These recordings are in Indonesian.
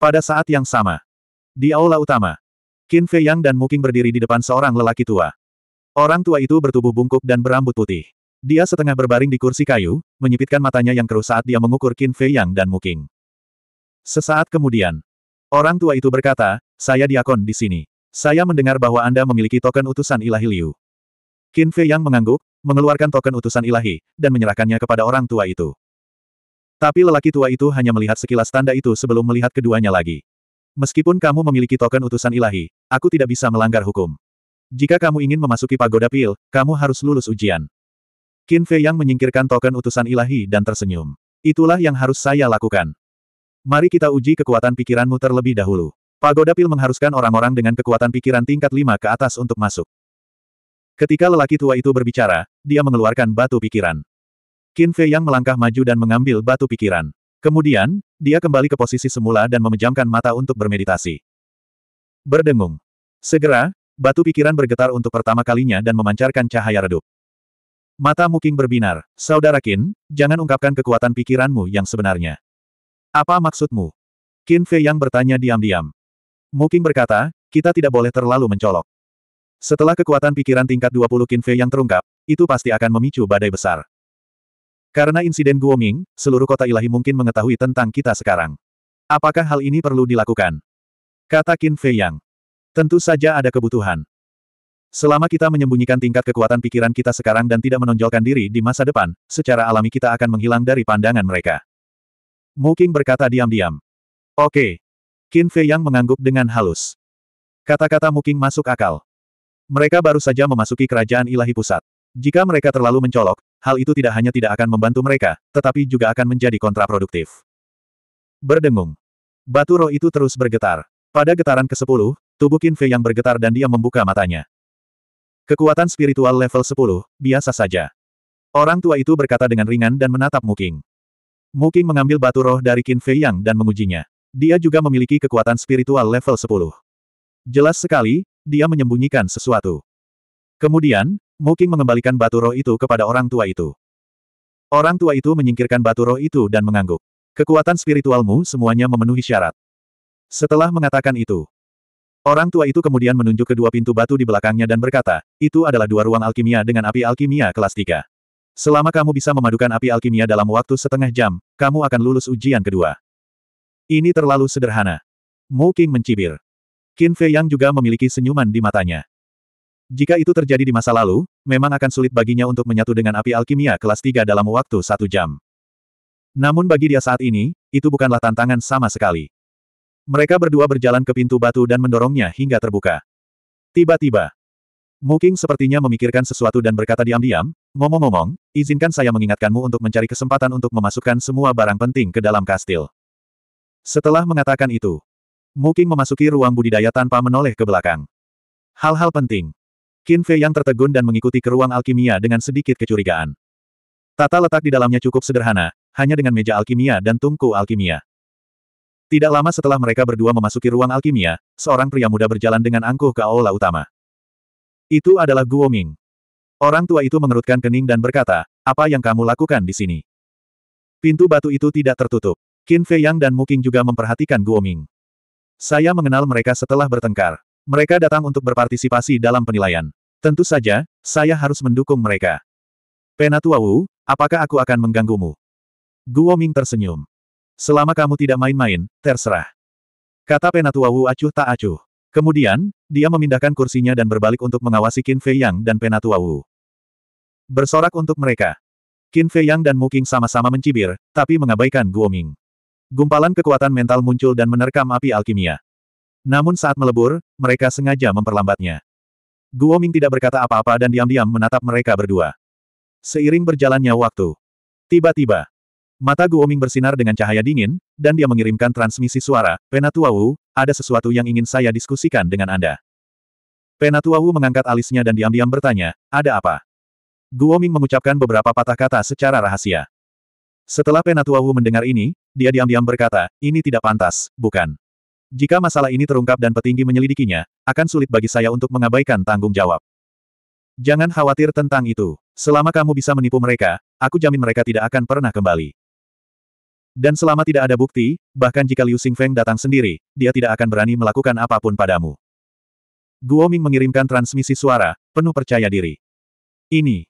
Pada saat yang sama. Di aula utama. Qin Fei Yang dan Muking berdiri di depan seorang lelaki tua. Orang tua itu bertubuh bungkuk dan berambut putih. Dia setengah berbaring di kursi kayu, menyipitkan matanya yang keruh saat dia mengukur Qin Fei Yang dan Muking. Sesaat kemudian, orang tua itu berkata, saya diakon di sini. Saya mendengar bahwa Anda memiliki token utusan ilahi Liu. Qin Fei Yang mengangguk, mengeluarkan token utusan ilahi, dan menyerahkannya kepada orang tua itu. Tapi lelaki tua itu hanya melihat sekilas tanda itu sebelum melihat keduanya lagi. Meskipun kamu memiliki token utusan ilahi, aku tidak bisa melanggar hukum. Jika kamu ingin memasuki pagoda pil, kamu harus lulus ujian. Qin Fei yang menyingkirkan token utusan ilahi dan tersenyum. Itulah yang harus saya lakukan. Mari kita uji kekuatan pikiranmu terlebih dahulu. Pagoda pil mengharuskan orang-orang dengan kekuatan pikiran tingkat 5 ke atas untuk masuk. Ketika lelaki tua itu berbicara, dia mengeluarkan batu pikiran. Qin Fei Yang melangkah maju dan mengambil batu pikiran. Kemudian, dia kembali ke posisi semula dan memejamkan mata untuk bermeditasi. Berdengung. Segera, batu pikiran bergetar untuk pertama kalinya dan memancarkan cahaya redup. Mata Muking berbinar. Saudara Qin, jangan ungkapkan kekuatan pikiranmu yang sebenarnya. Apa maksudmu? Qin Fei Yang bertanya diam-diam. Muking berkata, kita tidak boleh terlalu mencolok. Setelah kekuatan pikiran tingkat 20 Qin Fei yang terungkap, itu pasti akan memicu badai besar. Karena insiden Guoming, seluruh kota ilahi mungkin mengetahui tentang kita sekarang. Apakah hal ini perlu dilakukan? Kata Qin Fei Yang. Tentu saja ada kebutuhan. Selama kita menyembunyikan tingkat kekuatan pikiran kita sekarang dan tidak menonjolkan diri di masa depan, secara alami kita akan menghilang dari pandangan mereka. Muking berkata diam-diam. Oke. Qin Fei Yang mengangguk dengan halus. Kata-kata Muking masuk akal. Mereka baru saja memasuki kerajaan ilahi pusat. Jika mereka terlalu mencolok, hal itu tidak hanya tidak akan membantu mereka, tetapi juga akan menjadi kontraproduktif. Berdengung. Batu roh itu terus bergetar. Pada getaran ke-10, tubuh Qin Fei yang bergetar dan dia membuka matanya. Kekuatan spiritual level 10, biasa saja. Orang tua itu berkata dengan ringan dan menatap Muking. Muking mengambil batu roh dari Qin Fei Yang dan mengujinya. Dia juga memiliki kekuatan spiritual level 10. Jelas sekali, dia menyembunyikan sesuatu. Kemudian, Muking mengembalikan batu roh itu kepada orang tua itu. Orang tua itu menyingkirkan batu roh itu dan mengangguk. Kekuatan spiritualmu semuanya memenuhi syarat. Setelah mengatakan itu, orang tua itu kemudian menunjuk kedua pintu batu di belakangnya dan berkata, itu adalah dua ruang alkimia dengan api alkimia kelas 3. Selama kamu bisa memadukan api alkimia dalam waktu setengah jam, kamu akan lulus ujian kedua. Ini terlalu sederhana. Mu Qing mencibir. Qin Fei Yang juga memiliki senyuman di matanya. Jika itu terjadi di masa lalu, memang akan sulit baginya untuk menyatu dengan api alkimia kelas 3 dalam waktu satu jam. Namun bagi dia saat ini, itu bukanlah tantangan sama sekali. Mereka berdua berjalan ke pintu batu dan mendorongnya hingga terbuka. Tiba-tiba, Muking sepertinya memikirkan sesuatu dan berkata diam-diam, ngomong-ngomong, izinkan saya mengingatkanmu untuk mencari kesempatan untuk memasukkan semua barang penting ke dalam kastil. Setelah mengatakan itu, Muking memasuki ruang budidaya tanpa menoleh ke belakang. Hal-hal penting, Qin Fei yang tertegun dan mengikuti ke ruang alkimia dengan sedikit kecurigaan. Tata letak di dalamnya cukup sederhana, hanya dengan meja alkimia dan tungku alkimia. Tidak lama setelah mereka berdua memasuki ruang alkimia, seorang pria muda berjalan dengan angkuh ke aula utama. Itu adalah Guo Ming. Orang tua itu mengerutkan kening dan berkata, apa yang kamu lakukan di sini? Pintu batu itu tidak tertutup. Qin Fei Yang dan Muking juga memperhatikan Guo Ming. Saya mengenal mereka setelah bertengkar. Mereka datang untuk berpartisipasi dalam penilaian. Tentu saja, saya harus mendukung mereka. Penatua Wu, apakah aku akan mengganggumu? Guo Ming tersenyum. Selama kamu tidak main-main, terserah. Kata Penatua Wu acuh tak acuh. Kemudian, dia memindahkan kursinya dan berbalik untuk mengawasi Qin Fei Yang dan Penatua Wu. Bersorak untuk mereka. Qin Fei Yang dan Mu Muking sama-sama mencibir, tapi mengabaikan Guo Ming. Gumpalan kekuatan mental muncul dan menerkam api alkimia. Namun saat melebur, mereka sengaja memperlambatnya. Guo Ming tidak berkata apa-apa dan diam-diam menatap mereka berdua. Seiring berjalannya waktu, tiba-tiba, mata Guo Ming bersinar dengan cahaya dingin, dan dia mengirimkan transmisi suara, Penatua Wu, ada sesuatu yang ingin saya diskusikan dengan Anda. Penatua Wu mengangkat alisnya dan diam-diam bertanya, ada apa? Guo Ming mengucapkan beberapa patah kata secara rahasia. Setelah Penatua Wu mendengar ini, dia diam-diam berkata, ini tidak pantas, bukan? Jika masalah ini terungkap dan petinggi menyelidikinya, akan sulit bagi saya untuk mengabaikan tanggung jawab. Jangan khawatir tentang itu. Selama kamu bisa menipu mereka, aku jamin mereka tidak akan pernah kembali. Dan selama tidak ada bukti, bahkan jika Liu Xingfeng datang sendiri, dia tidak akan berani melakukan apapun padamu. Guo Ming mengirimkan transmisi suara, penuh percaya diri. Ini.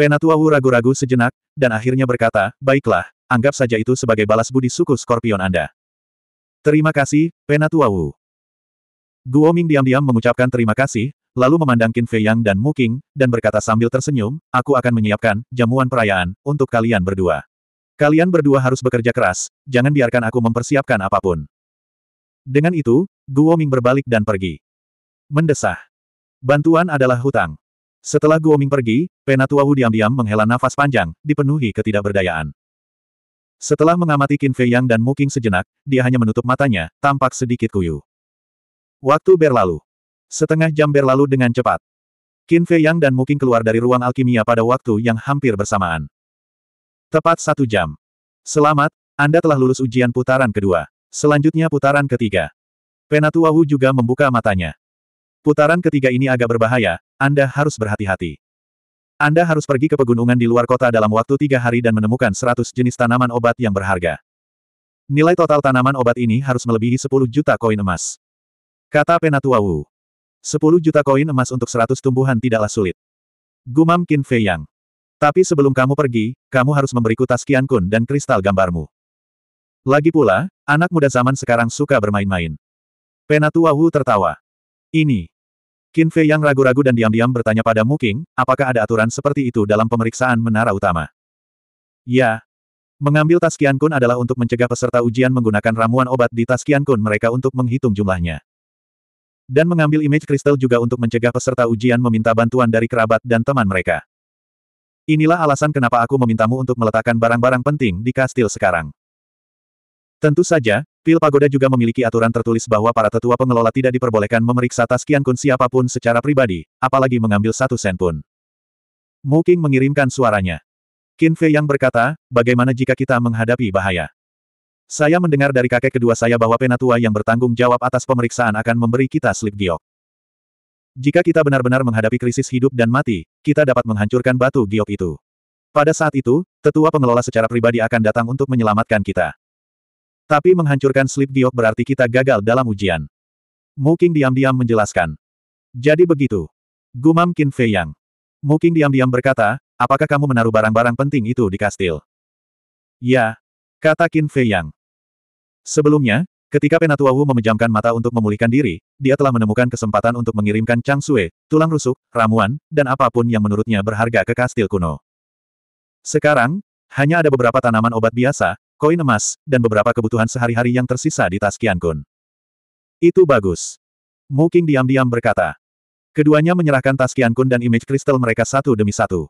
Penatua Wu ragu-ragu sejenak, dan akhirnya berkata, baiklah, anggap saja itu sebagai balas budi suku Scorpion Anda. Terima kasih, Penatuawu. Ming diam-diam mengucapkan terima kasih, lalu memandang Qin Fei Yang dan Mu Qing, dan berkata sambil tersenyum, aku akan menyiapkan jamuan perayaan untuk kalian berdua. Kalian berdua harus bekerja keras, jangan biarkan aku mempersiapkan apapun. Dengan itu, Guo Ming berbalik dan pergi. Mendesah. Bantuan adalah hutang. Setelah Guo Ming pergi, Penatuawu diam-diam menghela nafas panjang, dipenuhi ketidakberdayaan. Setelah mengamati Qin Fei Yang dan Muking sejenak, dia hanya menutup matanya, tampak sedikit kuyu. Waktu berlalu. Setengah jam berlalu dengan cepat. Qin Fei Yang dan Muking keluar dari ruang alkimia pada waktu yang hampir bersamaan. Tepat satu jam. Selamat, Anda telah lulus ujian putaran kedua. Selanjutnya putaran ketiga. Penatua Wu juga membuka matanya. Putaran ketiga ini agak berbahaya, Anda harus berhati-hati. Anda harus pergi ke pegunungan di luar kota dalam waktu tiga hari dan menemukan 100 jenis tanaman obat yang berharga. Nilai total tanaman obat ini harus melebihi 10 juta koin emas. Kata Penatua Wu. 10 juta koin emas untuk 100 tumbuhan tidaklah sulit. Gumam Qin Fei Yang. Tapi sebelum kamu pergi, kamu harus memberiku tas Kun dan kristal gambarmu. Lagi pula, anak muda zaman sekarang suka bermain-main. Penatua Wu tertawa. Ini, Qin Fei yang ragu-ragu dan diam-diam bertanya pada Muking, apakah ada aturan seperti itu dalam pemeriksaan menara utama? Ya. Mengambil tas Qian Kun adalah untuk mencegah peserta ujian menggunakan ramuan obat di tas Qian Kun mereka untuk menghitung jumlahnya. Dan mengambil image kristal juga untuk mencegah peserta ujian meminta bantuan dari kerabat dan teman mereka. Inilah alasan kenapa aku memintamu untuk meletakkan barang-barang penting di kastil sekarang. Tentu saja, Pil Pagoda juga memiliki aturan tertulis bahwa para tetua pengelola tidak diperbolehkan memeriksa tas Qian Kun siapapun secara pribadi, apalagi mengambil satu sen pun. Mu Qing mengirimkan suaranya. Qin Fei yang berkata, bagaimana jika kita menghadapi bahaya? Saya mendengar dari kakek kedua saya bahwa penatua yang bertanggung jawab atas pemeriksaan akan memberi kita slip giok. Jika kita benar-benar menghadapi krisis hidup dan mati, kita dapat menghancurkan batu giok itu. Pada saat itu, tetua pengelola secara pribadi akan datang untuk menyelamatkan kita. Tapi menghancurkan slip giok berarti kita gagal dalam ujian. Muking diam-diam menjelaskan. Jadi begitu. Gumam Kin Fei Yang. Muking diam-diam berkata, apakah kamu menaruh barang-barang penting itu di kastil? Ya. Kata Kin Fei Yang. Sebelumnya, Ketika Penatua Wu memejamkan mata untuk memulihkan diri, dia telah menemukan kesempatan untuk mengirimkan Chang Sue, tulang rusuk, ramuan, dan apapun yang menurutnya berharga ke kastil kuno. Sekarang, hanya ada beberapa tanaman obat biasa, koin emas, dan beberapa kebutuhan sehari-hari yang tersisa di tas Kian Kun. Itu bagus. Muking diam-diam berkata. Keduanya menyerahkan tas Kian Kun dan image kristal mereka satu demi satu.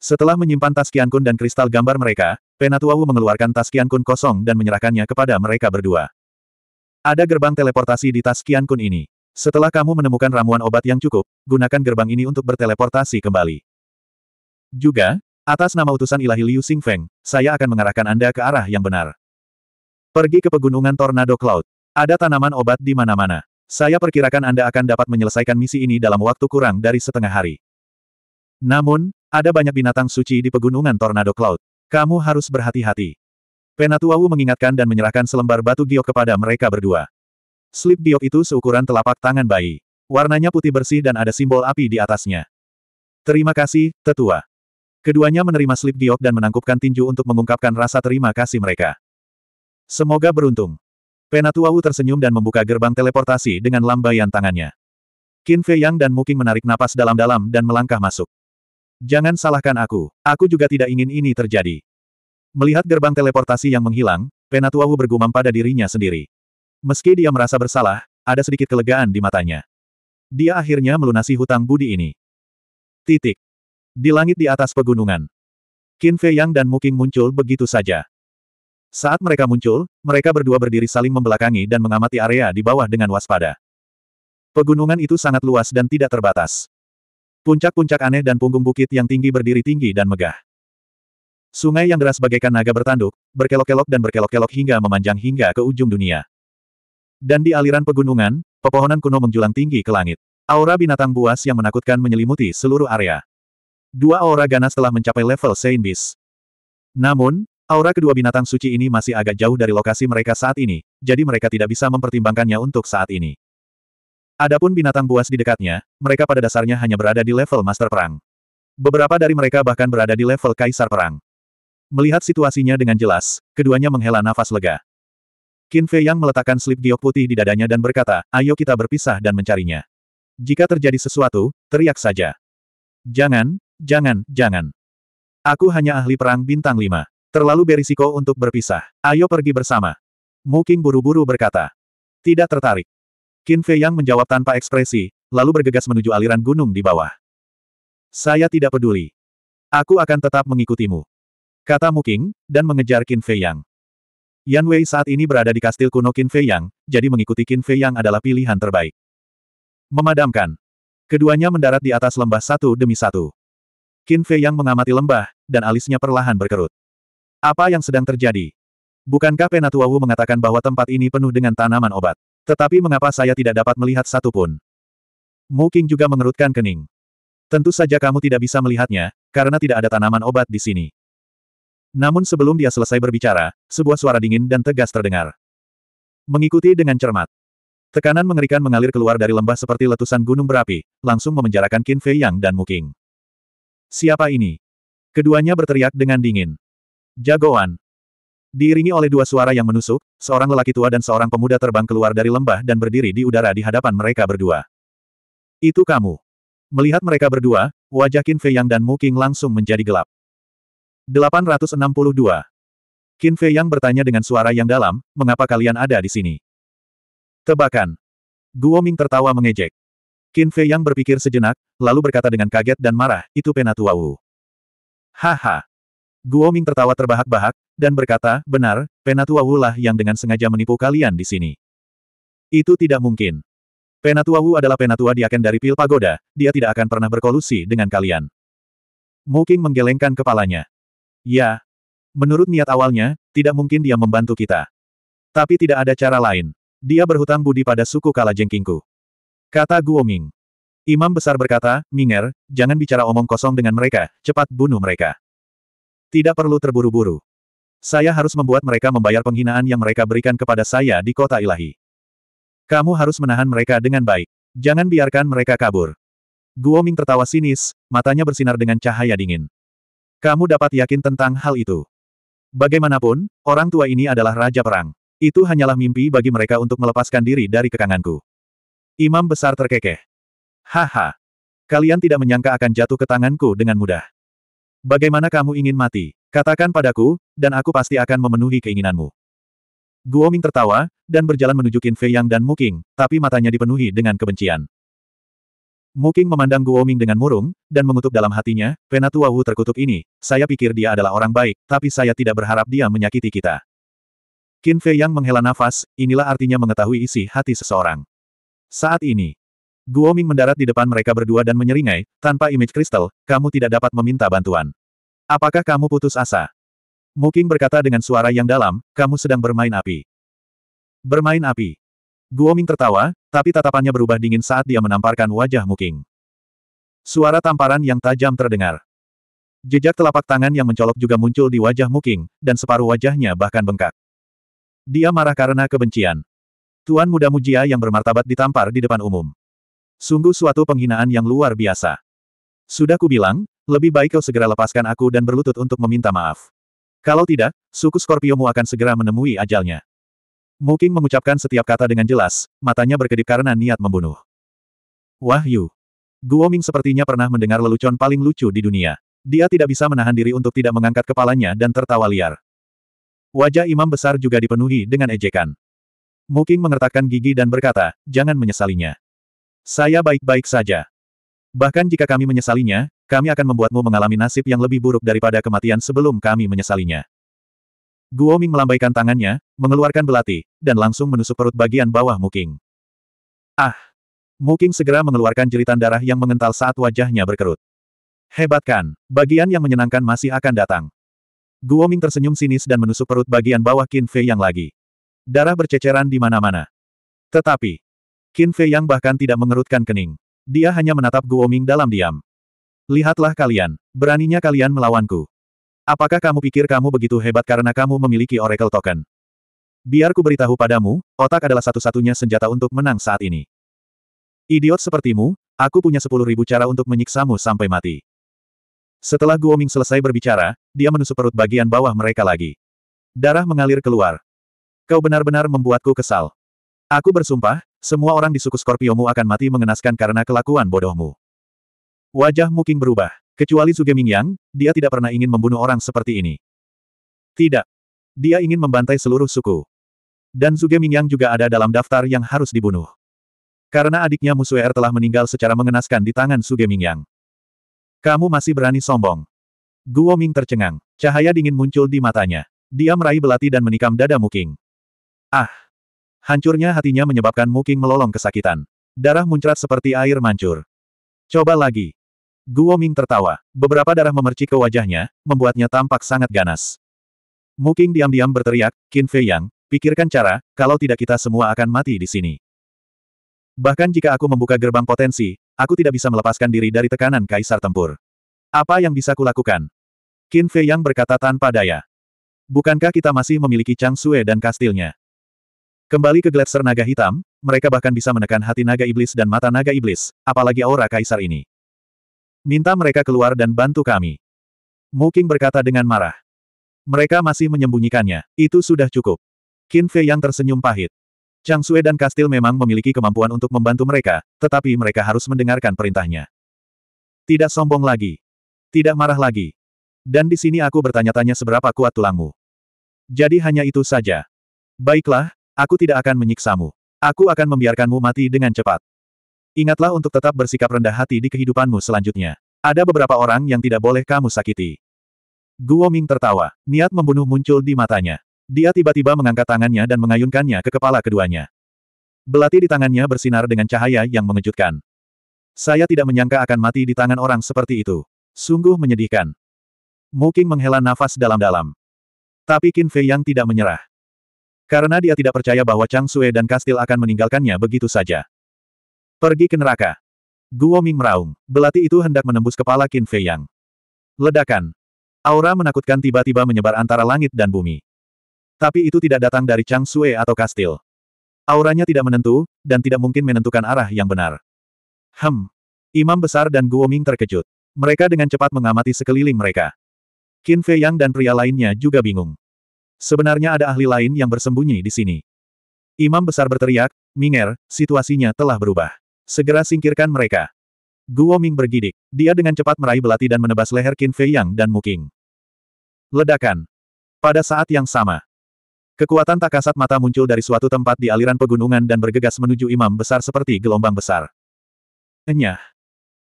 Setelah menyimpan tas Kian Kun dan kristal gambar mereka, Penatuawu mengeluarkan tas Kian Kun kosong dan menyerahkannya kepada mereka berdua. Ada gerbang teleportasi di tas Kian Kun ini. Setelah kamu menemukan ramuan obat yang cukup, gunakan gerbang ini untuk berteleportasi kembali. Juga, Atas nama utusan ilahi Liu Xingfeng, saya akan mengarahkan Anda ke arah yang benar. Pergi ke pegunungan Tornado Cloud. Ada tanaman obat di mana-mana. Saya perkirakan Anda akan dapat menyelesaikan misi ini dalam waktu kurang dari setengah hari. Namun, ada banyak binatang suci di pegunungan Tornado Cloud. Kamu harus berhati-hati. Penatuawu mengingatkan dan menyerahkan selembar batu giok kepada mereka berdua. Slip giok itu seukuran telapak tangan bayi. Warnanya putih bersih dan ada simbol api di atasnya. Terima kasih, tetua. Keduanya menerima slip giok dan menangkupkan tinju untuk mengungkapkan rasa terima kasih mereka. Semoga beruntung. Penatuawu tersenyum dan membuka gerbang teleportasi dengan lambaian tangannya. Qin Fei Yang dan Muking menarik napas dalam-dalam dan melangkah masuk. Jangan salahkan aku, aku juga tidak ingin ini terjadi. Melihat gerbang teleportasi yang menghilang, Penatuawu bergumam pada dirinya sendiri. Meski dia merasa bersalah, ada sedikit kelegaan di matanya. Dia akhirnya melunasi hutang budi ini. Titik. Di langit di atas pegunungan. Qin Fei Yang dan Muking muncul begitu saja. Saat mereka muncul, mereka berdua berdiri saling membelakangi dan mengamati area di bawah dengan waspada. Pegunungan itu sangat luas dan tidak terbatas. Puncak-puncak aneh dan punggung bukit yang tinggi berdiri tinggi dan megah. Sungai yang deras bagaikan naga bertanduk, berkelok-kelok dan berkelok-kelok hingga memanjang hingga ke ujung dunia. Dan di aliran pegunungan, pepohonan kuno menjulang tinggi ke langit. Aura binatang buas yang menakutkan menyelimuti seluruh area. Dua aura ganas telah mencapai level Saint Beast. Namun, aura kedua binatang suci ini masih agak jauh dari lokasi mereka saat ini, jadi mereka tidak bisa mempertimbangkannya untuk saat ini. Adapun binatang buas di dekatnya, mereka pada dasarnya hanya berada di level Master Perang. Beberapa dari mereka bahkan berada di level Kaisar Perang. Melihat situasinya dengan jelas, keduanya menghela nafas lega. Qin Fei yang meletakkan slip giok putih di dadanya dan berkata, ayo kita berpisah dan mencarinya. Jika terjadi sesuatu, teriak saja. Jangan, Jangan, jangan. Aku hanya ahli perang bintang lima. Terlalu berisiko untuk berpisah. Ayo pergi bersama. Muking buru-buru berkata. Tidak tertarik. Qin Fei Yang menjawab tanpa ekspresi, lalu bergegas menuju aliran gunung di bawah. Saya tidak peduli. Aku akan tetap mengikutimu. Kata Muking, dan mengejar Qin Fei Yang. Yan Wei saat ini berada di kastil kuno Qin Fei Yang, jadi mengikuti Qin Fei Yang adalah pilihan terbaik. Memadamkan. Keduanya mendarat di atas lembah satu demi satu. Qin Fei yang mengamati lembah, dan alisnya perlahan berkerut. Apa yang sedang terjadi? Bukankah Penatua Wu mengatakan bahwa tempat ini penuh dengan tanaman obat? Tetapi mengapa saya tidak dapat melihat satu pun? Mu Qing juga mengerutkan kening. Tentu saja kamu tidak bisa melihatnya, karena tidak ada tanaman obat di sini. Namun sebelum dia selesai berbicara, sebuah suara dingin dan tegas terdengar. Mengikuti dengan cermat. Tekanan mengerikan mengalir keluar dari lembah seperti letusan gunung berapi, langsung memenjarakan Qin Fei Yang dan Mu Qing. Siapa ini? Keduanya berteriak dengan dingin. Jagoan. Diiringi oleh dua suara yang menusuk, seorang lelaki tua dan seorang pemuda terbang keluar dari lembah dan berdiri di udara di hadapan mereka berdua. Itu kamu. Melihat mereka berdua, wajah Qin Fei Yang dan Mu Qing langsung menjadi gelap. 862. Qin Fei Yang bertanya dengan suara yang dalam, mengapa kalian ada di sini? Tebakan. Guo Ming tertawa mengejek. Qin Fei yang berpikir sejenak, lalu berkata dengan kaget dan marah, itu Penatua Wu. Haha. Guo Ming tertawa terbahak-bahak, dan berkata, benar, Penatua Wu lah yang dengan sengaja menipu kalian di sini. Itu tidak mungkin. Penatua Wu adalah penatua diaken dari pil pagoda, dia tidak akan pernah berkolusi dengan kalian. Qing menggelengkan kepalanya. Ya. Menurut niat awalnya, tidak mungkin dia membantu kita. Tapi tidak ada cara lain. Dia berhutang budi pada suku Kalajengkingku. Kata Guo Ming, Imam besar berkata, Minger, jangan bicara omong kosong dengan mereka, cepat bunuh mereka. Tidak perlu terburu-buru. Saya harus membuat mereka membayar penghinaan yang mereka berikan kepada saya di kota ilahi. Kamu harus menahan mereka dengan baik. Jangan biarkan mereka kabur. Guo Ming tertawa sinis, matanya bersinar dengan cahaya dingin. Kamu dapat yakin tentang hal itu. Bagaimanapun, orang tua ini adalah raja perang. Itu hanyalah mimpi bagi mereka untuk melepaskan diri dari kekanganku. Imam besar terkekeh. Haha. Kalian tidak menyangka akan jatuh ke tanganku dengan mudah. Bagaimana kamu ingin mati? Katakan padaku, dan aku pasti akan memenuhi keinginanmu. Guoming tertawa, dan berjalan menuju Qin Fei Yang dan Muking, tapi matanya dipenuhi dengan kebencian. Muking memandang Guoming dengan murung, dan mengutuk dalam hatinya, Penatua Wu terkutuk ini, saya pikir dia adalah orang baik, tapi saya tidak berharap dia menyakiti kita. Qin Fei Yang menghela nafas, inilah artinya mengetahui isi hati seseorang. Saat ini, Guo Ming mendarat di depan mereka berdua dan menyeringai, tanpa image kristal, kamu tidak dapat meminta bantuan. Apakah kamu putus asa? Muking berkata dengan suara yang dalam, kamu sedang bermain api. Bermain api. Guo Ming tertawa, tapi tatapannya berubah dingin saat dia menamparkan wajah Muking. Suara tamparan yang tajam terdengar. Jejak telapak tangan yang mencolok juga muncul di wajah Muking, dan separuh wajahnya bahkan bengkak. Dia marah karena kebencian. Tuan muda Mujia yang bermartabat ditampar di depan umum. Sungguh suatu penghinaan yang luar biasa. Sudah kubilang, lebih baik kau segera lepaskan aku dan berlutut untuk meminta maaf. Kalau tidak, suku Scorpiomu akan segera menemui ajalnya. Muking mengucapkan setiap kata dengan jelas, matanya berkedip karena niat membunuh. Wahyu. Guoming sepertinya pernah mendengar lelucon paling lucu di dunia. Dia tidak bisa menahan diri untuk tidak mengangkat kepalanya dan tertawa liar. Wajah imam besar juga dipenuhi dengan ejekan. Muking mengertakkan gigi dan berkata, jangan menyesalinya. Saya baik-baik saja. Bahkan jika kami menyesalinya, kami akan membuatmu mengalami nasib yang lebih buruk daripada kematian sebelum kami menyesalinya. Guo Ming melambaikan tangannya, mengeluarkan belati, dan langsung menusuk perut bagian bawah Muking. Ah! Muking segera mengeluarkan jeritan darah yang mengental saat wajahnya berkerut. Hebat kan, bagian yang menyenangkan masih akan datang. Guo Ming tersenyum sinis dan menusuk perut bagian bawah Qin Fei yang lagi. Darah berceceran di mana-mana. Tetapi, Qin Fei Yang bahkan tidak mengerutkan kening. Dia hanya menatap Guo Ming dalam diam. Lihatlah kalian, beraninya kalian melawanku. Apakah kamu pikir kamu begitu hebat karena kamu memiliki Oracle Token? Biar ku beritahu padamu, otak adalah satu-satunya senjata untuk menang saat ini. Idiot sepertimu, aku punya sepuluh ribu cara untuk menyiksamu sampai mati. Setelah Guoming selesai berbicara, dia menusuk perut bagian bawah mereka lagi. Darah mengalir keluar. Kau benar-benar membuatku kesal. Aku bersumpah, semua orang di suku Scorpiomu akan mati mengenaskan karena kelakuan bodohmu. Wajah Muking berubah. Kecuali Suge Yang, dia tidak pernah ingin membunuh orang seperti ini. Tidak. Dia ingin membantai seluruh suku. Dan Suge Yang juga ada dalam daftar yang harus dibunuh. Karena adiknya Musuer telah meninggal secara mengenaskan di tangan Suge Yang. Kamu masih berani sombong. Guo Ming tercengang. Cahaya dingin muncul di matanya. Dia meraih belati dan menikam dada Muking. Ah! Hancurnya hatinya menyebabkan Muking melolong kesakitan. Darah muncrat seperti air mancur. Coba lagi. Guo Ming tertawa. Beberapa darah memercik ke wajahnya, membuatnya tampak sangat ganas. Muking diam-diam berteriak, Qin Fei Yang, pikirkan cara, kalau tidak kita semua akan mati di sini. Bahkan jika aku membuka gerbang potensi, aku tidak bisa melepaskan diri dari tekanan kaisar tempur. Apa yang bisa kulakukan? Qin Fei Yang berkata tanpa daya. Bukankah kita masih memiliki Chang Sue dan kastilnya? Kembali ke gletser naga hitam, mereka bahkan bisa menekan hati naga iblis dan mata naga iblis, apalagi aura kaisar ini. Minta mereka keluar dan bantu kami. Muking berkata dengan marah. Mereka masih menyembunyikannya, itu sudah cukup. Qin Fei yang tersenyum pahit. Chang Sui dan Kastil memang memiliki kemampuan untuk membantu mereka, tetapi mereka harus mendengarkan perintahnya. Tidak sombong lagi. Tidak marah lagi. Dan di sini aku bertanya-tanya seberapa kuat tulangmu. Jadi hanya itu saja. Baiklah, Aku tidak akan menyiksamu. Aku akan membiarkanmu mati dengan cepat. Ingatlah untuk tetap bersikap rendah hati di kehidupanmu selanjutnya. Ada beberapa orang yang tidak boleh kamu sakiti. Guo Ming tertawa. Niat membunuh muncul di matanya. Dia tiba-tiba mengangkat tangannya dan mengayunkannya ke kepala keduanya. Belati di tangannya bersinar dengan cahaya yang mengejutkan. Saya tidak menyangka akan mati di tangan orang seperti itu. Sungguh menyedihkan. Muking menghela nafas dalam-dalam. Tapi Qin Fei yang tidak menyerah. Karena dia tidak percaya bahwa Chang Sue dan Kastil akan meninggalkannya begitu saja. Pergi ke neraka. Guo Ming meraung. Belati itu hendak menembus kepala Qin Fei Yang. Ledakan. Aura menakutkan tiba-tiba menyebar antara langit dan bumi. Tapi itu tidak datang dari Chang Sue atau Kastil. Auranya tidak menentu, dan tidak mungkin menentukan arah yang benar. Hem. Imam Besar dan Guo Ming terkejut. Mereka dengan cepat mengamati sekeliling mereka. Qin Fei Yang dan pria lainnya juga bingung. Sebenarnya ada ahli lain yang bersembunyi di sini. Imam besar berteriak, Minger, situasinya telah berubah. Segera singkirkan mereka. Guo Ming bergidik. Dia dengan cepat meraih belati dan menebas leher Qin Fei Yang dan Muking. Ledakan. Pada saat yang sama. Kekuatan tak kasat mata muncul dari suatu tempat di aliran pegunungan dan bergegas menuju imam besar seperti gelombang besar. Enyah.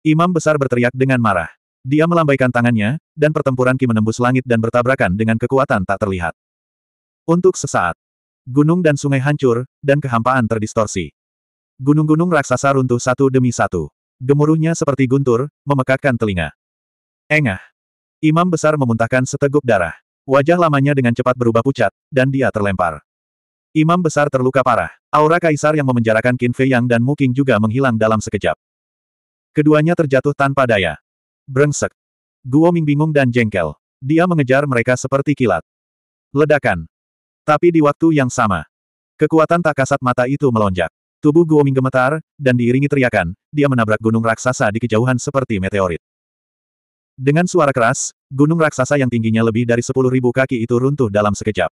Imam besar berteriak dengan marah. Dia melambaikan tangannya, dan pertempuran Ki menembus langit dan bertabrakan dengan kekuatan tak terlihat. Untuk sesaat, gunung dan sungai hancur, dan kehampaan terdistorsi. Gunung-gunung raksasa runtuh satu demi satu. Gemuruhnya seperti guntur, memekakkan telinga. Engah. Imam besar memuntahkan seteguk darah. Wajah lamanya dengan cepat berubah pucat, dan dia terlempar. Imam besar terluka parah. Aura kaisar yang memenjarakan Qin Fei Yang dan Mu Qing juga menghilang dalam sekejap. Keduanya terjatuh tanpa daya. Brengsek. Guo Ming bingung dan jengkel. Dia mengejar mereka seperti kilat. Ledakan. Tapi di waktu yang sama, kekuatan tak kasat mata itu melonjak. Tubuh Guoming gemetar, dan diiringi teriakan, dia menabrak gunung raksasa di kejauhan seperti meteorit. Dengan suara keras, gunung raksasa yang tingginya lebih dari 10.000 kaki itu runtuh dalam sekejap.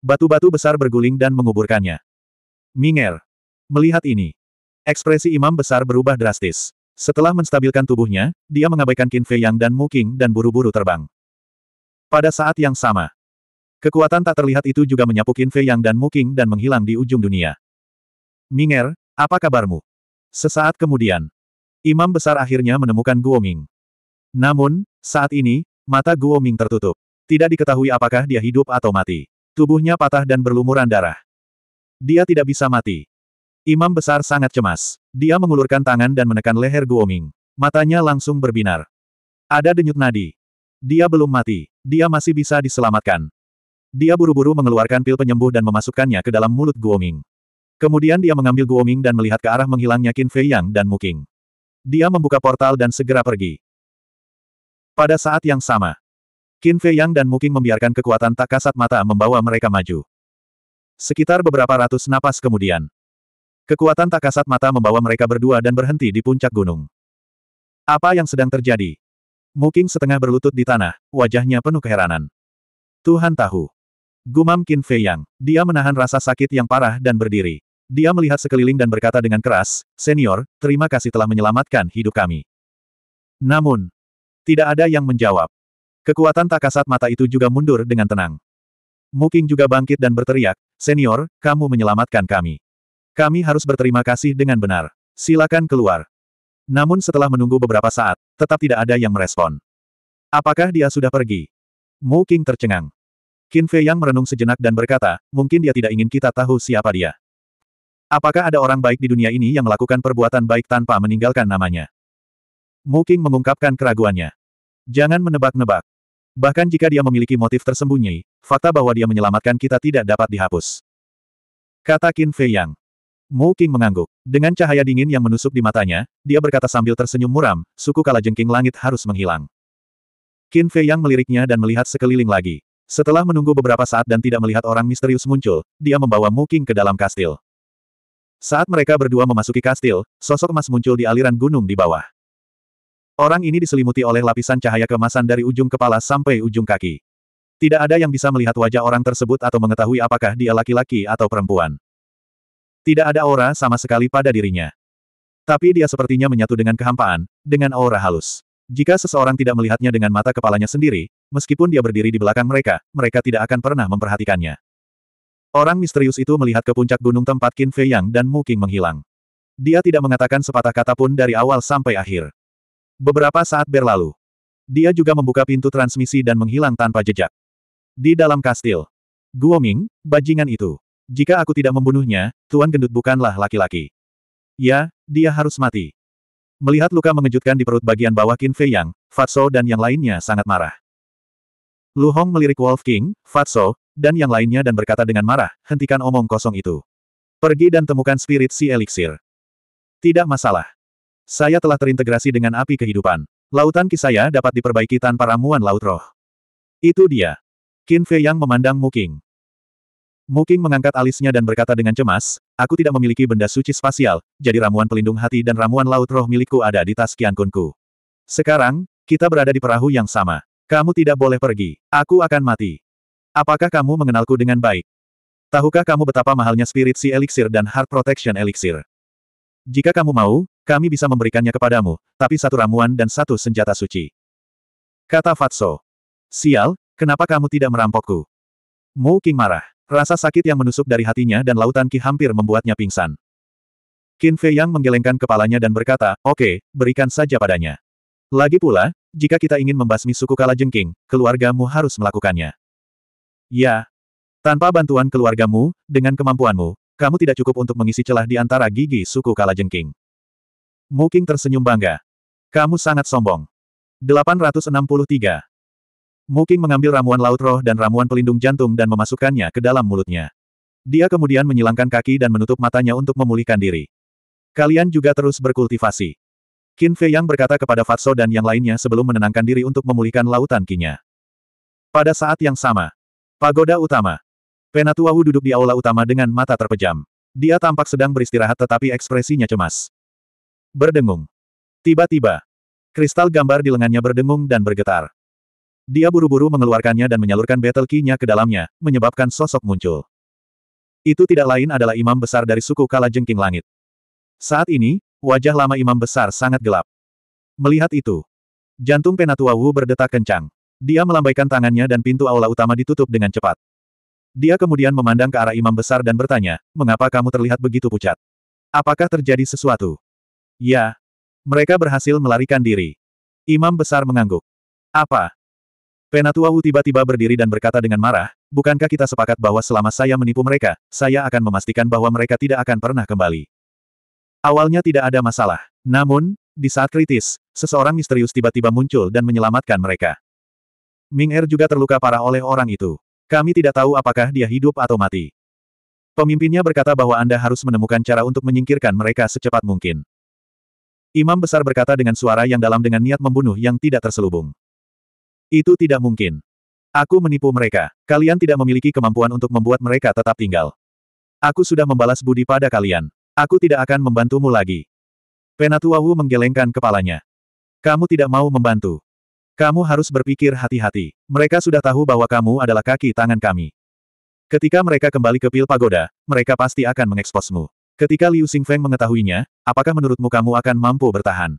Batu-batu besar berguling dan menguburkannya. Minger. Melihat ini. Ekspresi imam besar berubah drastis. Setelah menstabilkan tubuhnya, dia mengabaikan Qin Fei Yang dan Mu King dan buru-buru terbang. Pada saat yang sama, Kekuatan tak terlihat itu juga menyapu Qin Fei Yang dan Muking dan menghilang di ujung dunia. Minger, apa kabarmu? Sesaat kemudian, Imam Besar akhirnya menemukan Guo Ming. Namun, saat ini, mata Guo Ming tertutup. Tidak diketahui apakah dia hidup atau mati. Tubuhnya patah dan berlumuran darah. Dia tidak bisa mati. Imam Besar sangat cemas. Dia mengulurkan tangan dan menekan leher Guo Ming. Matanya langsung berbinar. Ada denyut nadi. Dia belum mati. Dia masih bisa diselamatkan. Dia buru-buru mengeluarkan pil penyembuh dan memasukkannya ke dalam mulut Guoming. Kemudian dia mengambil Guoming dan melihat ke arah menghilangnya Qin Fei Yang dan Muking. Dia membuka portal dan segera pergi. Pada saat yang sama, Qin Fei Yang dan Muking membiarkan kekuatan tak kasat mata membawa mereka maju. Sekitar beberapa ratus napas kemudian, kekuatan tak kasat mata membawa mereka berdua dan berhenti di puncak gunung. Apa yang sedang terjadi? Muking setengah berlutut di tanah, wajahnya penuh keheranan. Tuhan tahu. Gumam Qin Fei Yang. Dia menahan rasa sakit yang parah dan berdiri. Dia melihat sekeliling dan berkata dengan keras, Senior, terima kasih telah menyelamatkan hidup kami. Namun, tidak ada yang menjawab. Kekuatan tak kasat mata itu juga mundur dengan tenang. Muking juga bangkit dan berteriak, Senior, kamu menyelamatkan kami. Kami harus berterima kasih dengan benar. Silakan keluar. Namun setelah menunggu beberapa saat, tetap tidak ada yang merespon. Apakah dia sudah pergi? Mu tercengang. Qin Fei Yang merenung sejenak dan berkata, mungkin dia tidak ingin kita tahu siapa dia. Apakah ada orang baik di dunia ini yang melakukan perbuatan baik tanpa meninggalkan namanya? Mu Qing mengungkapkan keraguannya. Jangan menebak-nebak. Bahkan jika dia memiliki motif tersembunyi, fakta bahwa dia menyelamatkan kita tidak dapat dihapus. Kata Qin Fei Yang. Mu Qing mengangguk. Dengan cahaya dingin yang menusuk di matanya, dia berkata sambil tersenyum muram, suku kalajengking langit harus menghilang. Qin Fei Yang meliriknya dan melihat sekeliling lagi. Setelah menunggu beberapa saat dan tidak melihat orang misterius muncul, dia membawa Muking ke dalam kastil. Saat mereka berdua memasuki kastil, sosok emas muncul di aliran gunung di bawah. Orang ini diselimuti oleh lapisan cahaya kemasan dari ujung kepala sampai ujung kaki. Tidak ada yang bisa melihat wajah orang tersebut atau mengetahui apakah dia laki-laki atau perempuan. Tidak ada aura sama sekali pada dirinya. Tapi dia sepertinya menyatu dengan kehampaan, dengan aura halus. Jika seseorang tidak melihatnya dengan mata kepalanya sendiri, Meskipun dia berdiri di belakang mereka, mereka tidak akan pernah memperhatikannya. Orang misterius itu melihat ke puncak gunung tempat Qin Fei Yang dan Mu King menghilang. Dia tidak mengatakan sepatah kata pun dari awal sampai akhir. Beberapa saat berlalu. Dia juga membuka pintu transmisi dan menghilang tanpa jejak. Di dalam kastil. Guo Ming, bajingan itu. Jika aku tidak membunuhnya, Tuan Gendut bukanlah laki-laki. Ya, dia harus mati. Melihat luka mengejutkan di perut bagian bawah Qin Fei Yang, Fatso dan yang lainnya sangat marah. Lu Hong melirik Wolf King, Fatso, dan yang lainnya dan berkata dengan marah, hentikan omong kosong itu. Pergi dan temukan spirit si elixir." Tidak masalah. Saya telah terintegrasi dengan api kehidupan. Lautan kisaya dapat diperbaiki tanpa ramuan laut roh. Itu dia. Qin Fei yang memandang Muking. Muking mengangkat alisnya dan berkata dengan cemas, aku tidak memiliki benda suci spasial, jadi ramuan pelindung hati dan ramuan laut roh milikku ada di tas kiankunku. Sekarang, kita berada di perahu yang sama. Kamu tidak boleh pergi. Aku akan mati. Apakah kamu mengenalku dengan baik? Tahukah kamu betapa mahalnya spirit si elixir dan heart protection elixir? Jika kamu mau, kami bisa memberikannya kepadamu, tapi satu ramuan dan satu senjata suci. Kata Fatso. Sial, kenapa kamu tidak merampokku? Mu King marah. Rasa sakit yang menusuk dari hatinya dan lautan Ki hampir membuatnya pingsan. Qin Fei Yang menggelengkan kepalanya dan berkata, oke, okay, berikan saja padanya. Lagi pula, jika kita ingin membasmi suku Kalajengking, keluargamu harus melakukannya. Ya. Tanpa bantuan keluargamu, dengan kemampuanmu, kamu tidak cukup untuk mengisi celah di antara gigi suku Kalajengking. Muking tersenyum bangga. Kamu sangat sombong. 863. Muking mengambil ramuan laut roh dan ramuan pelindung jantung dan memasukkannya ke dalam mulutnya. Dia kemudian menyilangkan kaki dan menutup matanya untuk memulihkan diri. Kalian juga terus berkultivasi. Qin Fei Yang berkata kepada Fatso dan yang lainnya sebelum menenangkan diri untuk memulihkan lautan kinya. Pada saat yang sama, pagoda utama. Penatua Wu duduk di aula utama dengan mata terpejam. Dia tampak sedang beristirahat tetapi ekspresinya cemas. Berdengung. Tiba-tiba, kristal gambar di lengannya berdengung dan bergetar. Dia buru-buru mengeluarkannya dan menyalurkan battle key-nya ke dalamnya, menyebabkan sosok muncul. Itu tidak lain adalah imam besar dari suku Kala Jengking Langit. Saat ini, Wajah lama imam besar sangat gelap. Melihat itu, jantung Penatua Wu berdetak kencang. Dia melambaikan tangannya dan pintu aula utama ditutup dengan cepat. Dia kemudian memandang ke arah imam besar dan bertanya, mengapa kamu terlihat begitu pucat? Apakah terjadi sesuatu? Ya. Mereka berhasil melarikan diri. Imam besar mengangguk. Apa? Penatua Wu tiba-tiba berdiri dan berkata dengan marah, bukankah kita sepakat bahwa selama saya menipu mereka, saya akan memastikan bahwa mereka tidak akan pernah kembali. Awalnya tidak ada masalah. Namun, di saat kritis, seseorang misterius tiba-tiba muncul dan menyelamatkan mereka. Ming Er juga terluka parah oleh orang itu. Kami tidak tahu apakah dia hidup atau mati. Pemimpinnya berkata bahwa Anda harus menemukan cara untuk menyingkirkan mereka secepat mungkin. Imam besar berkata dengan suara yang dalam dengan niat membunuh yang tidak terselubung. Itu tidak mungkin. Aku menipu mereka. Kalian tidak memiliki kemampuan untuk membuat mereka tetap tinggal. Aku sudah membalas budi pada kalian. Aku tidak akan membantumu lagi. Penatua Wu menggelengkan kepalanya. Kamu tidak mau membantu. Kamu harus berpikir hati-hati. Mereka sudah tahu bahwa kamu adalah kaki tangan kami. Ketika mereka kembali ke Pil Pagoda, mereka pasti akan mengeksposmu. Ketika Liu Xingfeng mengetahuinya, apakah menurutmu kamu akan mampu bertahan?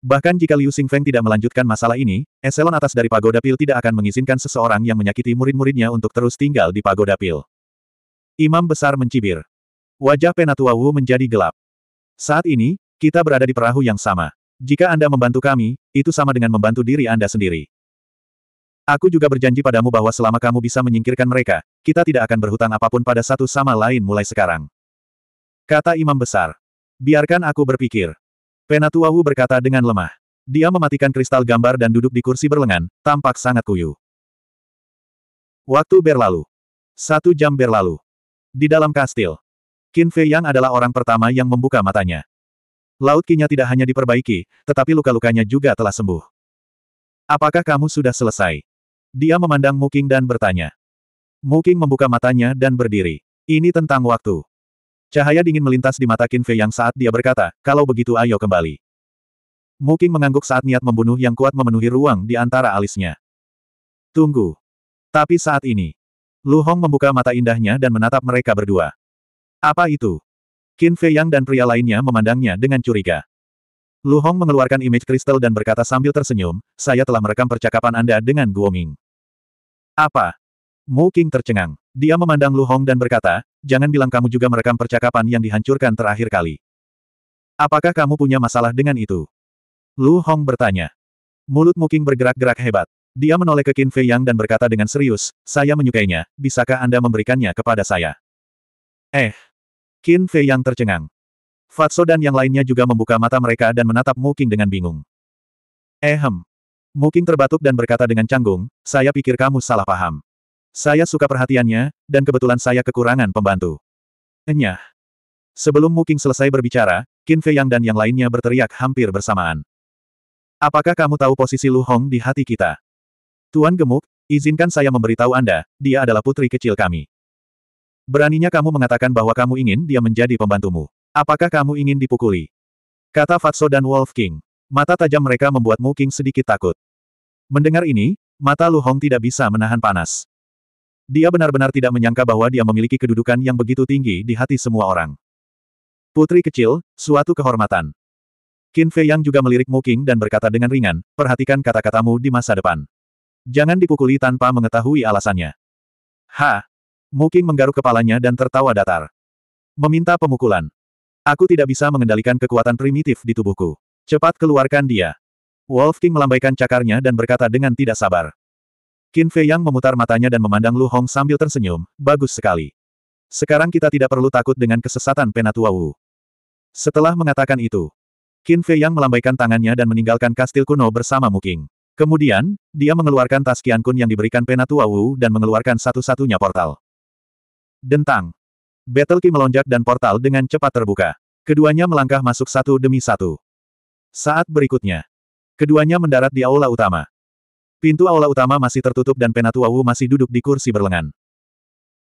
Bahkan jika Liu Xingfeng tidak melanjutkan masalah ini, eselon atas dari Pagoda Pil tidak akan mengizinkan seseorang yang menyakiti murid-muridnya untuk terus tinggal di Pagoda Pil. Imam Besar mencibir. Wajah Penatua Wu menjadi gelap. Saat ini, kita berada di perahu yang sama. Jika Anda membantu kami, itu sama dengan membantu diri Anda sendiri. Aku juga berjanji padamu bahwa selama kamu bisa menyingkirkan mereka, kita tidak akan berhutang apapun pada satu sama lain mulai sekarang. Kata Imam Besar. Biarkan aku berpikir. Penatua Wu berkata dengan lemah. Dia mematikan kristal gambar dan duduk di kursi berlengan, tampak sangat kuyu. Waktu berlalu. Satu jam berlalu. Di dalam kastil, Qin Fei Yang adalah orang pertama yang membuka matanya. Laut kinya tidak hanya diperbaiki, tetapi luka-lukanya juga telah sembuh. Apakah kamu sudah selesai? Dia memandang Muking dan bertanya. Muking membuka matanya dan berdiri. Ini tentang waktu. Cahaya dingin melintas di mata Qin Fei Yang saat dia berkata, kalau begitu ayo kembali. Muking mengangguk saat niat membunuh yang kuat memenuhi ruang di antara alisnya. Tunggu. Tapi saat ini, Lu Hong membuka mata indahnya dan menatap mereka berdua. Apa itu? Qin Fei Yang dan pria lainnya memandangnya dengan curiga. Lu Hong mengeluarkan image kristal dan berkata sambil tersenyum, saya telah merekam percakapan Anda dengan Guo Ming. Apa? Mu King tercengang. Dia memandang Lu Hong dan berkata, jangan bilang kamu juga merekam percakapan yang dihancurkan terakhir kali. Apakah kamu punya masalah dengan itu? Lu Hong bertanya. Mulut Mu King bergerak-gerak hebat. Dia menoleh ke Qin Fei Yang dan berkata dengan serius, saya menyukainya, bisakah Anda memberikannya kepada saya? Eh, Qin Fei yang tercengang. Fatso dan yang lainnya juga membuka mata mereka dan menatap Muking dengan bingung. Ehem. Eh, Muking terbatuk dan berkata dengan canggung, saya pikir kamu salah paham. Saya suka perhatiannya, dan kebetulan saya kekurangan pembantu. Enyah. Sebelum Muking selesai berbicara, Qin Fei Yang dan yang lainnya berteriak hampir bersamaan. Apakah kamu tahu posisi Lu Hong di hati kita? Tuan Gemuk, izinkan saya memberitahu Anda, dia adalah putri kecil kami. Beraninya kamu mengatakan bahwa kamu ingin dia menjadi pembantumu. Apakah kamu ingin dipukuli? Kata Fatso dan Wolf King. Mata tajam mereka membuat Mu King sedikit takut. Mendengar ini, mata Lu Hong tidak bisa menahan panas. Dia benar-benar tidak menyangka bahwa dia memiliki kedudukan yang begitu tinggi di hati semua orang. Putri kecil, suatu kehormatan. Qin Fei Yang juga melirik Mu King dan berkata dengan ringan, perhatikan kata-katamu di masa depan. Jangan dipukuli tanpa mengetahui alasannya. Ha, Muking menggaruk kepalanya dan tertawa datar. Meminta pemukulan. Aku tidak bisa mengendalikan kekuatan primitif di tubuhku. Cepat keluarkan dia. Wolf King melambaikan cakarnya dan berkata dengan tidak sabar. Qin Fei Yang memutar matanya dan memandang Lu Hong sambil tersenyum, bagus sekali. Sekarang kita tidak perlu takut dengan kesesatan Penatua Wu. Setelah mengatakan itu, Qin Fei Yang melambaikan tangannya dan meninggalkan kastil kuno bersama Muking. Kemudian, dia mengeluarkan tas Qian Kun yang diberikan Penatua Wu dan mengeluarkan satu-satunya portal. Dentang. Battle Key melonjak dan portal dengan cepat terbuka. Keduanya melangkah masuk satu demi satu. Saat berikutnya, keduanya mendarat di aula utama. Pintu aula utama masih tertutup dan Penatua Wu masih duduk di kursi berlengan.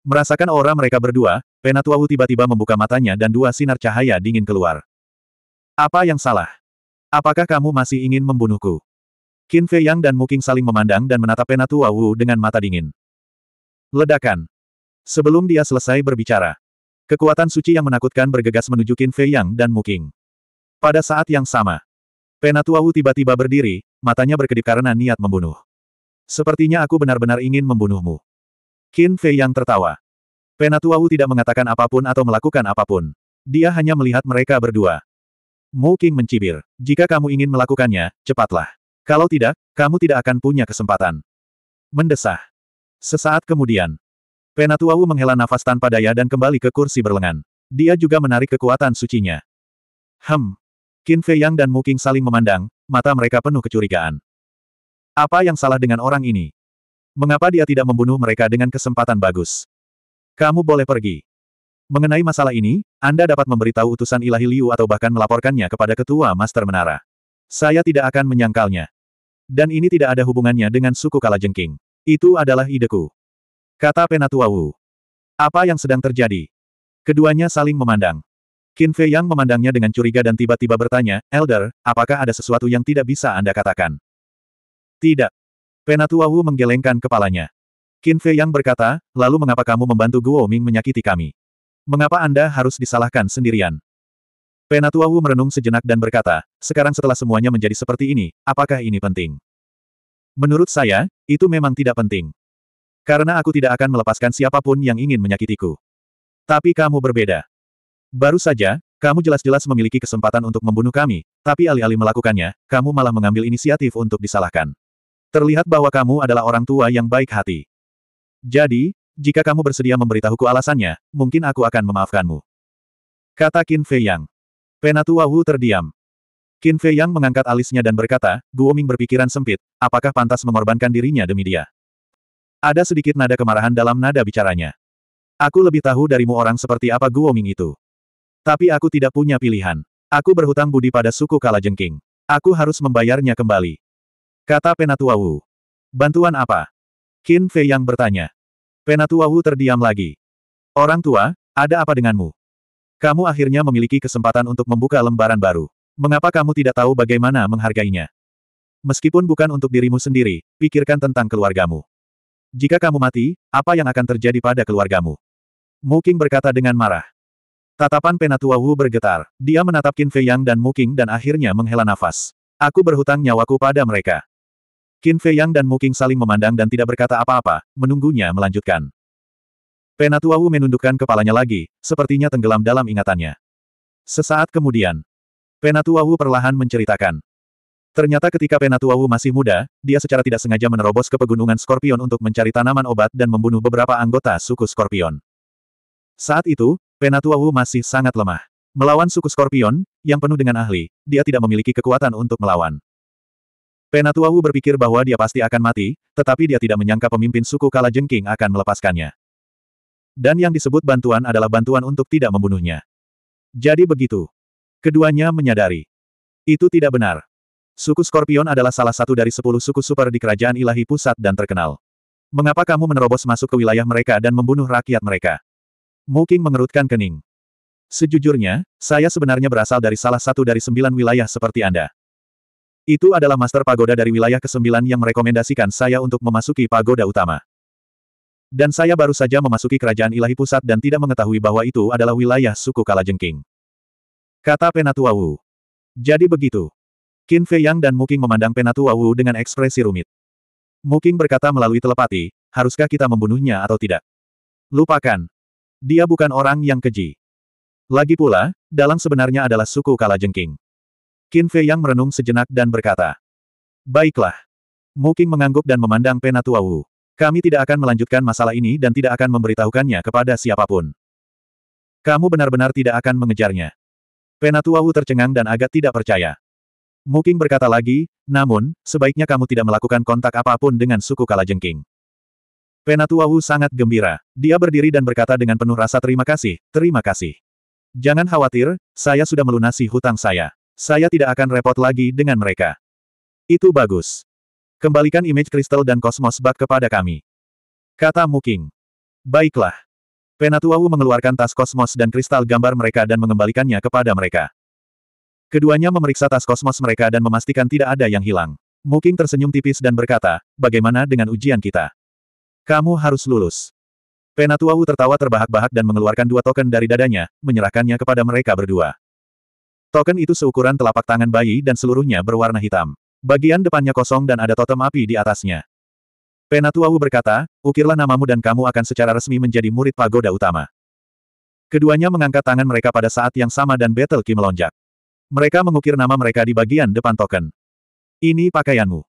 Merasakan aura mereka berdua, Penatua Wu tiba-tiba membuka matanya dan dua sinar cahaya dingin keluar. Apa yang salah? Apakah kamu masih ingin membunuhku? Qin Fei Yang dan Muking saling memandang dan menatap Penatua Wu dengan mata dingin. Ledakan. Sebelum dia selesai berbicara, kekuatan suci yang menakutkan bergegas menuju Qin Fei Yang dan Muking. Pada saat yang sama, Penatua Wu tiba-tiba berdiri, matanya berkedip karena niat membunuh. Sepertinya aku benar-benar ingin membunuhmu. Qin Fei Yang tertawa. Penatua Wu tidak mengatakan apapun atau melakukan apapun. Dia hanya melihat mereka berdua. Mu King mencibir. Jika kamu ingin melakukannya, cepatlah. Kalau tidak, kamu tidak akan punya kesempatan. Mendesah. Sesaat kemudian, Penatuawu menghela nafas tanpa daya dan kembali ke kursi berlengan. Dia juga menarik kekuatan sucinya. Hem. Qin Fei Yang dan Mu Qing saling memandang, mata mereka penuh kecurigaan. Apa yang salah dengan orang ini? Mengapa dia tidak membunuh mereka dengan kesempatan bagus? Kamu boleh pergi. Mengenai masalah ini, Anda dapat memberitahu utusan ilahi Liu atau bahkan melaporkannya kepada ketua Master Menara. Saya tidak akan menyangkalnya. Dan ini tidak ada hubungannya dengan suku Kalajengking. Itu adalah ideku. Kata Penatua Wu. Apa yang sedang terjadi? Keduanya saling memandang. Qin Fei Yang memandangnya dengan curiga dan tiba-tiba bertanya, Elder, apakah ada sesuatu yang tidak bisa Anda katakan? Tidak. Penatua Wu menggelengkan kepalanya. Qin Fei Yang berkata, lalu mengapa kamu membantu Guo Ming menyakiti kami? Mengapa Anda harus disalahkan sendirian? Penatua Wu merenung sejenak dan berkata, sekarang setelah semuanya menjadi seperti ini, apakah ini penting? Menurut saya, itu memang tidak penting. Karena aku tidak akan melepaskan siapapun yang ingin menyakitiku. Tapi kamu berbeda. Baru saja, kamu jelas-jelas memiliki kesempatan untuk membunuh kami, tapi alih-alih melakukannya, kamu malah mengambil inisiatif untuk disalahkan. Terlihat bahwa kamu adalah orang tua yang baik hati. Jadi, jika kamu bersedia memberitahuku alasannya, mungkin aku akan memaafkanmu. Kata Qin Fei Yang. Penatua Wu terdiam. Qin Fei Yang mengangkat alisnya dan berkata, Guoming berpikiran sempit, apakah pantas mengorbankan dirinya demi dia? Ada sedikit nada kemarahan dalam nada bicaranya. Aku lebih tahu darimu orang seperti apa Ming itu. Tapi aku tidak punya pilihan. Aku berhutang budi pada suku Kala Kalajengking. Aku harus membayarnya kembali. Kata Penatua Wu. Bantuan apa? Qin Fei yang bertanya. Penatua Wu terdiam lagi. Orang tua, ada apa denganmu? Kamu akhirnya memiliki kesempatan untuk membuka lembaran baru. Mengapa kamu tidak tahu bagaimana menghargainya? Meskipun bukan untuk dirimu sendiri, pikirkan tentang keluargamu. Jika kamu mati, apa yang akan terjadi pada keluargamu? Muking berkata dengan marah. Tatapan penatua Wu bergetar. Dia menatap Qin Fei Yang dan Muking dan akhirnya menghela nafas. Aku berhutang nyawaku pada mereka. Qin Fei Yang dan Muking saling memandang dan tidak berkata apa-apa, menunggunya melanjutkan. Penatua Wu menundukkan kepalanya lagi, sepertinya tenggelam dalam ingatannya. Sesaat kemudian, Penatua Wu perlahan menceritakan, Ternyata ketika Penatuawu masih muda, dia secara tidak sengaja menerobos ke pegunungan Scorpion untuk mencari tanaman obat dan membunuh beberapa anggota suku Scorpion. Saat itu, Penatuawu masih sangat lemah. Melawan suku Scorpion, yang penuh dengan ahli, dia tidak memiliki kekuatan untuk melawan. Penatuawu berpikir bahwa dia pasti akan mati, tetapi dia tidak menyangka pemimpin suku Kala Jengking akan melepaskannya. Dan yang disebut bantuan adalah bantuan untuk tidak membunuhnya. Jadi begitu. Keduanya menyadari. Itu tidak benar. Suku Skorpion adalah salah satu dari sepuluh suku super di kerajaan ilahi pusat dan terkenal. Mengapa kamu menerobos masuk ke wilayah mereka dan membunuh rakyat mereka? Muking mengerutkan kening. Sejujurnya, saya sebenarnya berasal dari salah satu dari sembilan wilayah seperti Anda. Itu adalah master pagoda dari wilayah ke kesembilan yang merekomendasikan saya untuk memasuki pagoda utama. Dan saya baru saja memasuki kerajaan ilahi pusat dan tidak mengetahui bahwa itu adalah wilayah suku Kalajengking. Kata Penatua Wu. Jadi begitu. Qin Fei Yang dan Muking memandang Penatua Wu dengan ekspresi rumit. Muking berkata melalui telepati, haruskah kita membunuhnya atau tidak? Lupakan. Dia bukan orang yang keji. Lagi pula, Dalang sebenarnya adalah suku Kalajengking. Qin Fei Yang merenung sejenak dan berkata, Baiklah. Muking mengangguk dan memandang Penatua Wu. Kami tidak akan melanjutkan masalah ini dan tidak akan memberitahukannya kepada siapapun. Kamu benar-benar tidak akan mengejarnya. Penatua Wu tercengang dan agak tidak percaya. Muking berkata lagi, namun, sebaiknya kamu tidak melakukan kontak apapun dengan suku Kalajengking. Penatua Wu sangat gembira. Dia berdiri dan berkata dengan penuh rasa terima kasih, terima kasih. Jangan khawatir, saya sudah melunasi hutang saya. Saya tidak akan repot lagi dengan mereka. Itu bagus. Kembalikan image kristal dan kosmos bak kepada kami. Kata Muking. Baiklah. Penatua Wu mengeluarkan tas kosmos dan kristal gambar mereka dan mengembalikannya kepada mereka. Keduanya memeriksa tas kosmos mereka dan memastikan tidak ada yang hilang. Muking tersenyum tipis dan berkata, bagaimana dengan ujian kita? Kamu harus lulus. Penatua Wu tertawa terbahak-bahak dan mengeluarkan dua token dari dadanya, menyerahkannya kepada mereka berdua. Token itu seukuran telapak tangan bayi dan seluruhnya berwarna hitam. Bagian depannya kosong dan ada totem api di atasnya. Penatua Wu berkata, ukirlah namamu dan kamu akan secara resmi menjadi murid pagoda utama. Keduanya mengangkat tangan mereka pada saat yang sama dan Battle Ki melonjak. Mereka mengukir nama mereka di bagian depan token. Ini pakaianmu.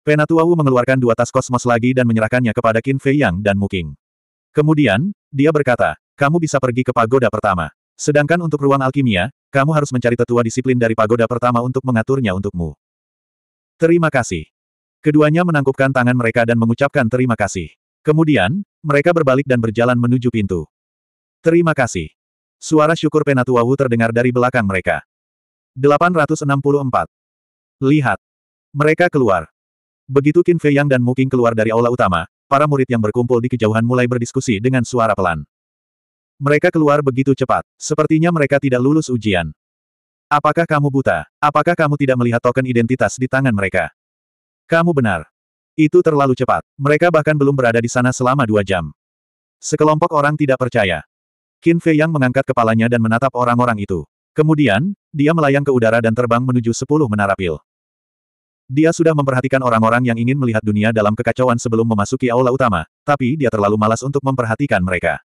Penatuawu mengeluarkan dua tas kosmos lagi dan menyerahkannya kepada Qin Fei Yang dan Muking. Kemudian, dia berkata, kamu bisa pergi ke pagoda pertama. Sedangkan untuk ruang alkimia, kamu harus mencari tetua disiplin dari pagoda pertama untuk mengaturnya untukmu. Terima kasih. Keduanya menangkupkan tangan mereka dan mengucapkan terima kasih. Kemudian, mereka berbalik dan berjalan menuju pintu. Terima kasih. Suara syukur Penatuawu terdengar dari belakang mereka. 864. Lihat. Mereka keluar. Begitu Qin Fei Yang dan Mu Qing keluar dari aula utama, para murid yang berkumpul di kejauhan mulai berdiskusi dengan suara pelan. Mereka keluar begitu cepat. Sepertinya mereka tidak lulus ujian. Apakah kamu buta? Apakah kamu tidak melihat token identitas di tangan mereka? Kamu benar. Itu terlalu cepat. Mereka bahkan belum berada di sana selama dua jam. Sekelompok orang tidak percaya. Qin Fei Yang mengangkat kepalanya dan menatap orang-orang itu. Kemudian, dia melayang ke udara dan terbang menuju sepuluh menara pil. Dia sudah memperhatikan orang-orang yang ingin melihat dunia dalam kekacauan sebelum memasuki aula utama, tapi dia terlalu malas untuk memperhatikan mereka.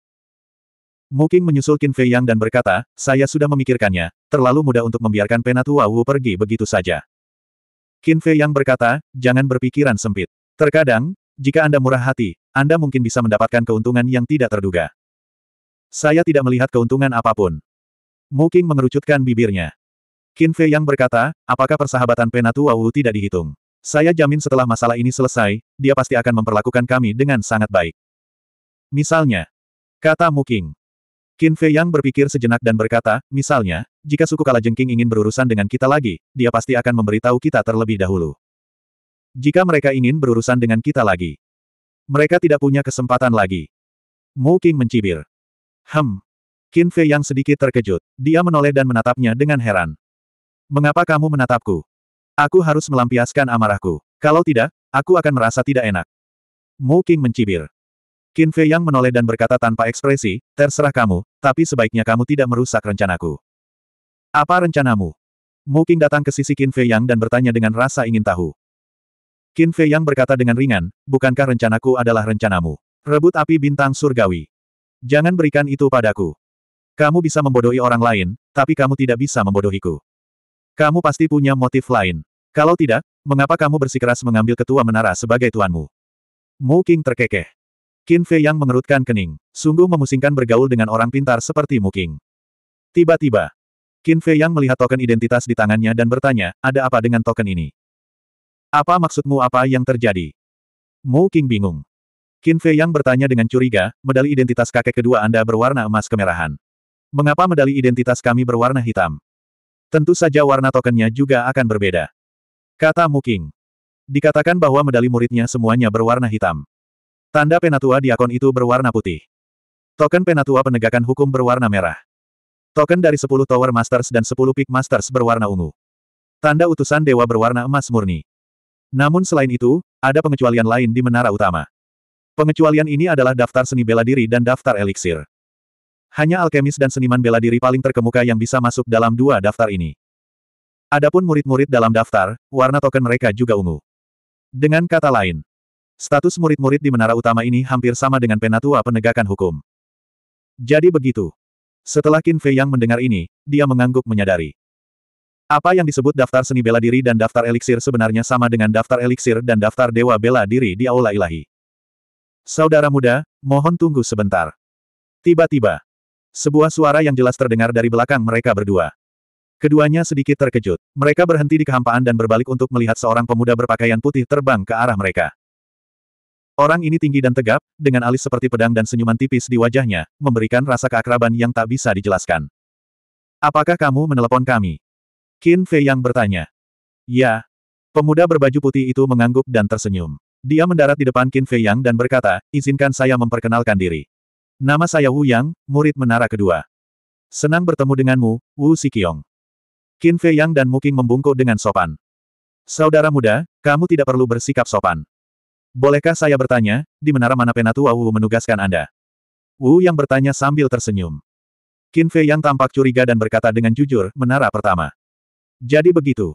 Muking menyusul Qin Fei Yang dan berkata, saya sudah memikirkannya, terlalu mudah untuk membiarkan Penatua Wu pergi begitu saja. Qin Fei Yang berkata, jangan berpikiran sempit. Terkadang, jika Anda murah hati, Anda mungkin bisa mendapatkan keuntungan yang tidak terduga. Saya tidak melihat keuntungan apapun. Muking mengerucutkan bibirnya. Qin Fei yang berkata, apakah persahabatan Penatu Wu tidak dihitung? Saya jamin setelah masalah ini selesai, dia pasti akan memperlakukan kami dengan sangat baik. Misalnya, kata Muking. Qin Fei Yang berpikir sejenak dan berkata, misalnya, jika suku Kalajengking ingin berurusan dengan kita lagi, dia pasti akan memberitahu kita terlebih dahulu. Jika mereka ingin berurusan dengan kita lagi, mereka tidak punya kesempatan lagi. Mu King mencibir. Hem, Qin Fei yang sedikit terkejut. Dia menoleh dan menatapnya dengan heran. Mengapa kamu menatapku? Aku harus melampiaskan amarahku. Kalau tidak, aku akan merasa tidak enak. Mu King mencibir. Qin Fei yang menoleh dan berkata tanpa ekspresi, terserah kamu, tapi sebaiknya kamu tidak merusak rencanaku. Apa rencanamu? Mu King datang ke sisi Qin Fei yang dan bertanya dengan rasa ingin tahu. Qin Fei yang berkata dengan ringan, bukankah rencanaku adalah rencanamu? Rebut api bintang surgawi. Jangan berikan itu padaku. Kamu bisa membodohi orang lain, tapi kamu tidak bisa membodohiku. Kamu pasti punya motif lain. Kalau tidak, mengapa kamu bersikeras mengambil ketua menara sebagai tuanmu? Mu King terkekeh. Qin Fei yang mengerutkan kening. Sungguh memusingkan bergaul dengan orang pintar seperti Mu King. Tiba-tiba, Qin Fei yang melihat token identitas di tangannya dan bertanya, ada apa dengan token ini? Apa maksudmu apa yang terjadi? Mu King bingung. Qin Fei yang bertanya dengan curiga, medali identitas kakek kedua Anda berwarna emas kemerahan. Mengapa medali identitas kami berwarna hitam? Tentu saja warna tokennya juga akan berbeda. Kata Muking. Dikatakan bahwa medali muridnya semuanya berwarna hitam. Tanda penatua diakon itu berwarna putih. Token penatua penegakan hukum berwarna merah. Token dari 10 Tower Masters dan 10 Peak Masters berwarna ungu. Tanda utusan dewa berwarna emas murni. Namun selain itu, ada pengecualian lain di menara utama. Pengecualian ini adalah daftar seni bela diri dan daftar eliksir. Hanya alkemis dan seniman bela diri paling terkemuka yang bisa masuk dalam dua daftar ini. Adapun murid-murid dalam daftar, warna token mereka juga ungu. Dengan kata lain, status murid-murid di menara utama ini hampir sama dengan penatua penegakan hukum. Jadi begitu. Setelah Qin Fei yang mendengar ini, dia mengangguk menyadari. Apa yang disebut daftar seni bela diri dan daftar eliksir sebenarnya sama dengan daftar eliksir dan daftar dewa bela diri di Aula Ilahi. Saudara muda, mohon tunggu sebentar. Tiba-tiba, sebuah suara yang jelas terdengar dari belakang mereka berdua. Keduanya sedikit terkejut. Mereka berhenti di kehampaan dan berbalik untuk melihat seorang pemuda berpakaian putih terbang ke arah mereka. Orang ini tinggi dan tegap, dengan alis seperti pedang dan senyuman tipis di wajahnya, memberikan rasa keakraban yang tak bisa dijelaskan. Apakah kamu menelepon kami? Qin Fei yang bertanya. Ya. Pemuda berbaju putih itu mengangguk dan tersenyum. Dia mendarat di depan Qin Fei Yang dan berkata, izinkan saya memperkenalkan diri. Nama saya Wu Yang, murid menara kedua. Senang bertemu denganmu, Wu Sikiong. Qin Fei Yang dan Muking membungkuk dengan sopan. Saudara muda, kamu tidak perlu bersikap sopan. Bolehkah saya bertanya, di menara mana Penatua Wu menugaskan Anda? Wu Yang bertanya sambil tersenyum. Qin Fei Yang tampak curiga dan berkata dengan jujur, menara pertama. Jadi begitu.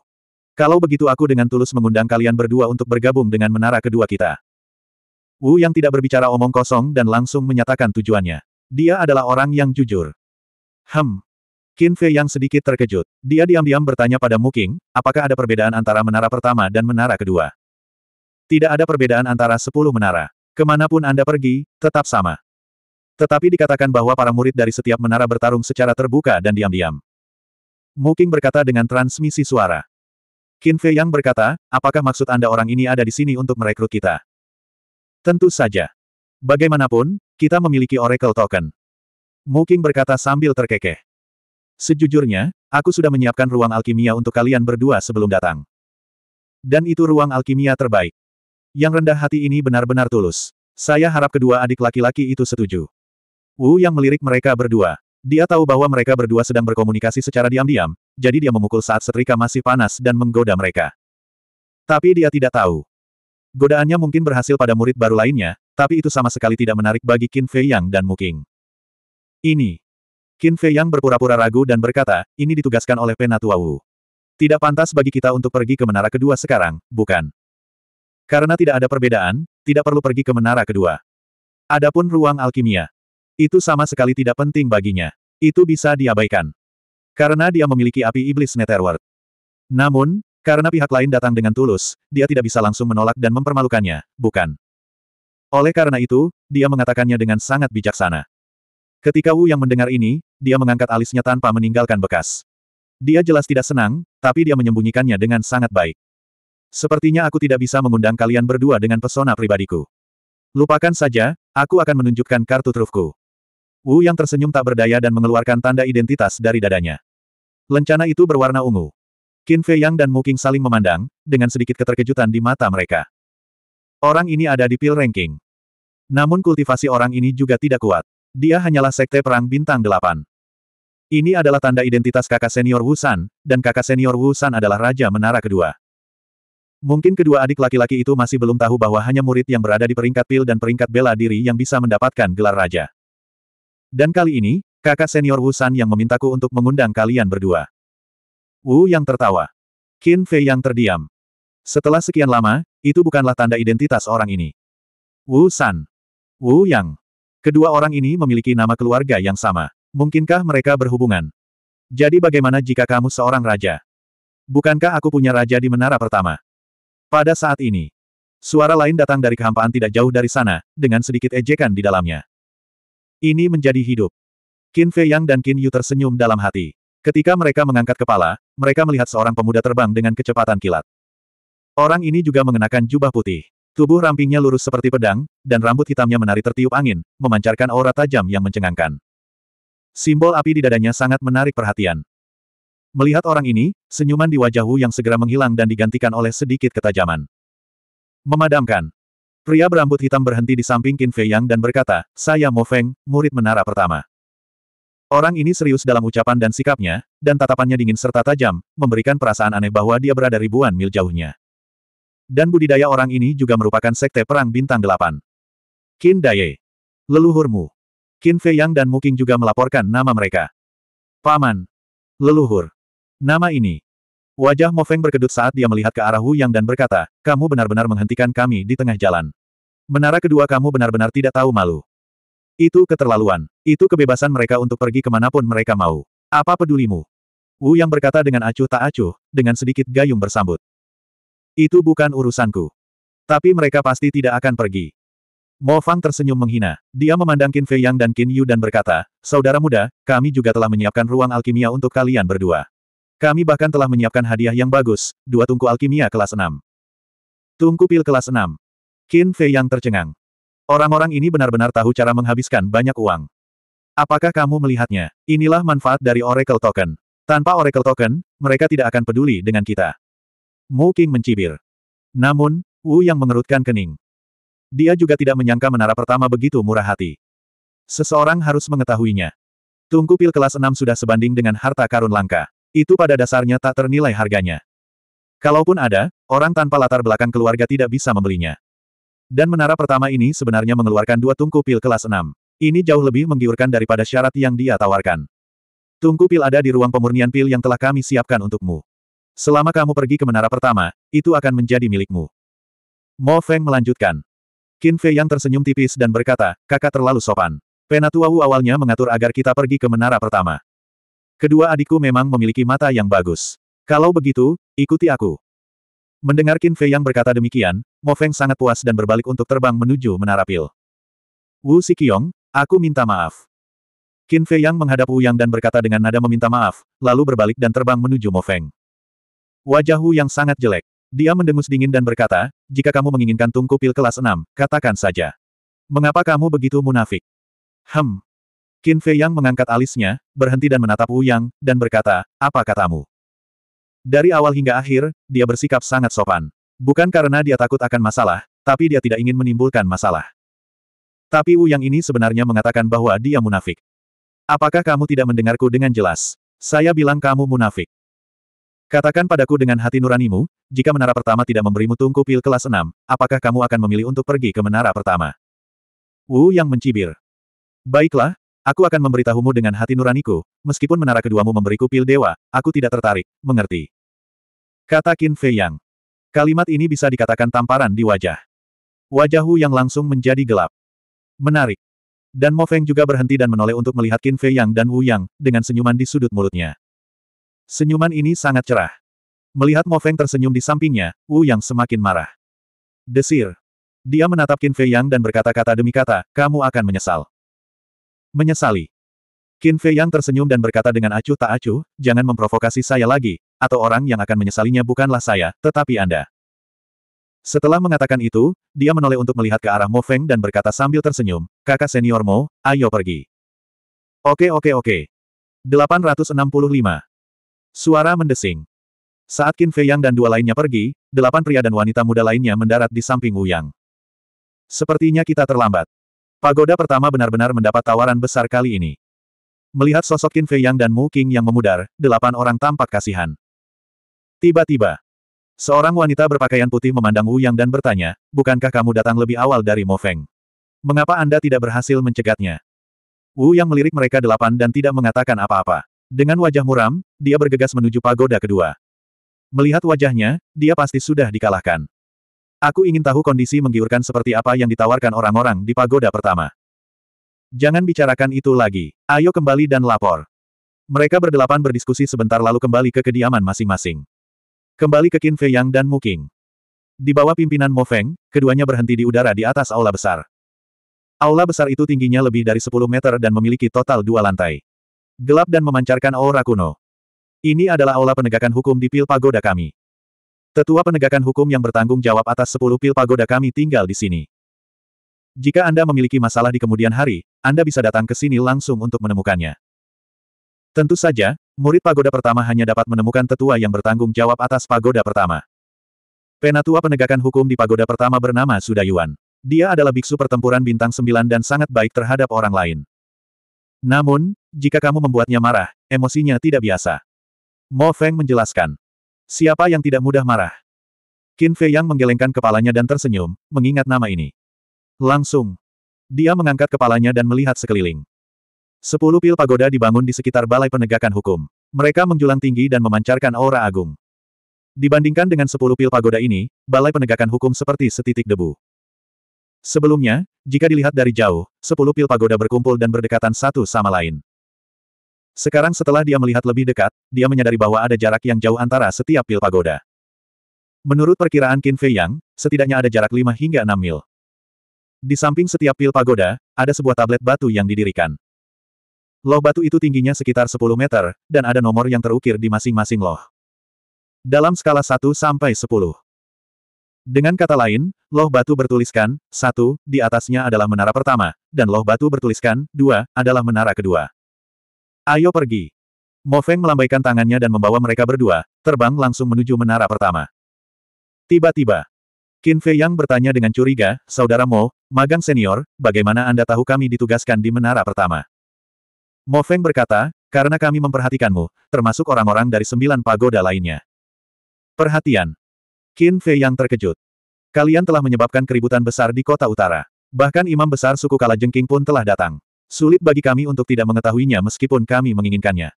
Kalau begitu aku dengan tulus mengundang kalian berdua untuk bergabung dengan menara kedua kita. Wu yang tidak berbicara omong kosong dan langsung menyatakan tujuannya. Dia adalah orang yang jujur. Hem. Qin Fei yang sedikit terkejut. Dia diam-diam bertanya pada Muking, apakah ada perbedaan antara menara pertama dan menara kedua? Tidak ada perbedaan antara sepuluh menara. Kemanapun Anda pergi, tetap sama. Tetapi dikatakan bahwa para murid dari setiap menara bertarung secara terbuka dan diam-diam. Muking berkata dengan transmisi suara. Qin Fei yang berkata, apakah maksud Anda orang ini ada di sini untuk merekrut kita? Tentu saja. Bagaimanapun, kita memiliki Oracle Token. Muking berkata sambil terkekeh. Sejujurnya, aku sudah menyiapkan ruang alkimia untuk kalian berdua sebelum datang. Dan itu ruang alkimia terbaik. Yang rendah hati ini benar-benar tulus. Saya harap kedua adik laki-laki itu setuju. Wu yang melirik mereka berdua. Dia tahu bahwa mereka berdua sedang berkomunikasi secara diam-diam, jadi dia memukul saat setrika masih panas dan menggoda mereka. Tapi dia tidak tahu. Godaannya mungkin berhasil pada murid baru lainnya, tapi itu sama sekali tidak menarik bagi Qin Fei Yang dan Mu Muking. Ini. Qin Fei Yang berpura-pura ragu dan berkata, ini ditugaskan oleh Penatua Wu. Tidak pantas bagi kita untuk pergi ke menara kedua sekarang, bukan? Karena tidak ada perbedaan, tidak perlu pergi ke menara kedua. Adapun ruang alkimia. Itu sama sekali tidak penting baginya. Itu bisa diabaikan. Karena dia memiliki api iblis Netherworld. Namun, karena pihak lain datang dengan tulus, dia tidak bisa langsung menolak dan mempermalukannya, bukan? Oleh karena itu, dia mengatakannya dengan sangat bijaksana. Ketika Wu yang mendengar ini, dia mengangkat alisnya tanpa meninggalkan bekas. Dia jelas tidak senang, tapi dia menyembunyikannya dengan sangat baik. Sepertinya aku tidak bisa mengundang kalian berdua dengan pesona pribadiku. Lupakan saja, aku akan menunjukkan kartu trufku. Wu yang tersenyum tak berdaya dan mengeluarkan tanda identitas dari dadanya. Lencana itu berwarna ungu. Qin Fei Yang dan Muking saling memandang, dengan sedikit keterkejutan di mata mereka. Orang ini ada di pil ranking. Namun kultivasi orang ini juga tidak kuat. Dia hanyalah sekte perang bintang delapan. Ini adalah tanda identitas kakak senior Wu San, dan kakak senior Wu San adalah Raja Menara Kedua. Mungkin kedua adik laki-laki itu masih belum tahu bahwa hanya murid yang berada di peringkat pil dan peringkat bela diri yang bisa mendapatkan gelar raja. Dan kali ini, kakak senior Wu San yang memintaku untuk mengundang kalian berdua. Wu yang tertawa. Qin Fei yang terdiam. Setelah sekian lama, itu bukanlah tanda identitas orang ini. Wu San. Wu Yang. Kedua orang ini memiliki nama keluarga yang sama. Mungkinkah mereka berhubungan? Jadi bagaimana jika kamu seorang raja? Bukankah aku punya raja di menara pertama? Pada saat ini, suara lain datang dari kehampaan tidak jauh dari sana, dengan sedikit ejekan di dalamnya. Ini menjadi hidup. Qin Fei Yang dan Qin Yu tersenyum dalam hati. Ketika mereka mengangkat kepala, mereka melihat seorang pemuda terbang dengan kecepatan kilat. Orang ini juga mengenakan jubah putih. Tubuh rampingnya lurus seperti pedang, dan rambut hitamnya menari tertiup angin, memancarkan aura tajam yang mencengangkan. Simbol api di dadanya sangat menarik perhatian. Melihat orang ini, senyuman di wajah Wu yang segera menghilang dan digantikan oleh sedikit ketajaman. Memadamkan. Pria berambut hitam berhenti di samping Qin Fei Yang dan berkata, saya Mo Feng, murid menara pertama. Orang ini serius dalam ucapan dan sikapnya, dan tatapannya dingin serta tajam, memberikan perasaan aneh bahwa dia berada ribuan mil jauhnya. Dan budidaya orang ini juga merupakan sekte perang bintang delapan. Qin Daye. Leluhurmu. Qin Fei Yang dan Mu Muking juga melaporkan nama mereka. Paman. Leluhur. Nama ini. Wajah Mo Feng berkedut saat dia melihat ke arah Hu Yang dan berkata, kamu benar-benar menghentikan kami di tengah jalan. Menara kedua kamu benar-benar tidak tahu malu. Itu keterlaluan. Itu kebebasan mereka untuk pergi kemanapun mereka mau. Apa pedulimu? Wu yang berkata dengan acuh tak acuh, dengan sedikit gayung bersambut. Itu bukan urusanku. Tapi mereka pasti tidak akan pergi. Mo Fang tersenyum menghina. Dia memandang Qin Fei Yang dan Qin Yu dan berkata, Saudara muda, kami juga telah menyiapkan ruang alkimia untuk kalian berdua. Kami bahkan telah menyiapkan hadiah yang bagus, dua tungku alkimia kelas 6. Tungku pil kelas 6. Qin Fei Yang tercengang. Orang-orang ini benar-benar tahu cara menghabiskan banyak uang. Apakah kamu melihatnya? Inilah manfaat dari Oracle Token. Tanpa Oracle Token, mereka tidak akan peduli dengan kita. Mu King mencibir. Namun, Wu yang mengerutkan kening. Dia juga tidak menyangka menara pertama begitu murah hati. Seseorang harus mengetahuinya. Tungku pil kelas 6 sudah sebanding dengan harta karun langka. Itu pada dasarnya tak ternilai harganya. Kalaupun ada, orang tanpa latar belakang keluarga tidak bisa membelinya. Dan menara pertama ini sebenarnya mengeluarkan dua tungku pil kelas 6. Ini jauh lebih menggiurkan daripada syarat yang dia tawarkan. Tungku pil ada di ruang pemurnian pil yang telah kami siapkan untukmu. Selama kamu pergi ke menara pertama, itu akan menjadi milikmu. Mo Feng melanjutkan. Qin Fei yang tersenyum tipis dan berkata, kakak terlalu sopan. Penatua Wu awalnya mengatur agar kita pergi ke menara pertama. Kedua adikku memang memiliki mata yang bagus. Kalau begitu, ikuti aku. Mendengar Qin Fei yang berkata demikian, Mo Feng sangat puas dan berbalik untuk terbang menuju menara pil. Wu Siqiong, aku minta maaf. Qin Fei yang menghadap Wu Yang dan berkata dengan nada meminta maaf, lalu berbalik dan terbang menuju Mo Feng. Wajah Wu Yang sangat jelek. Dia mendengus dingin dan berkata, jika kamu menginginkan tungku pil kelas 6, katakan saja. Mengapa kamu begitu munafik? Hem. Qin Fei Yang mengangkat alisnya, berhenti dan menatap Wu Yang, dan berkata, apa katamu? Dari awal hingga akhir, dia bersikap sangat sopan. Bukan karena dia takut akan masalah, tapi dia tidak ingin menimbulkan masalah. Tapi Wu Yang ini sebenarnya mengatakan bahwa dia munafik. Apakah kamu tidak mendengarku dengan jelas? Saya bilang kamu munafik. Katakan padaku dengan hati nuranimu, jika menara pertama tidak memberimu tungku pil kelas 6, apakah kamu akan memilih untuk pergi ke menara pertama? Wu Yang mencibir. Baiklah, Aku akan memberitahumu dengan hati nuraniku, meskipun menara keduamu memberiku pil dewa, aku tidak tertarik, mengerti. Kata Qin Fei Yang. Kalimat ini bisa dikatakan tamparan di wajah. Wajah Hu Yang langsung menjadi gelap. Menarik. Dan Mo Feng juga berhenti dan menoleh untuk melihat Qin Fei Yang dan Wu Yang, dengan senyuman di sudut mulutnya. Senyuman ini sangat cerah. Melihat Mo Feng tersenyum di sampingnya, Wu Yang semakin marah. Desir. Dia menatap Qin Fei Yang dan berkata-kata demi kata, kamu akan menyesal menyesali. Qin Fei Yang tersenyum dan berkata dengan acuh tak acuh, jangan memprovokasi saya lagi, atau orang yang akan menyesalinya bukanlah saya, tetapi Anda. Setelah mengatakan itu, dia menoleh untuk melihat ke arah Mo Feng dan berkata sambil tersenyum, kakak senior Mo, ayo pergi. Oke oke oke. 865. Suara mendesing. Saat Qin Fei Yang dan dua lainnya pergi, delapan pria dan wanita muda lainnya mendarat di samping Wu Yang. Sepertinya kita terlambat. Pagoda pertama benar-benar mendapat tawaran besar kali ini. Melihat sosok Qin Fei Yang dan Mu King yang memudar, delapan orang tampak kasihan. Tiba-tiba, seorang wanita berpakaian putih memandang Wu Yang dan bertanya, bukankah kamu datang lebih awal dari Mo Feng? Mengapa Anda tidak berhasil mencegatnya? Wu Yang melirik mereka delapan dan tidak mengatakan apa-apa. Dengan wajah muram, dia bergegas menuju pagoda kedua. Melihat wajahnya, dia pasti sudah dikalahkan. Aku ingin tahu kondisi menggiurkan seperti apa yang ditawarkan orang-orang di pagoda pertama. Jangan bicarakan itu lagi. Ayo kembali dan lapor. Mereka berdelapan berdiskusi sebentar lalu kembali ke kediaman masing-masing. Kembali ke Qin Fei Yang dan Muking. Di bawah pimpinan Mo Feng, keduanya berhenti di udara di atas aula besar. Aula besar itu tingginya lebih dari 10 meter dan memiliki total dua lantai. Gelap dan memancarkan aura kuno. Ini adalah aula penegakan hukum di pil pagoda kami. Tetua penegakan hukum yang bertanggung jawab atas 10 pil pagoda kami tinggal di sini. Jika Anda memiliki masalah di kemudian hari, Anda bisa datang ke sini langsung untuk menemukannya. Tentu saja, murid pagoda pertama hanya dapat menemukan tetua yang bertanggung jawab atas pagoda pertama. Penatua penegakan hukum di pagoda pertama bernama Sudayuan. Dia adalah biksu pertempuran bintang 9 dan sangat baik terhadap orang lain. Namun, jika kamu membuatnya marah, emosinya tidak biasa. Mo Feng menjelaskan. Siapa yang tidak mudah marah? Qin Fei Yang menggelengkan kepalanya dan tersenyum, mengingat nama ini. Langsung. Dia mengangkat kepalanya dan melihat sekeliling. Sepuluh pil pagoda dibangun di sekitar balai penegakan hukum. Mereka menjulang tinggi dan memancarkan aura agung. Dibandingkan dengan sepuluh pil pagoda ini, balai penegakan hukum seperti setitik debu. Sebelumnya, jika dilihat dari jauh, sepuluh pil pagoda berkumpul dan berdekatan satu sama lain. Sekarang setelah dia melihat lebih dekat, dia menyadari bahwa ada jarak yang jauh antara setiap pil pagoda. Menurut perkiraan Qin Fei Yang, setidaknya ada jarak 5 hingga 6 mil. Di samping setiap pil pagoda, ada sebuah tablet batu yang didirikan. Loh batu itu tingginya sekitar 10 meter, dan ada nomor yang terukir di masing-masing loh. Dalam skala 1 sampai 10. Dengan kata lain, loh batu bertuliskan, 1, di atasnya adalah menara pertama, dan loh batu bertuliskan, 2, adalah menara kedua. Ayo pergi. Mo Feng melambaikan tangannya dan membawa mereka berdua, terbang langsung menuju menara pertama. Tiba-tiba, Qin Fei Yang bertanya dengan curiga, Saudara Mo, magang senior, bagaimana Anda tahu kami ditugaskan di menara pertama? Mo Feng berkata, karena kami memperhatikanmu, termasuk orang-orang dari sembilan pagoda lainnya. Perhatian. Qin Fei yang terkejut. Kalian telah menyebabkan keributan besar di kota utara. Bahkan imam besar suku Kalajengking pun telah datang. Sulit bagi kami untuk tidak mengetahuinya meskipun kami menginginkannya.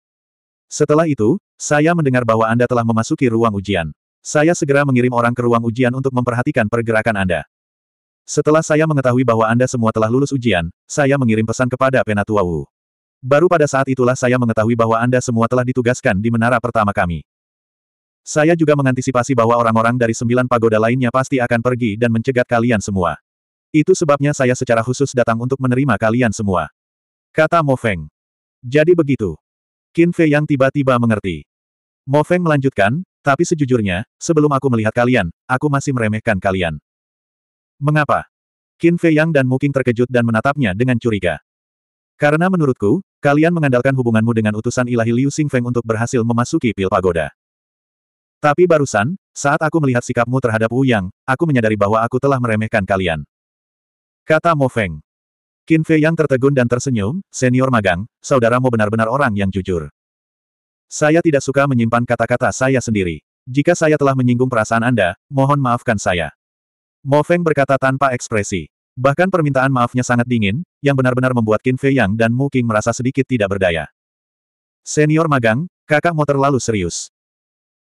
Setelah itu, saya mendengar bahwa Anda telah memasuki ruang ujian. Saya segera mengirim orang ke ruang ujian untuk memperhatikan pergerakan Anda. Setelah saya mengetahui bahwa Anda semua telah lulus ujian, saya mengirim pesan kepada Penatua Wu. Baru pada saat itulah saya mengetahui bahwa Anda semua telah ditugaskan di menara pertama kami. Saya juga mengantisipasi bahwa orang-orang dari sembilan pagoda lainnya pasti akan pergi dan mencegat kalian semua. Itu sebabnya saya secara khusus datang untuk menerima kalian semua. Kata Mo Feng. Jadi begitu. Qin Fei yang tiba-tiba mengerti. Mo Feng melanjutkan, tapi sejujurnya, sebelum aku melihat kalian, aku masih meremehkan kalian. Mengapa? Qin Fei Yang dan Muking terkejut dan menatapnya dengan curiga. Karena menurutku, kalian mengandalkan hubunganmu dengan utusan ilahi Liu Xing Feng untuk berhasil memasuki pil pagoda. Tapi barusan, saat aku melihat sikapmu terhadap Wu Yang, aku menyadari bahwa aku telah meremehkan kalian. Kata Mo Feng. Qin Fei yang tertegun dan tersenyum, senior magang, saudaramu benar-benar orang yang jujur. Saya tidak suka menyimpan kata-kata saya sendiri. Jika saya telah menyinggung perasaan Anda, mohon maafkan saya. Mo Feng berkata tanpa ekspresi. Bahkan permintaan maafnya sangat dingin, yang benar-benar membuat Qin Fei Yang dan Mu King merasa sedikit tidak berdaya. Senior magang, kakakmu terlalu serius.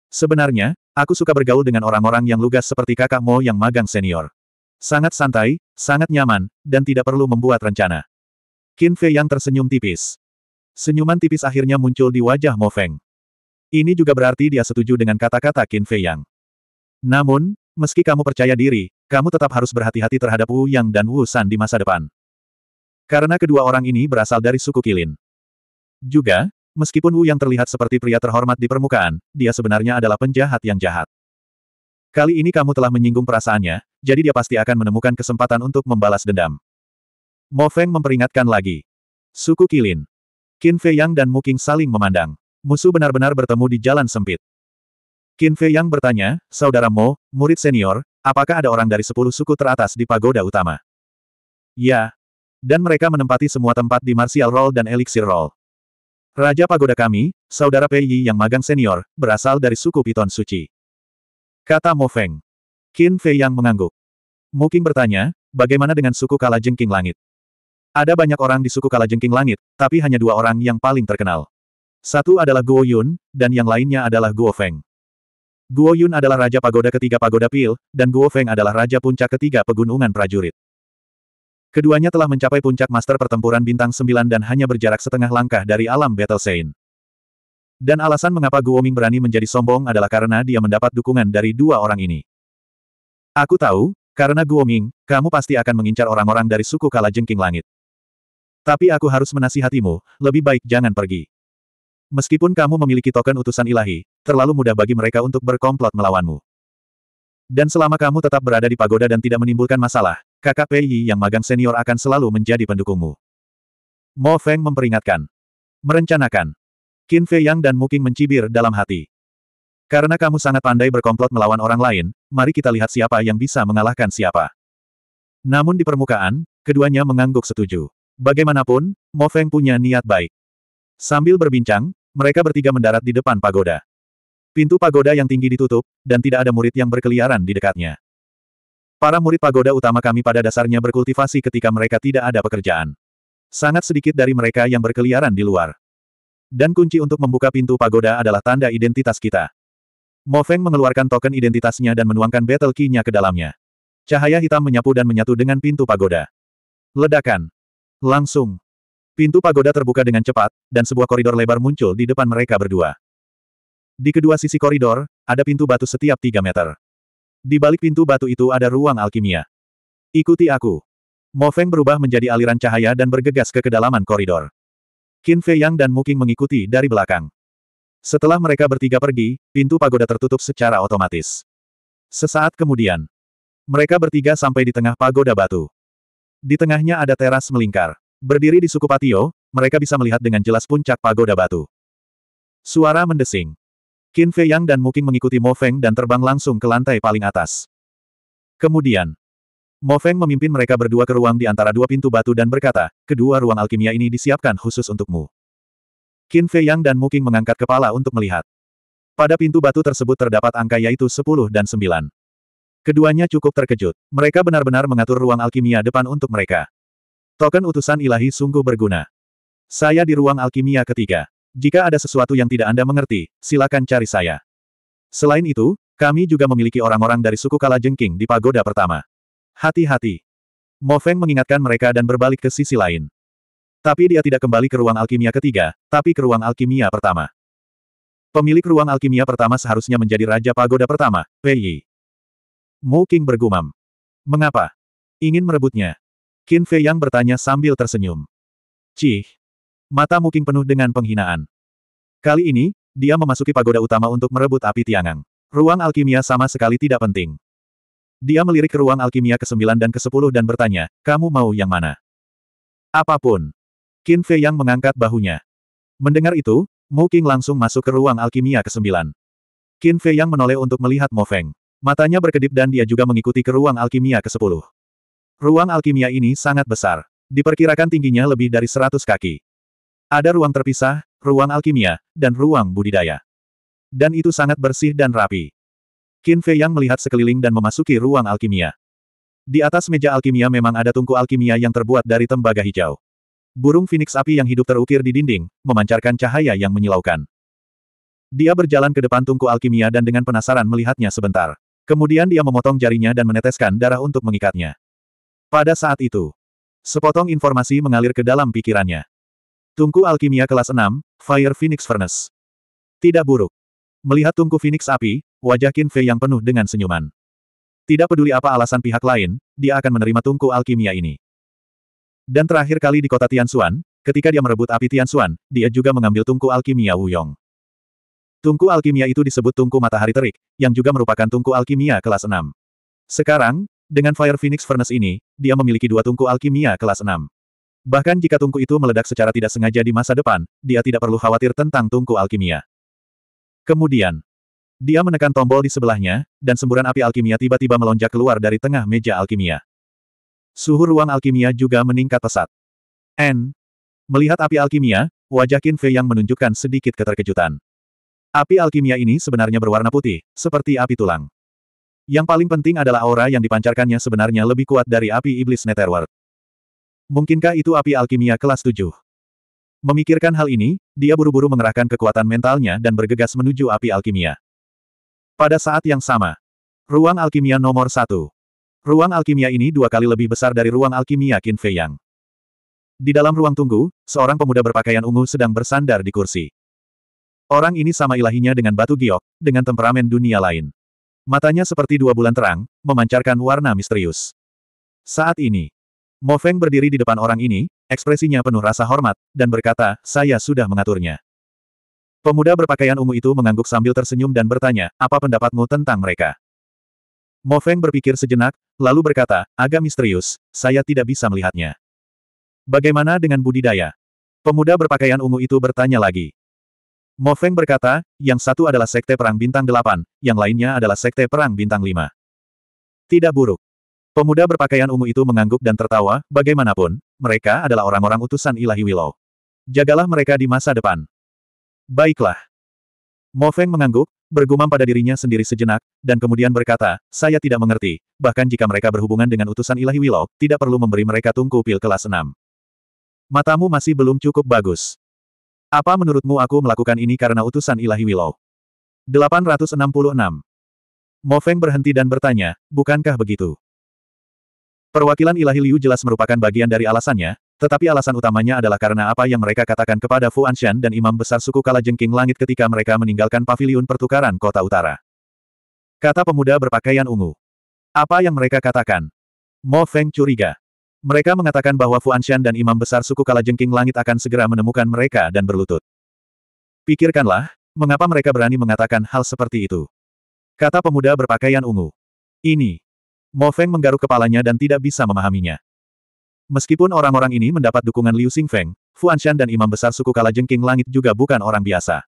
Sebenarnya, aku suka bergaul dengan orang-orang yang lugas seperti kakakmu yang magang senior. Sangat santai, sangat nyaman, dan tidak perlu membuat rencana. Qin Fei yang tersenyum tipis. Senyuman tipis akhirnya muncul di wajah Mo Feng. Ini juga berarti dia setuju dengan kata-kata Qin Fei yang. Namun, meski kamu percaya diri, kamu tetap harus berhati-hati terhadap Wu Yang dan Wu San di masa depan. Karena kedua orang ini berasal dari suku Kilin. Juga, meskipun Wu Yang terlihat seperti pria terhormat di permukaan, dia sebenarnya adalah penjahat yang jahat. Kali ini kamu telah menyinggung perasaannya, jadi dia pasti akan menemukan kesempatan untuk membalas dendam. Mo Feng memperingatkan lagi. Suku Kilin. Qin Fei Yang dan Muking saling memandang. Musuh benar-benar bertemu di jalan sempit. Qin Fei Yang bertanya, Saudara Mo, murid senior, apakah ada orang dari sepuluh suku teratas di pagoda utama? Ya. Dan mereka menempati semua tempat di Martial Roll dan Elixir Roll. Raja pagoda kami, Saudara Pei Yi yang magang senior, berasal dari suku Piton Suci. Kata Mo Feng. Qin Fei yang mengangguk. Mu Qing bertanya, bagaimana dengan suku Kalajengking Langit? Ada banyak orang di suku Kalajengking Langit, tapi hanya dua orang yang paling terkenal. Satu adalah Guo Yun, dan yang lainnya adalah Guo Feng. Guo Yun adalah Raja Pagoda ketiga Pagoda Pil, dan Guo Feng adalah Raja Puncak ketiga Pegunungan Prajurit. Keduanya telah mencapai puncak master pertempuran bintang Sembilan dan hanya berjarak setengah langkah dari alam Battle Saint. Dan alasan mengapa Guo Ming berani menjadi sombong adalah karena dia mendapat dukungan dari dua orang ini. Aku tahu, karena Guo Ming, kamu pasti akan mengincar orang-orang dari suku Kala Jengking Langit. Tapi aku harus menasihatimu, lebih baik jangan pergi. Meskipun kamu memiliki token utusan ilahi, terlalu mudah bagi mereka untuk berkomplot melawanmu. Dan selama kamu tetap berada di pagoda dan tidak menimbulkan masalah, kakak Pei yang magang senior akan selalu menjadi pendukungmu. Mo Feng memperingatkan. Merencanakan. Qin Fei Yang dan Muking mencibir dalam hati. Karena kamu sangat pandai berkomplot melawan orang lain, mari kita lihat siapa yang bisa mengalahkan siapa. Namun di permukaan, keduanya mengangguk setuju. Bagaimanapun, Mo Feng punya niat baik. Sambil berbincang, mereka bertiga mendarat di depan pagoda. Pintu pagoda yang tinggi ditutup, dan tidak ada murid yang berkeliaran di dekatnya. Para murid pagoda utama kami pada dasarnya berkultivasi ketika mereka tidak ada pekerjaan. Sangat sedikit dari mereka yang berkeliaran di luar. Dan kunci untuk membuka pintu pagoda adalah tanda identitas kita. Mo Feng mengeluarkan token identitasnya dan menuangkan battle key-nya ke dalamnya. Cahaya hitam menyapu dan menyatu dengan pintu pagoda. Ledakan. Langsung. Pintu pagoda terbuka dengan cepat, dan sebuah koridor lebar muncul di depan mereka berdua. Di kedua sisi koridor, ada pintu batu setiap 3 meter. Di balik pintu batu itu ada ruang alkimia. Ikuti aku. Mo Feng berubah menjadi aliran cahaya dan bergegas ke kedalaman koridor. Qin Fei Yang dan Muking mengikuti dari belakang. Setelah mereka bertiga pergi, pintu pagoda tertutup secara otomatis. Sesaat kemudian, mereka bertiga sampai di tengah pagoda batu. Di tengahnya ada teras melingkar. Berdiri di suku patio, mereka bisa melihat dengan jelas puncak pagoda batu. Suara mendesing. Qin Fei Yang dan Muking mengikuti Mo Feng dan terbang langsung ke lantai paling atas. Kemudian, Mo Feng memimpin mereka berdua ke ruang di antara dua pintu batu dan berkata, kedua ruang alkimia ini disiapkan khusus untukmu. Qin Fei Yang dan Mu Qing mengangkat kepala untuk melihat. Pada pintu batu tersebut terdapat angka yaitu 10 dan 9. Keduanya cukup terkejut. Mereka benar-benar mengatur ruang alkimia depan untuk mereka. Token utusan ilahi sungguh berguna. Saya di ruang alkimia ketiga. Jika ada sesuatu yang tidak Anda mengerti, silakan cari saya. Selain itu, kami juga memiliki orang-orang dari suku Kala Jengking di pagoda pertama. Hati-hati. Mo Feng mengingatkan mereka dan berbalik ke sisi lain. Tapi dia tidak kembali ke ruang alkimia ketiga, tapi ke ruang alkimia pertama. Pemilik ruang alkimia pertama seharusnya menjadi Raja Pagoda pertama, Pei. Mu King bergumam. Mengapa? Ingin merebutnya. Qin Fei Yang bertanya sambil tersenyum. Cih. Mata Mu King penuh dengan penghinaan. Kali ini, dia memasuki pagoda utama untuk merebut api tiangang. Ruang alkimia sama sekali tidak penting. Dia melirik ke ruang alkimia ke-9 dan ke-10 dan bertanya, kamu mau yang mana? Apapun. Qin Fei yang mengangkat bahunya. Mendengar itu, Mu King langsung masuk ke ruang alkimia ke-9. Qin Fei yang menoleh untuk melihat Mo Feng. Matanya berkedip dan dia juga mengikuti ke ruang alkimia ke-10. Ruang alkimia ini sangat besar. Diperkirakan tingginya lebih dari 100 kaki. Ada ruang terpisah, ruang alkimia, dan ruang budidaya. Dan itu sangat bersih dan rapi. Qin Fei Yang melihat sekeliling dan memasuki ruang alkimia. Di atas meja alkimia memang ada tungku alkimia yang terbuat dari tembaga hijau. Burung Phoenix api yang hidup terukir di dinding, memancarkan cahaya yang menyilaukan. Dia berjalan ke depan tungku alkimia dan dengan penasaran melihatnya sebentar. Kemudian dia memotong jarinya dan meneteskan darah untuk mengikatnya. Pada saat itu, sepotong informasi mengalir ke dalam pikirannya. Tungku alkimia kelas 6, Fire Phoenix Furnace. Tidak buruk. Melihat tungku Phoenix api, wajah Qin Fei yang penuh dengan senyuman. Tidak peduli apa alasan pihak lain, dia akan menerima tungku alkimia ini. Dan terakhir kali di kota Tianxuan, ketika dia merebut api Tianxuan, dia juga mengambil tungku alkimia Wuyong. Tungku alkimia itu disebut tungku matahari terik, yang juga merupakan tungku alkimia kelas 6. Sekarang, dengan Fire Phoenix Furnace ini, dia memiliki dua tungku alkimia kelas 6. Bahkan jika tungku itu meledak secara tidak sengaja di masa depan, dia tidak perlu khawatir tentang tungku alkimia. Kemudian, dia menekan tombol di sebelahnya, dan semburan api alkimia tiba-tiba melonjak keluar dari tengah meja alkimia. Suhu ruang alkimia juga meningkat pesat. N. Melihat api alkimia, wajah Qin Fei yang menunjukkan sedikit keterkejutan. Api alkimia ini sebenarnya berwarna putih, seperti api tulang. Yang paling penting adalah aura yang dipancarkannya sebenarnya lebih kuat dari api iblis Netherworld. Mungkinkah itu api alkimia kelas 7? Memikirkan hal ini, dia buru-buru mengerahkan kekuatan mentalnya dan bergegas menuju api alkimia. Pada saat yang sama, ruang alkimia nomor satu. Ruang alkimia ini dua kali lebih besar dari ruang alkimia Qin Fei Yang. Di dalam ruang tunggu, seorang pemuda berpakaian ungu sedang bersandar di kursi. Orang ini sama ilahinya dengan batu giok, dengan temperamen dunia lain. Matanya seperti dua bulan terang, memancarkan warna misterius. Saat ini, Mo Feng berdiri di depan orang ini, ekspresinya penuh rasa hormat, dan berkata, saya sudah mengaturnya. Pemuda berpakaian ungu itu mengangguk sambil tersenyum dan bertanya, apa pendapatmu tentang mereka? Mo Feng berpikir sejenak, lalu berkata, agak misterius, saya tidak bisa melihatnya. Bagaimana dengan budidaya? Pemuda berpakaian ungu itu bertanya lagi. Mo Feng berkata, yang satu adalah Sekte Perang Bintang Delapan, yang lainnya adalah Sekte Perang Bintang Lima. Tidak buruk. Pemuda berpakaian ungu itu mengangguk dan tertawa, bagaimanapun, mereka adalah orang-orang utusan ilahi Willow. Jagalah mereka di masa depan. Baiklah. Mo Feng mengangguk, bergumam pada dirinya sendiri sejenak, dan kemudian berkata, saya tidak mengerti, bahkan jika mereka berhubungan dengan utusan ilahi Willow, tidak perlu memberi mereka tungku pil kelas 6. Matamu masih belum cukup bagus. Apa menurutmu aku melakukan ini karena utusan ilahi Willow? 866. Mo Feng berhenti dan bertanya, bukankah begitu? Perwakilan ilahi Liu jelas merupakan bagian dari alasannya, tetapi alasan utamanya adalah karena apa yang mereka katakan kepada Fu Anshan dan imam besar suku Kalajengking Langit ketika mereka meninggalkan paviliun pertukaran kota utara. Kata pemuda berpakaian ungu. Apa yang mereka katakan? Mo Feng curiga. Mereka mengatakan bahwa Fu Anshan dan imam besar suku Kalajengking Langit akan segera menemukan mereka dan berlutut. Pikirkanlah, mengapa mereka berani mengatakan hal seperti itu? Kata pemuda berpakaian ungu. Ini, Mo Feng menggaruk kepalanya dan tidak bisa memahaminya. Meskipun orang-orang ini mendapat dukungan Liu Xingfeng, Anshan dan imam besar suku Kalajengking Langit juga bukan orang biasa.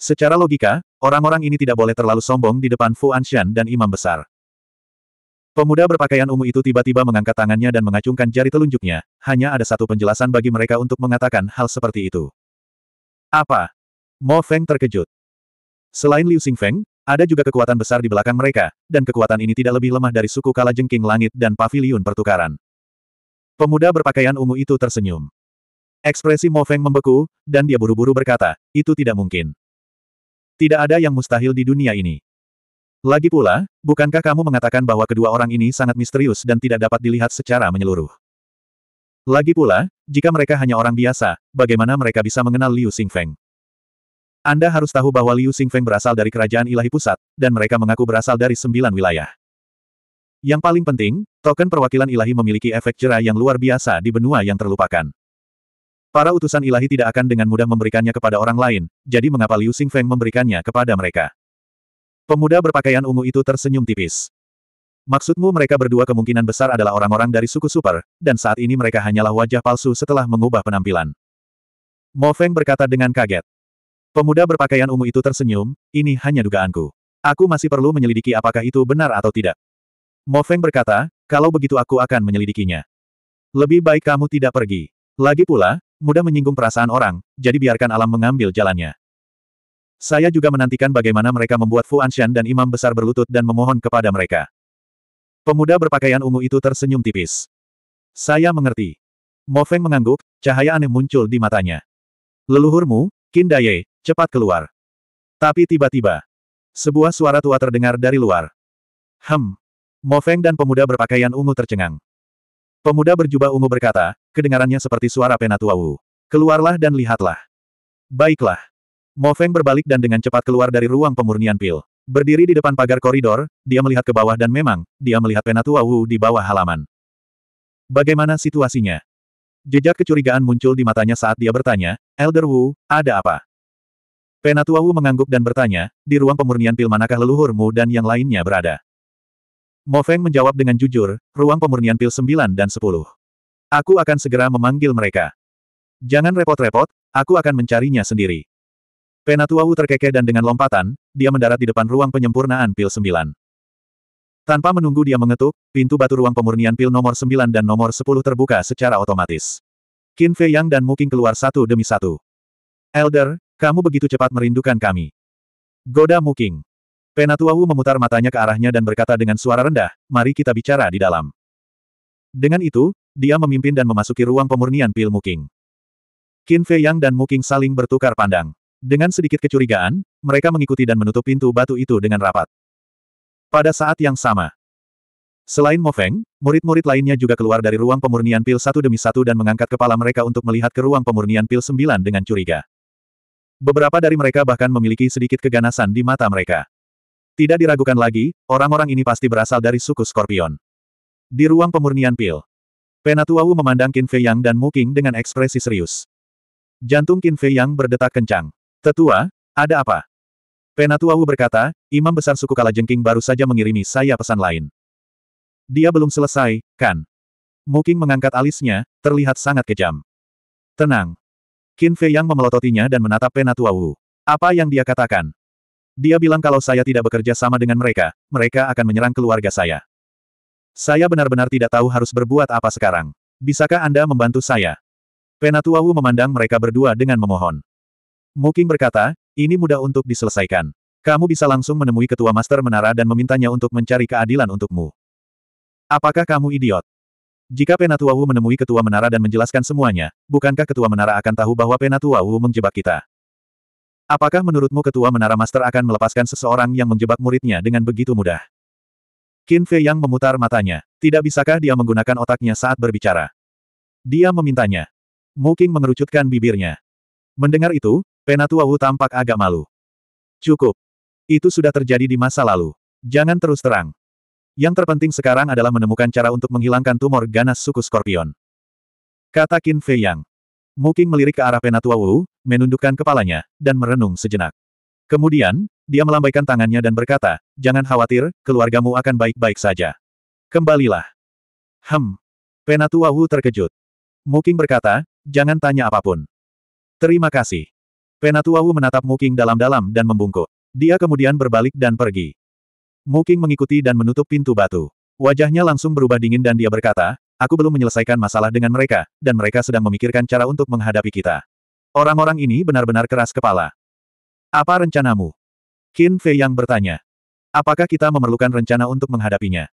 Secara logika, orang-orang ini tidak boleh terlalu sombong di depan Fu Anshan dan imam besar. Pemuda berpakaian ungu itu tiba-tiba mengangkat tangannya dan mengacungkan jari telunjuknya, hanya ada satu penjelasan bagi mereka untuk mengatakan hal seperti itu. Apa? Mo Feng terkejut. Selain Liu Xingfeng, ada juga kekuatan besar di belakang mereka, dan kekuatan ini tidak lebih lemah dari suku Kalajengking langit dan paviliun pertukaran. Pemuda berpakaian ungu itu tersenyum. Ekspresi Mo Feng membeku, dan dia buru-buru berkata, itu tidak mungkin. Tidak ada yang mustahil di dunia ini. Lagi pula, bukankah kamu mengatakan bahwa kedua orang ini sangat misterius dan tidak dapat dilihat secara menyeluruh? Lagi pula, jika mereka hanya orang biasa, bagaimana mereka bisa mengenal Liu Xingfeng? Anda harus tahu bahwa Liu Xingfeng berasal dari kerajaan ilahi pusat, dan mereka mengaku berasal dari sembilan wilayah. Yang paling penting, token perwakilan ilahi memiliki efek cerah yang luar biasa di benua yang terlupakan. Para utusan ilahi tidak akan dengan mudah memberikannya kepada orang lain, jadi mengapa Liu Xingfeng memberikannya kepada mereka? Pemuda berpakaian ungu itu tersenyum tipis. Maksudmu mereka berdua kemungkinan besar adalah orang-orang dari suku super, dan saat ini mereka hanyalah wajah palsu setelah mengubah penampilan. Mo Feng berkata dengan kaget. Pemuda berpakaian ungu itu tersenyum, ini hanya dugaanku. Aku masih perlu menyelidiki apakah itu benar atau tidak. Mo Feng berkata, kalau begitu aku akan menyelidikinya. Lebih baik kamu tidak pergi. Lagi pula, mudah menyinggung perasaan orang, jadi biarkan alam mengambil jalannya. Saya juga menantikan bagaimana mereka membuat Fu Anshan dan imam besar berlutut dan memohon kepada mereka. Pemuda berpakaian ungu itu tersenyum tipis. Saya mengerti. Mo Feng mengangguk, cahaya aneh muncul di matanya. Leluhurmu, Qin Daye, Cepat keluar. Tapi tiba-tiba, sebuah suara tua terdengar dari luar. Hem. Mo Feng dan pemuda berpakaian ungu tercengang. Pemuda berjubah ungu berkata, kedengarannya seperti suara penatua Wu. Keluarlah dan lihatlah. Baiklah. Mo Feng berbalik dan dengan cepat keluar dari ruang pemurnian pil. Berdiri di depan pagar koridor, dia melihat ke bawah dan memang, dia melihat penatua Wu di bawah halaman. Bagaimana situasinya? Jejak kecurigaan muncul di matanya saat dia bertanya, Elder Wu, ada apa? Penatuawu mengangguk dan bertanya, di ruang pemurnian pil manakah leluhurmu dan yang lainnya berada? Mo Feng menjawab dengan jujur, ruang pemurnian pil 9 dan 10. Aku akan segera memanggil mereka. Jangan repot-repot, aku akan mencarinya sendiri. Penatuawu terkekeh dan dengan lompatan, dia mendarat di depan ruang penyempurnaan pil 9. Tanpa menunggu dia mengetuk, pintu batu ruang pemurnian pil nomor 9 dan nomor 10 terbuka secara otomatis. Qin Fei Yang dan Muking keluar satu demi satu. Elder, kamu begitu cepat merindukan kami. Goda Muking. Penatuahu memutar matanya ke arahnya dan berkata dengan suara rendah, mari kita bicara di dalam. Dengan itu, dia memimpin dan memasuki ruang pemurnian pil Muking. Qin Fei Yang dan Muking saling bertukar pandang. Dengan sedikit kecurigaan, mereka mengikuti dan menutup pintu batu itu dengan rapat. Pada saat yang sama, selain Mo Feng, murid-murid lainnya juga keluar dari ruang pemurnian pil satu demi satu dan mengangkat kepala mereka untuk melihat ke ruang pemurnian pil sembilan dengan curiga. Beberapa dari mereka bahkan memiliki sedikit keganasan di mata mereka. Tidak diragukan lagi, orang-orang ini pasti berasal dari suku Skorpion. Di ruang pemurnian pil, Penatuawu memandang Qin Fei Yang dan Muking dengan ekspresi serius. Jantung Qin Fei Yang berdetak kencang. Tetua, ada apa? Penatuawu berkata, Imam Besar Suku Kalajengking baru saja mengirimi saya pesan lain. Dia belum selesai, kan? Muking mengangkat alisnya, terlihat sangat kejam. Tenang, Qin Fei yang memelototinya dan menatap Penatua Wu. Apa yang dia katakan? Dia bilang kalau saya tidak bekerja sama dengan mereka, mereka akan menyerang keluarga saya. Saya benar-benar tidak tahu harus berbuat apa sekarang. Bisakah Anda membantu saya? Penatua Wu memandang mereka berdua dengan memohon. Muking berkata, ini mudah untuk diselesaikan. Kamu bisa langsung menemui ketua master menara dan memintanya untuk mencari keadilan untukmu. Apakah kamu idiot? Jika Penatuawu menemui Ketua Menara dan menjelaskan semuanya, bukankah Ketua Menara akan tahu bahwa Penatuawu menjebak kita? Apakah menurutmu Ketua Menara Master akan melepaskan seseorang yang menjebak muridnya dengan begitu mudah? Qin Fei Yang memutar matanya. Tidak bisakah dia menggunakan otaknya saat berbicara? Dia memintanya. Mu Qing mengerucutkan bibirnya. Mendengar itu, Penatuawu tampak agak malu. Cukup. Itu sudah terjadi di masa lalu. Jangan terus terang. Yang terpenting sekarang adalah menemukan cara untuk menghilangkan tumor ganas suku Scorpion. Kata Qin Fei Yang. Muking melirik ke arah Penatua Wu, menundukkan kepalanya, dan merenung sejenak. Kemudian, dia melambaikan tangannya dan berkata, Jangan khawatir, keluargamu akan baik-baik saja. Kembalilah. Hem. Penatua Wu terkejut. Muking berkata, Jangan tanya apapun. Terima kasih. Penatua Wu menatap Muking dalam-dalam dan membungkuk. Dia kemudian berbalik dan pergi. Muking mengikuti dan menutup pintu batu. Wajahnya langsung berubah dingin dan dia berkata, aku belum menyelesaikan masalah dengan mereka, dan mereka sedang memikirkan cara untuk menghadapi kita. Orang-orang ini benar-benar keras kepala. Apa rencanamu? Qin Fei yang bertanya. Apakah kita memerlukan rencana untuk menghadapinya?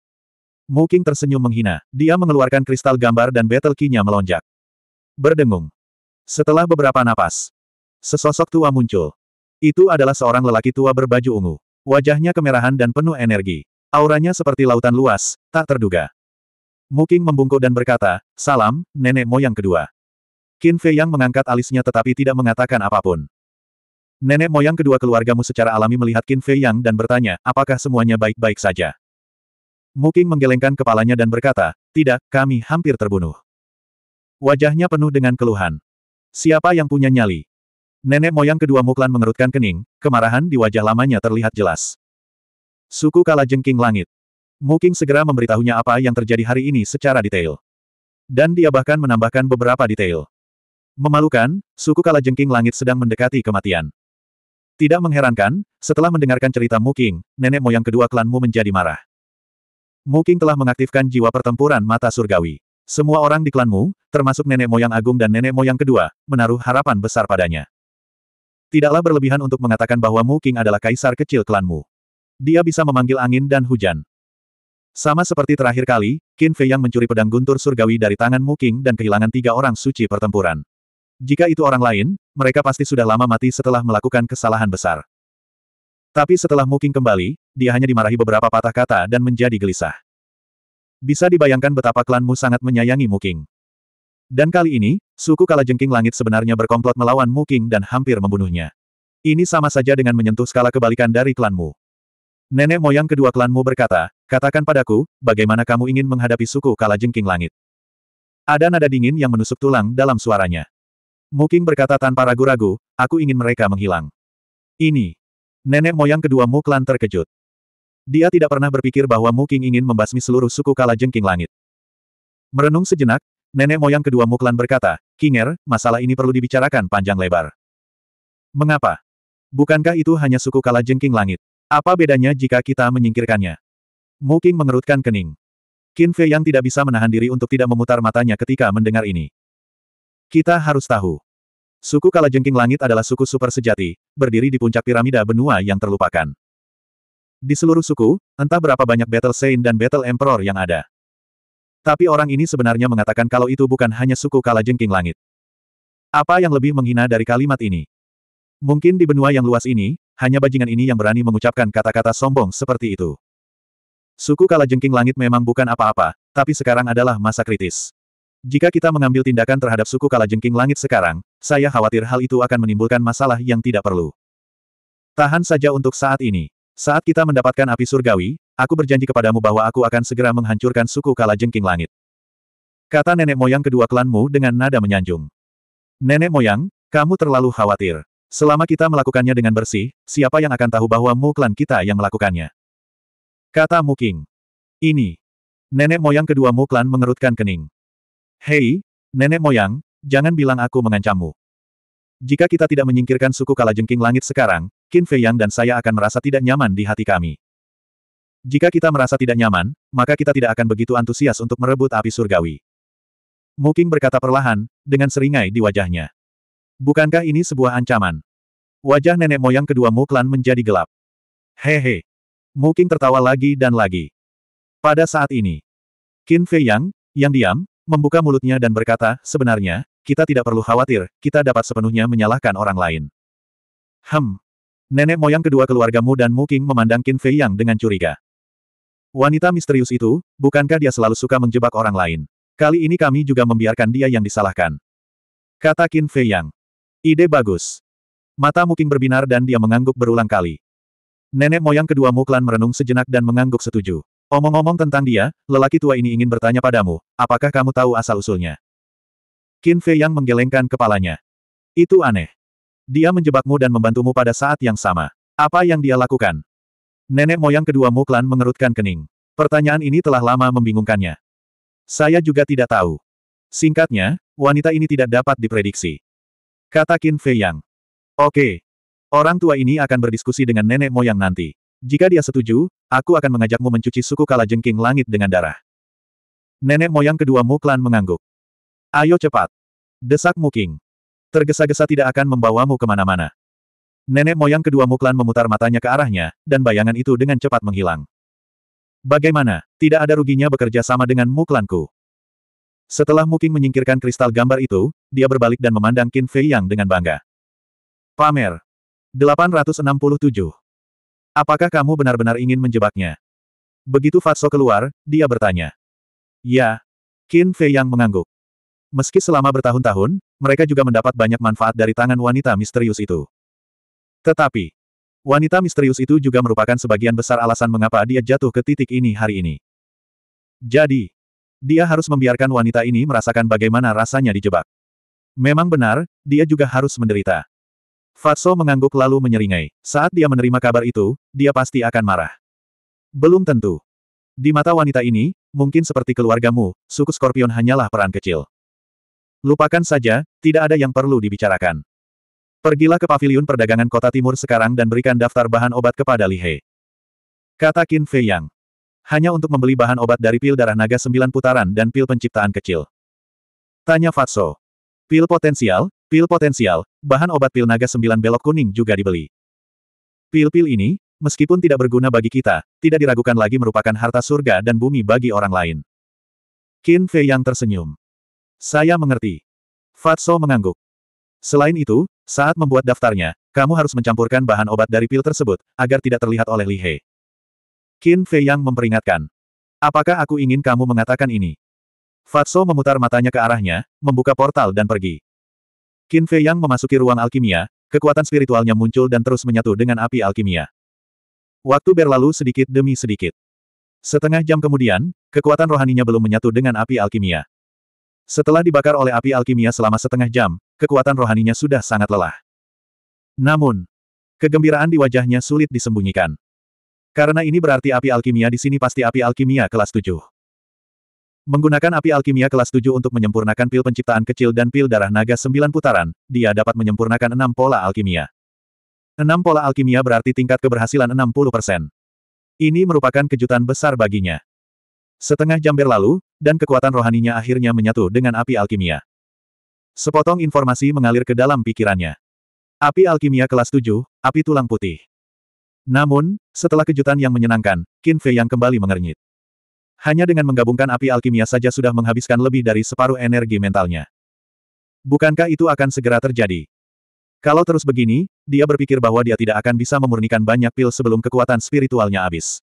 Muking tersenyum menghina. Dia mengeluarkan kristal gambar dan battle key-nya melonjak. Berdengung. Setelah beberapa napas, sesosok tua muncul. Itu adalah seorang lelaki tua berbaju ungu. Wajahnya kemerahan dan penuh energi. Auranya seperti lautan luas, tak terduga. Muking membungkuk dan berkata, Salam, nenek moyang kedua. Qin Fei yang mengangkat alisnya tetapi tidak mengatakan apapun. Nenek moyang kedua keluargamu secara alami melihat Qin Fei yang dan bertanya, apakah semuanya baik-baik saja? Muking menggelengkan kepalanya dan berkata, tidak, kami hampir terbunuh. Wajahnya penuh dengan keluhan. Siapa yang punya nyali? Nenek moyang kedua Muklan mengerutkan kening, kemarahan di wajah lamanya terlihat jelas. Suku Kala Jengking Langit. Muking segera memberitahunya apa yang terjadi hari ini secara detail. Dan dia bahkan menambahkan beberapa detail. Memalukan, suku Kala Jengking Langit sedang mendekati kematian. Tidak mengherankan, setelah mendengarkan cerita Muking, nenek moyang kedua klanmu menjadi marah. Muking telah mengaktifkan jiwa pertempuran mata surgawi. Semua orang di klanmu, termasuk nenek moyang agung dan nenek moyang kedua, menaruh harapan besar padanya. Tidaklah berlebihan untuk mengatakan bahwa Mu King adalah kaisar kecil klanmu. Dia bisa memanggil angin dan hujan. Sama seperti terakhir kali, Qin Fei yang mencuri pedang guntur surgawi dari tangan Mu King dan kehilangan tiga orang suci pertempuran. Jika itu orang lain, mereka pasti sudah lama mati setelah melakukan kesalahan besar. Tapi setelah Mu King kembali, dia hanya dimarahi beberapa patah kata dan menjadi gelisah. Bisa dibayangkan betapa klanmu sangat menyayangi Mu King. Dan kali ini, suku Kalajengking Langit sebenarnya berkomplot melawan Mu Muking dan hampir membunuhnya. Ini sama saja dengan menyentuh skala kebalikan dari klanmu. Nenek moyang kedua klanmu berkata, katakan padaku, bagaimana kamu ingin menghadapi suku Kalajengking Langit. Ada nada dingin yang menusuk tulang dalam suaranya. Mu Muking berkata tanpa ragu-ragu, aku ingin mereka menghilang. Ini. Nenek moyang kedua Mu klan terkejut. Dia tidak pernah berpikir bahwa Mu Muking ingin membasmi seluruh suku Kalajengking Langit. Merenung sejenak, Nenek moyang kedua Muklan berkata, Kinger, masalah ini perlu dibicarakan panjang lebar. Mengapa? Bukankah itu hanya suku kala jengking langit? Apa bedanya jika kita menyingkirkannya? Muking mengerutkan kening. Qin Fei yang tidak bisa menahan diri untuk tidak memutar matanya ketika mendengar ini. Kita harus tahu. Suku Kala Jengking Langit adalah suku super sejati, berdiri di puncak piramida benua yang terlupakan. Di seluruh suku, entah berapa banyak Battle Saint dan Battle Emperor yang ada. Tapi orang ini sebenarnya mengatakan kalau itu bukan hanya suku Kalajengking Langit. Apa yang lebih menghina dari kalimat ini? Mungkin di benua yang luas ini, hanya bajingan ini yang berani mengucapkan kata-kata sombong seperti itu. Suku Kalajengking Langit memang bukan apa-apa, tapi sekarang adalah masa kritis. Jika kita mengambil tindakan terhadap suku Kalajengking Langit sekarang, saya khawatir hal itu akan menimbulkan masalah yang tidak perlu. Tahan saja untuk saat ini. Saat kita mendapatkan api surgawi, Aku berjanji kepadamu bahwa aku akan segera menghancurkan suku Kala Jengking Langit. Kata nenek moyang kedua klanmu dengan nada menyanjung. Nenek moyang, kamu terlalu khawatir. Selama kita melakukannya dengan bersih, siapa yang akan tahu bahwa Mu klan kita yang melakukannya? Kata Mu King. Ini. Nenek moyang kedua Mu klan mengerutkan kening. Hei, nenek moyang, jangan bilang aku mengancammu. Jika kita tidak menyingkirkan suku Kalajengking Langit sekarang, Qin Fei Yang dan saya akan merasa tidak nyaman di hati kami. Jika kita merasa tidak nyaman, maka kita tidak akan begitu antusias untuk merebut api surgawi. Muking berkata perlahan, dengan seringai di wajahnya. Bukankah ini sebuah ancaman? Wajah nenek moyang kedua Muklan menjadi gelap. Hehe. He. Muking tertawa lagi dan lagi. Pada saat ini, Qin Fei Yang, yang diam, membuka mulutnya dan berkata, sebenarnya, kita tidak perlu khawatir, kita dapat sepenuhnya menyalahkan orang lain. Hem. Nenek moyang kedua keluargamu dan Muking memandang Qin Fei Yang dengan curiga. Wanita misterius itu, bukankah dia selalu suka menjebak orang lain? Kali ini kami juga membiarkan dia yang disalahkan. Kata Qin Fei Yang. Ide bagus. Mata Muking berbinar dan dia mengangguk berulang kali. Nenek moyang kedua Muklan merenung sejenak dan mengangguk setuju. Omong-omong tentang dia, lelaki tua ini ingin bertanya padamu, apakah kamu tahu asal-usulnya? Qin Fei Yang menggelengkan kepalanya. Itu aneh. Dia menjebakmu dan membantumu pada saat yang sama. Apa yang dia lakukan? Nenek moyang kedua Muklan mengerutkan kening. Pertanyaan ini telah lama membingungkannya. Saya juga tidak tahu. Singkatnya, wanita ini tidak dapat diprediksi. Kata Qin Fei Yang. Oke. Orang tua ini akan berdiskusi dengan nenek moyang nanti. Jika dia setuju, aku akan mengajakmu mencuci suku kala jengking langit dengan darah. Nenek moyang kedua Muklan mengangguk. Ayo cepat. Desak Muking. Tergesa-gesa tidak akan membawamu kemana-mana. Nenek moyang kedua Muklan memutar matanya ke arahnya, dan bayangan itu dengan cepat menghilang. Bagaimana, tidak ada ruginya bekerja sama dengan Muklanku. Setelah Muking menyingkirkan kristal gambar itu, dia berbalik dan memandang Qin Fei Yang dengan bangga. Pamer. 867. Apakah kamu benar-benar ingin menjebaknya? Begitu Fatso keluar, dia bertanya. Ya. Qin Fei Yang mengangguk. Meski selama bertahun-tahun, mereka juga mendapat banyak manfaat dari tangan wanita misterius itu. Tetapi, wanita misterius itu juga merupakan sebagian besar alasan mengapa dia jatuh ke titik ini hari ini. Jadi, dia harus membiarkan wanita ini merasakan bagaimana rasanya dijebak. Memang benar, dia juga harus menderita. Fatso mengangguk lalu menyeringai. Saat dia menerima kabar itu, dia pasti akan marah. Belum tentu. Di mata wanita ini, mungkin seperti keluargamu, suku Scorpion hanyalah peran kecil. Lupakan saja, tidak ada yang perlu dibicarakan. Pergilah ke paviliun perdagangan kota timur sekarang dan berikan daftar bahan obat kepada Li He. Kata Qin Fei Yang. Hanya untuk membeli bahan obat dari pil darah naga sembilan putaran dan pil penciptaan kecil. Tanya Fatso. Pil potensial, pil potensial, bahan obat pil naga sembilan belok kuning juga dibeli. Pil-pil ini, meskipun tidak berguna bagi kita, tidak diragukan lagi merupakan harta surga dan bumi bagi orang lain. Qin Fei Yang tersenyum. Saya mengerti. Fatso mengangguk. Selain itu, saat membuat daftarnya, kamu harus mencampurkan bahan obat dari pil tersebut, agar tidak terlihat oleh Li He. Qin Fei Yang memperingatkan. Apakah aku ingin kamu mengatakan ini? Fatso memutar matanya ke arahnya, membuka portal dan pergi. Qin Fei Yang memasuki ruang alkimia, kekuatan spiritualnya muncul dan terus menyatu dengan api alkimia. Waktu berlalu sedikit demi sedikit. Setengah jam kemudian, kekuatan rohaninya belum menyatu dengan api alkimia. Setelah dibakar oleh api alkimia selama setengah jam, kekuatan rohaninya sudah sangat lelah. Namun, kegembiraan di wajahnya sulit disembunyikan. Karena ini berarti api alkimia di sini pasti api alkimia kelas 7. Menggunakan api alkimia kelas 7 untuk menyempurnakan pil penciptaan kecil dan pil darah naga 9 putaran, dia dapat menyempurnakan 6 pola alkimia. 6 pola alkimia berarti tingkat keberhasilan 60%. Ini merupakan kejutan besar baginya. Setengah jam berlalu, dan kekuatan rohaninya akhirnya menyatu dengan api alkimia. Sepotong informasi mengalir ke dalam pikirannya. Api alkimia kelas 7, api tulang putih. Namun, setelah kejutan yang menyenangkan, Qin Fei yang kembali mengernyit. Hanya dengan menggabungkan api alkimia saja sudah menghabiskan lebih dari separuh energi mentalnya. Bukankah itu akan segera terjadi? Kalau terus begini, dia berpikir bahwa dia tidak akan bisa memurnikan banyak pil sebelum kekuatan spiritualnya habis.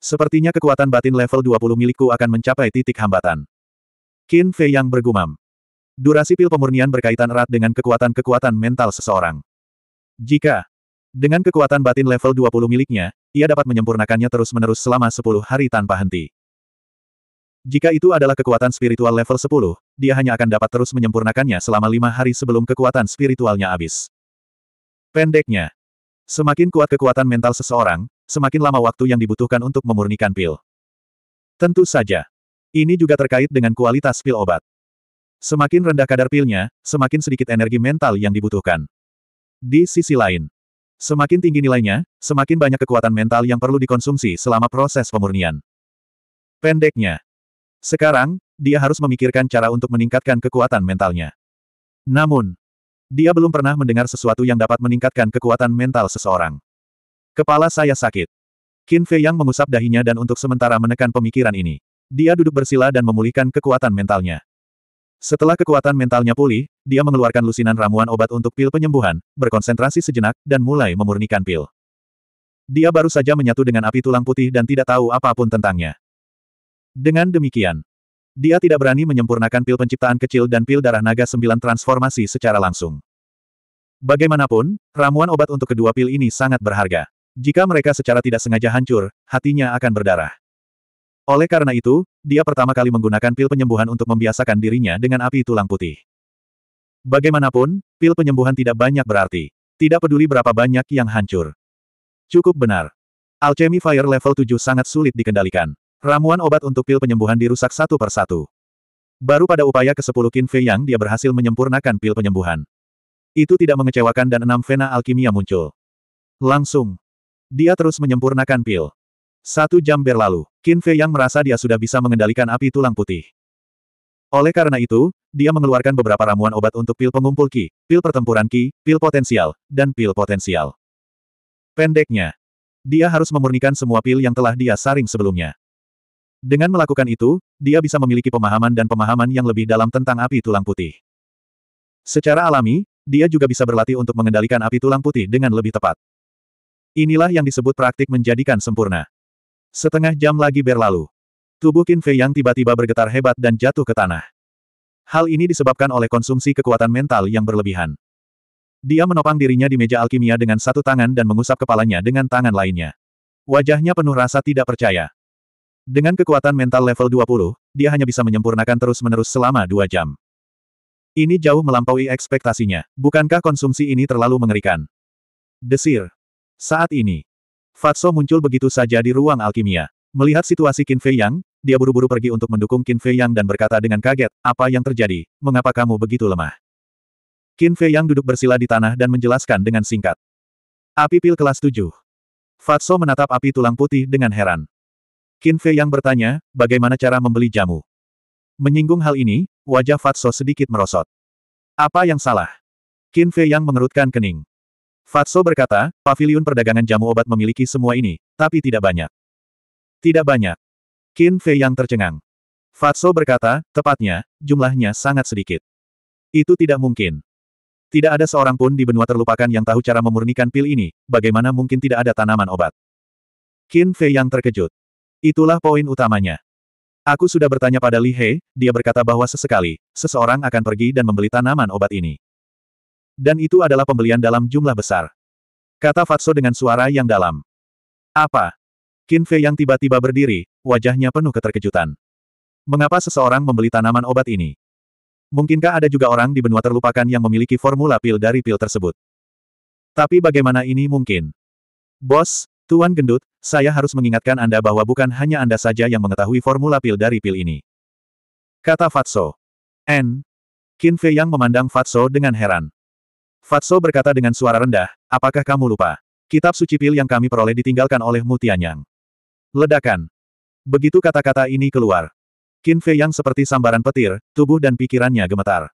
Sepertinya kekuatan batin level 20 milikku akan mencapai titik hambatan. Qin Fei yang bergumam. Durasi pil pemurnian berkaitan erat dengan kekuatan-kekuatan mental seseorang. Jika dengan kekuatan batin level 20 miliknya, ia dapat menyempurnakannya terus-menerus selama 10 hari tanpa henti. Jika itu adalah kekuatan spiritual level 10, dia hanya akan dapat terus menyempurnakannya selama lima hari sebelum kekuatan spiritualnya habis. Pendeknya, semakin kuat kekuatan mental seseorang, semakin lama waktu yang dibutuhkan untuk memurnikan pil. Tentu saja. Ini juga terkait dengan kualitas pil obat. Semakin rendah kadar pilnya, semakin sedikit energi mental yang dibutuhkan. Di sisi lain, semakin tinggi nilainya, semakin banyak kekuatan mental yang perlu dikonsumsi selama proses pemurnian. Pendeknya, sekarang, dia harus memikirkan cara untuk meningkatkan kekuatan mentalnya. Namun, dia belum pernah mendengar sesuatu yang dapat meningkatkan kekuatan mental seseorang. Kepala saya sakit. Qin Fei Yang mengusap dahinya dan untuk sementara menekan pemikiran ini. Dia duduk bersila dan memulihkan kekuatan mentalnya. Setelah kekuatan mentalnya pulih, dia mengeluarkan lusinan ramuan obat untuk pil penyembuhan, berkonsentrasi sejenak, dan mulai memurnikan pil. Dia baru saja menyatu dengan api tulang putih dan tidak tahu apapun tentangnya. Dengan demikian, dia tidak berani menyempurnakan pil penciptaan kecil dan pil darah naga sembilan transformasi secara langsung. Bagaimanapun, ramuan obat untuk kedua pil ini sangat berharga. Jika mereka secara tidak sengaja hancur, hatinya akan berdarah. Oleh karena itu, dia pertama kali menggunakan pil penyembuhan untuk membiasakan dirinya dengan api tulang putih. Bagaimanapun, pil penyembuhan tidak banyak berarti. Tidak peduli berapa banyak yang hancur. Cukup benar. Alchemy Fire level 7 sangat sulit dikendalikan. Ramuan obat untuk pil penyembuhan dirusak satu per satu. Baru pada upaya ke-10 Qin Fei Yang dia berhasil menyempurnakan pil penyembuhan. Itu tidak mengecewakan dan enam vena alkimia muncul. Langsung, dia terus menyempurnakan pil. Satu jam berlalu, Qin Fei yang merasa dia sudah bisa mengendalikan api tulang putih. Oleh karena itu, dia mengeluarkan beberapa ramuan obat untuk pil pengumpul Qi, pil pertempuran Qi, pil potensial, dan pil potensial. Pendeknya, dia harus memurnikan semua pil yang telah dia saring sebelumnya. Dengan melakukan itu, dia bisa memiliki pemahaman dan pemahaman yang lebih dalam tentang api tulang putih. Secara alami, dia juga bisa berlatih untuk mengendalikan api tulang putih dengan lebih tepat. Inilah yang disebut praktik menjadikan sempurna. Setengah jam lagi berlalu. Tubuh Qin Fei yang tiba-tiba bergetar hebat dan jatuh ke tanah. Hal ini disebabkan oleh konsumsi kekuatan mental yang berlebihan. Dia menopang dirinya di meja alkimia dengan satu tangan dan mengusap kepalanya dengan tangan lainnya. Wajahnya penuh rasa tidak percaya. Dengan kekuatan mental level 20, dia hanya bisa menyempurnakan terus-menerus selama dua jam. Ini jauh melampaui ekspektasinya. Bukankah konsumsi ini terlalu mengerikan? Desir. Saat ini, Fatso muncul begitu saja di ruang alkimia. Melihat situasi Qin Fei Yang, dia buru-buru pergi untuk mendukung Qin Fei Yang dan berkata dengan kaget, apa yang terjadi, mengapa kamu begitu lemah? Qin Fei Yang duduk bersila di tanah dan menjelaskan dengan singkat. Api pil kelas 7. Fatso menatap api tulang putih dengan heran. Qin Fei Yang bertanya, bagaimana cara membeli jamu? Menyinggung hal ini, wajah Fatso sedikit merosot. Apa yang salah? Qin Fei Yang mengerutkan kening. Fatso berkata, pavilion perdagangan jamu obat memiliki semua ini, tapi tidak banyak. Tidak banyak. Qin Fei yang tercengang. Fatso berkata, tepatnya, jumlahnya sangat sedikit. Itu tidak mungkin. Tidak ada seorang pun di benua terlupakan yang tahu cara memurnikan pil ini, bagaimana mungkin tidak ada tanaman obat. Qin Fei yang terkejut. Itulah poin utamanya. Aku sudah bertanya pada Li He, dia berkata bahwa sesekali, seseorang akan pergi dan membeli tanaman obat ini. Dan itu adalah pembelian dalam jumlah besar. Kata Fatso dengan suara yang dalam. Apa? Qin Fei yang tiba-tiba berdiri, wajahnya penuh keterkejutan. Mengapa seseorang membeli tanaman obat ini? Mungkinkah ada juga orang di benua terlupakan yang memiliki formula pil dari pil tersebut? Tapi bagaimana ini mungkin? Bos, Tuan Gendut, saya harus mengingatkan Anda bahwa bukan hanya Anda saja yang mengetahui formula pil dari pil ini. Kata Fatso. N. Qin Fei yang memandang Fatso dengan heran. Fatso berkata dengan suara rendah, apakah kamu lupa? Kitab suci pil yang kami peroleh ditinggalkan oleh Mutianyang. Ledakan. Begitu kata-kata ini keluar. Qin Fei yang seperti sambaran petir, tubuh dan pikirannya gemetar.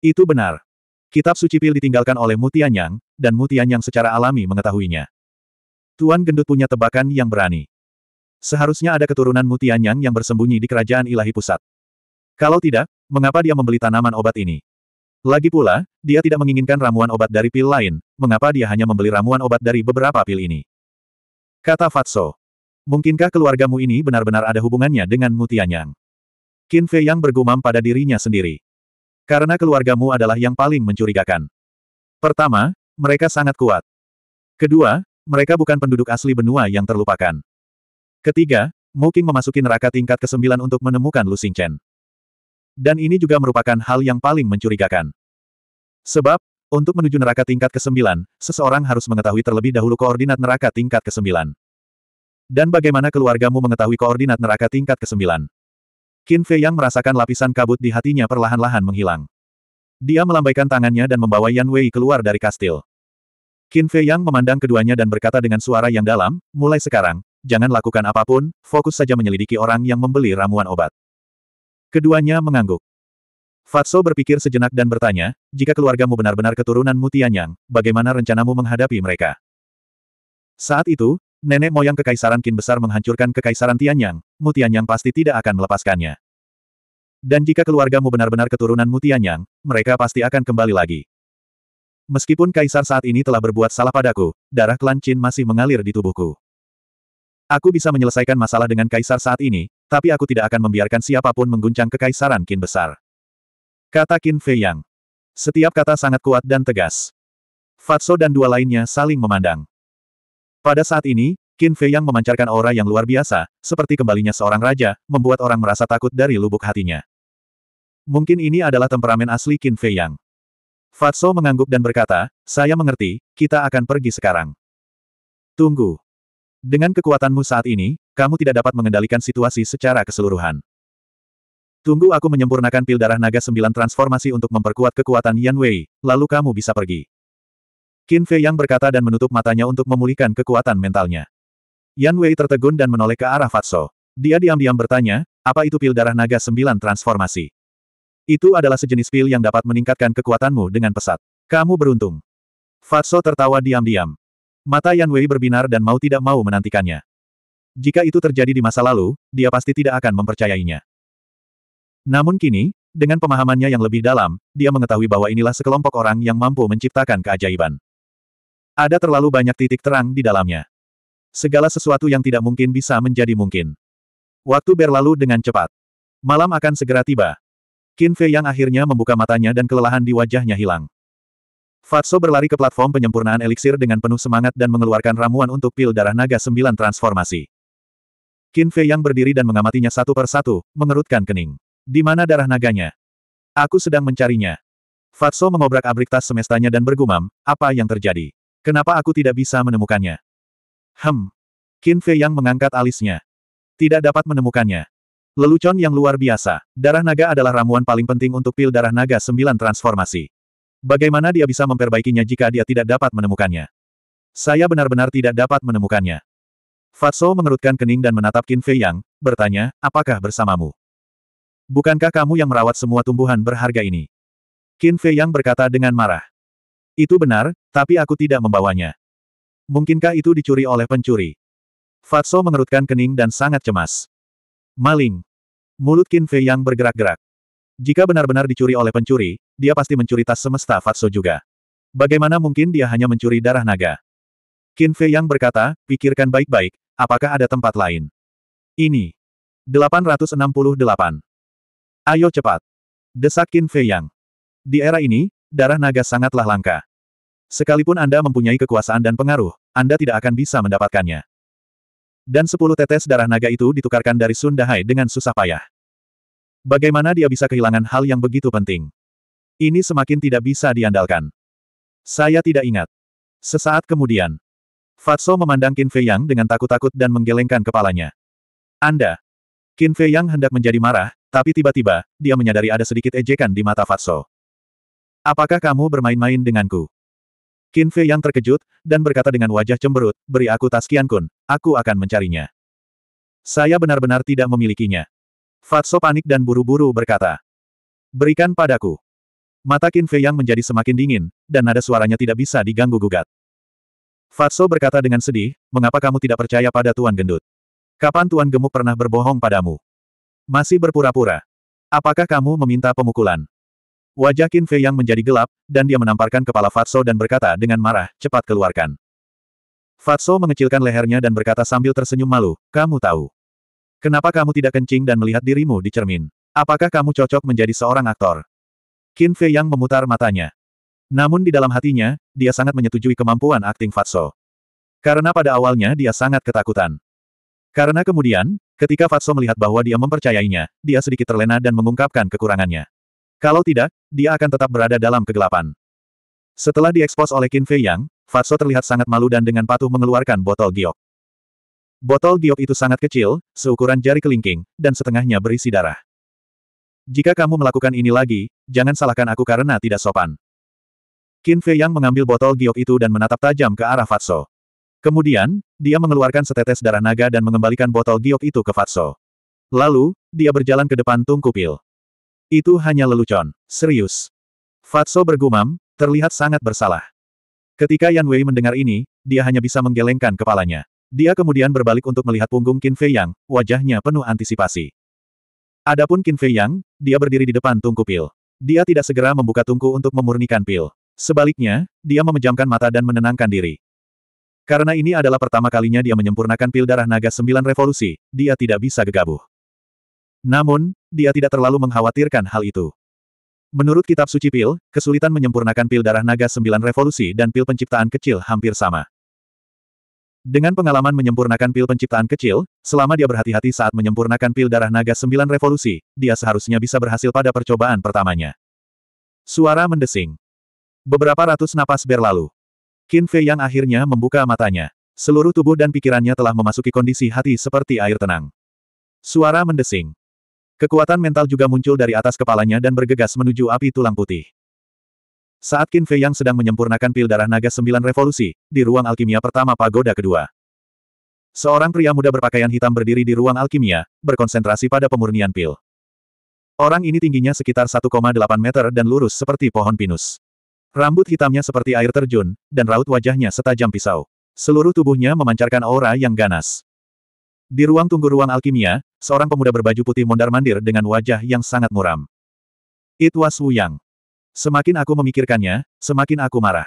Itu benar. Kitab suci pil ditinggalkan oleh Mutianyang, dan Mutianyang secara alami mengetahuinya. Tuan Gendut punya tebakan yang berani. Seharusnya ada keturunan Mutianyang yang bersembunyi di kerajaan ilahi pusat. Kalau tidak, mengapa dia membeli tanaman obat ini? Lagi pula, dia tidak menginginkan ramuan obat dari pil lain, mengapa dia hanya membeli ramuan obat dari beberapa pil ini? Kata Fatso. Mungkinkah keluargamu ini benar-benar ada hubungannya dengan Mutianyang? Qin Fei Yang bergumam pada dirinya sendiri. Karena keluargamu adalah yang paling mencurigakan. Pertama, mereka sangat kuat. Kedua, mereka bukan penduduk asli benua yang terlupakan. Ketiga, Mu Qing memasuki neraka tingkat ke-9 untuk menemukan Lu Xingchen. Dan ini juga merupakan hal yang paling mencurigakan. Sebab, untuk menuju neraka tingkat ke-9, seseorang harus mengetahui terlebih dahulu koordinat neraka tingkat ke-9. Dan bagaimana keluargamu mengetahui koordinat neraka tingkat ke-9? Qin Fei yang merasakan lapisan kabut di hatinya perlahan-lahan menghilang. Dia melambaikan tangannya dan membawa Yan Wei keluar dari kastil. Qin Fei Yang memandang keduanya dan berkata dengan suara yang dalam, mulai sekarang, jangan lakukan apapun, fokus saja menyelidiki orang yang membeli ramuan obat. Keduanya mengangguk. Fatso berpikir sejenak dan bertanya, jika keluargamu benar-benar keturunan Mutianyang, bagaimana rencanamu menghadapi mereka? Saat itu, nenek moyang kekaisaran Qin besar menghancurkan kekaisaran Tianyang, Mutianyang pasti tidak akan melepaskannya. Dan jika keluargamu benar-benar keturunan Mutianyang, mereka pasti akan kembali lagi. Meskipun kaisar saat ini telah berbuat salah padaku, darah klan Qin masih mengalir di tubuhku. Aku bisa menyelesaikan masalah dengan kaisar saat ini, tapi aku tidak akan membiarkan siapapun mengguncang kekaisaran Qin besar. Kata Qin Fei Yang. Setiap kata sangat kuat dan tegas. Fatso dan dua lainnya saling memandang. Pada saat ini, Qin Fei Yang memancarkan aura yang luar biasa, seperti kembalinya seorang raja, membuat orang merasa takut dari lubuk hatinya. Mungkin ini adalah temperamen asli Qin Fei Yang. Fatso mengangguk dan berkata, saya mengerti, kita akan pergi sekarang. Tunggu. Dengan kekuatanmu saat ini, kamu tidak dapat mengendalikan situasi secara keseluruhan. Tunggu aku menyempurnakan pil darah naga sembilan transformasi untuk memperkuat kekuatan Yan Wei, lalu kamu bisa pergi. Qin Fei Yang berkata dan menutup matanya untuk memulihkan kekuatan mentalnya. Yan Wei tertegun dan menoleh ke arah Fatso. Dia diam-diam bertanya, apa itu pil darah naga sembilan transformasi? Itu adalah sejenis pil yang dapat meningkatkan kekuatanmu dengan pesat. Kamu beruntung. Fatso tertawa diam-diam. Mata Yan Wei berbinar dan mau tidak mau menantikannya. Jika itu terjadi di masa lalu, dia pasti tidak akan mempercayainya. Namun kini, dengan pemahamannya yang lebih dalam, dia mengetahui bahwa inilah sekelompok orang yang mampu menciptakan keajaiban. Ada terlalu banyak titik terang di dalamnya. Segala sesuatu yang tidak mungkin bisa menjadi mungkin. Waktu berlalu dengan cepat. Malam akan segera tiba. Qin Fei yang akhirnya membuka matanya dan kelelahan di wajahnya hilang. Fatso berlari ke platform penyempurnaan eliksir dengan penuh semangat dan mengeluarkan ramuan untuk pil darah naga sembilan transformasi. Qin Fei yang berdiri dan mengamatinya satu per satu, mengerutkan kening. Di mana darah naganya? Aku sedang mencarinya. Fatso mengobrak-abrik tas semestanya dan bergumam, apa yang terjadi? Kenapa aku tidak bisa menemukannya? Hem. Qin Fei yang mengangkat alisnya. Tidak dapat menemukannya. Lelucon yang luar biasa. Darah naga adalah ramuan paling penting untuk pil darah naga sembilan transformasi. Bagaimana dia bisa memperbaikinya jika dia tidak dapat menemukannya? Saya benar-benar tidak dapat menemukannya. Fatso mengerutkan kening dan menatap Qin Fei Yang, bertanya, apakah bersamamu? Bukankah kamu yang merawat semua tumbuhan berharga ini? Qin Fei Yang berkata dengan marah. Itu benar, tapi aku tidak membawanya. Mungkinkah itu dicuri oleh pencuri? Fatso mengerutkan kening dan sangat cemas. Maling. Mulut Qin Fei Yang bergerak-gerak. Jika benar-benar dicuri oleh pencuri, dia pasti mencuri tas semesta Fatso juga. Bagaimana mungkin dia hanya mencuri darah naga? Qin Fei Yang berkata, pikirkan baik-baik, apakah ada tempat lain? Ini. 868. Ayo cepat. Desak Qin Fei Yang. Di era ini, darah naga sangatlah langka. Sekalipun Anda mempunyai kekuasaan dan pengaruh, Anda tidak akan bisa mendapatkannya. Dan sepuluh tetes darah naga itu ditukarkan dari Sundahai dengan susah payah. Bagaimana dia bisa kehilangan hal yang begitu penting? Ini semakin tidak bisa diandalkan. Saya tidak ingat. Sesaat kemudian, Fatso memandang Qin Fei Yang dengan takut-takut dan menggelengkan kepalanya. Anda. Qin Fei Yang hendak menjadi marah, tapi tiba-tiba, dia menyadari ada sedikit ejekan di mata Fatso. Apakah kamu bermain-main denganku? Qin Fei yang terkejut, dan berkata dengan wajah cemberut, beri aku tas Kun, aku akan mencarinya. Saya benar-benar tidak memilikinya. Fatso panik dan buru-buru berkata. Berikan padaku. Mata Qin Fei yang menjadi semakin dingin, dan nada suaranya tidak bisa diganggu-gugat. Fatso berkata dengan sedih, mengapa kamu tidak percaya pada Tuan Gendut? Kapan Tuan Gemuk pernah berbohong padamu? Masih berpura-pura. Apakah kamu meminta pemukulan? Wajah Qin Fei yang menjadi gelap, dan dia menamparkan kepala Fatso dan berkata dengan marah, cepat keluarkan. Fatso mengecilkan lehernya dan berkata sambil tersenyum malu, kamu tahu. Kenapa kamu tidak kencing dan melihat dirimu di cermin? Apakah kamu cocok menjadi seorang aktor? Qin Fei Yang memutar matanya. Namun di dalam hatinya, dia sangat menyetujui kemampuan akting Fatso. Karena pada awalnya dia sangat ketakutan. Karena kemudian, ketika Fatso melihat bahwa dia mempercayainya, dia sedikit terlena dan mengungkapkan kekurangannya. Kalau tidak, dia akan tetap berada dalam kegelapan. Setelah diekspos oleh Qin Fei Yang, Fatso terlihat sangat malu dan dengan patuh mengeluarkan botol giok. Botol giok itu sangat kecil, seukuran jari kelingking, dan setengahnya berisi darah. Jika kamu melakukan ini lagi, jangan salahkan aku karena tidak sopan. Qin Fei Yang mengambil botol giok itu dan menatap tajam ke arah Fatso. Kemudian, dia mengeluarkan setetes darah naga dan mengembalikan botol giok itu ke Fatso. Lalu, dia berjalan ke depan tungku pil. Itu hanya lelucon. Serius. Fatso bergumam, terlihat sangat bersalah. Ketika Yan Wei mendengar ini, dia hanya bisa menggelengkan kepalanya. Dia kemudian berbalik untuk melihat punggung Qin Fei Yang, wajahnya penuh antisipasi. Adapun Qin Fei Yang, dia berdiri di depan tungku pil. Dia tidak segera membuka tungku untuk memurnikan pil. Sebaliknya, dia memejamkan mata dan menenangkan diri. Karena ini adalah pertama kalinya dia menyempurnakan pil darah naga sembilan revolusi, dia tidak bisa gegabah. Namun, dia tidak terlalu mengkhawatirkan hal itu. Menurut kitab suci pil, kesulitan menyempurnakan pil darah naga sembilan revolusi dan pil penciptaan kecil hampir sama. Dengan pengalaman menyempurnakan pil penciptaan kecil, selama dia berhati-hati saat menyempurnakan pil darah naga sembilan revolusi, dia seharusnya bisa berhasil pada percobaan pertamanya. Suara mendesing. Beberapa ratus napas berlalu. Qin Fei yang akhirnya membuka matanya. Seluruh tubuh dan pikirannya telah memasuki kondisi hati seperti air tenang. Suara mendesing. Kekuatan mental juga muncul dari atas kepalanya dan bergegas menuju api tulang putih. Saat Qin Fei yang sedang menyempurnakan pil darah naga sembilan revolusi, di ruang alkimia pertama pagoda kedua. Seorang pria muda berpakaian hitam berdiri di ruang alkimia, berkonsentrasi pada pemurnian pil. Orang ini tingginya sekitar 1,8 meter dan lurus seperti pohon pinus. Rambut hitamnya seperti air terjun, dan raut wajahnya setajam pisau. Seluruh tubuhnya memancarkan aura yang ganas. Di ruang tunggu ruang alkimia, seorang pemuda berbaju putih mondar-mandir dengan wajah yang sangat muram. It was Wu Yang. Semakin aku memikirkannya, semakin aku marah.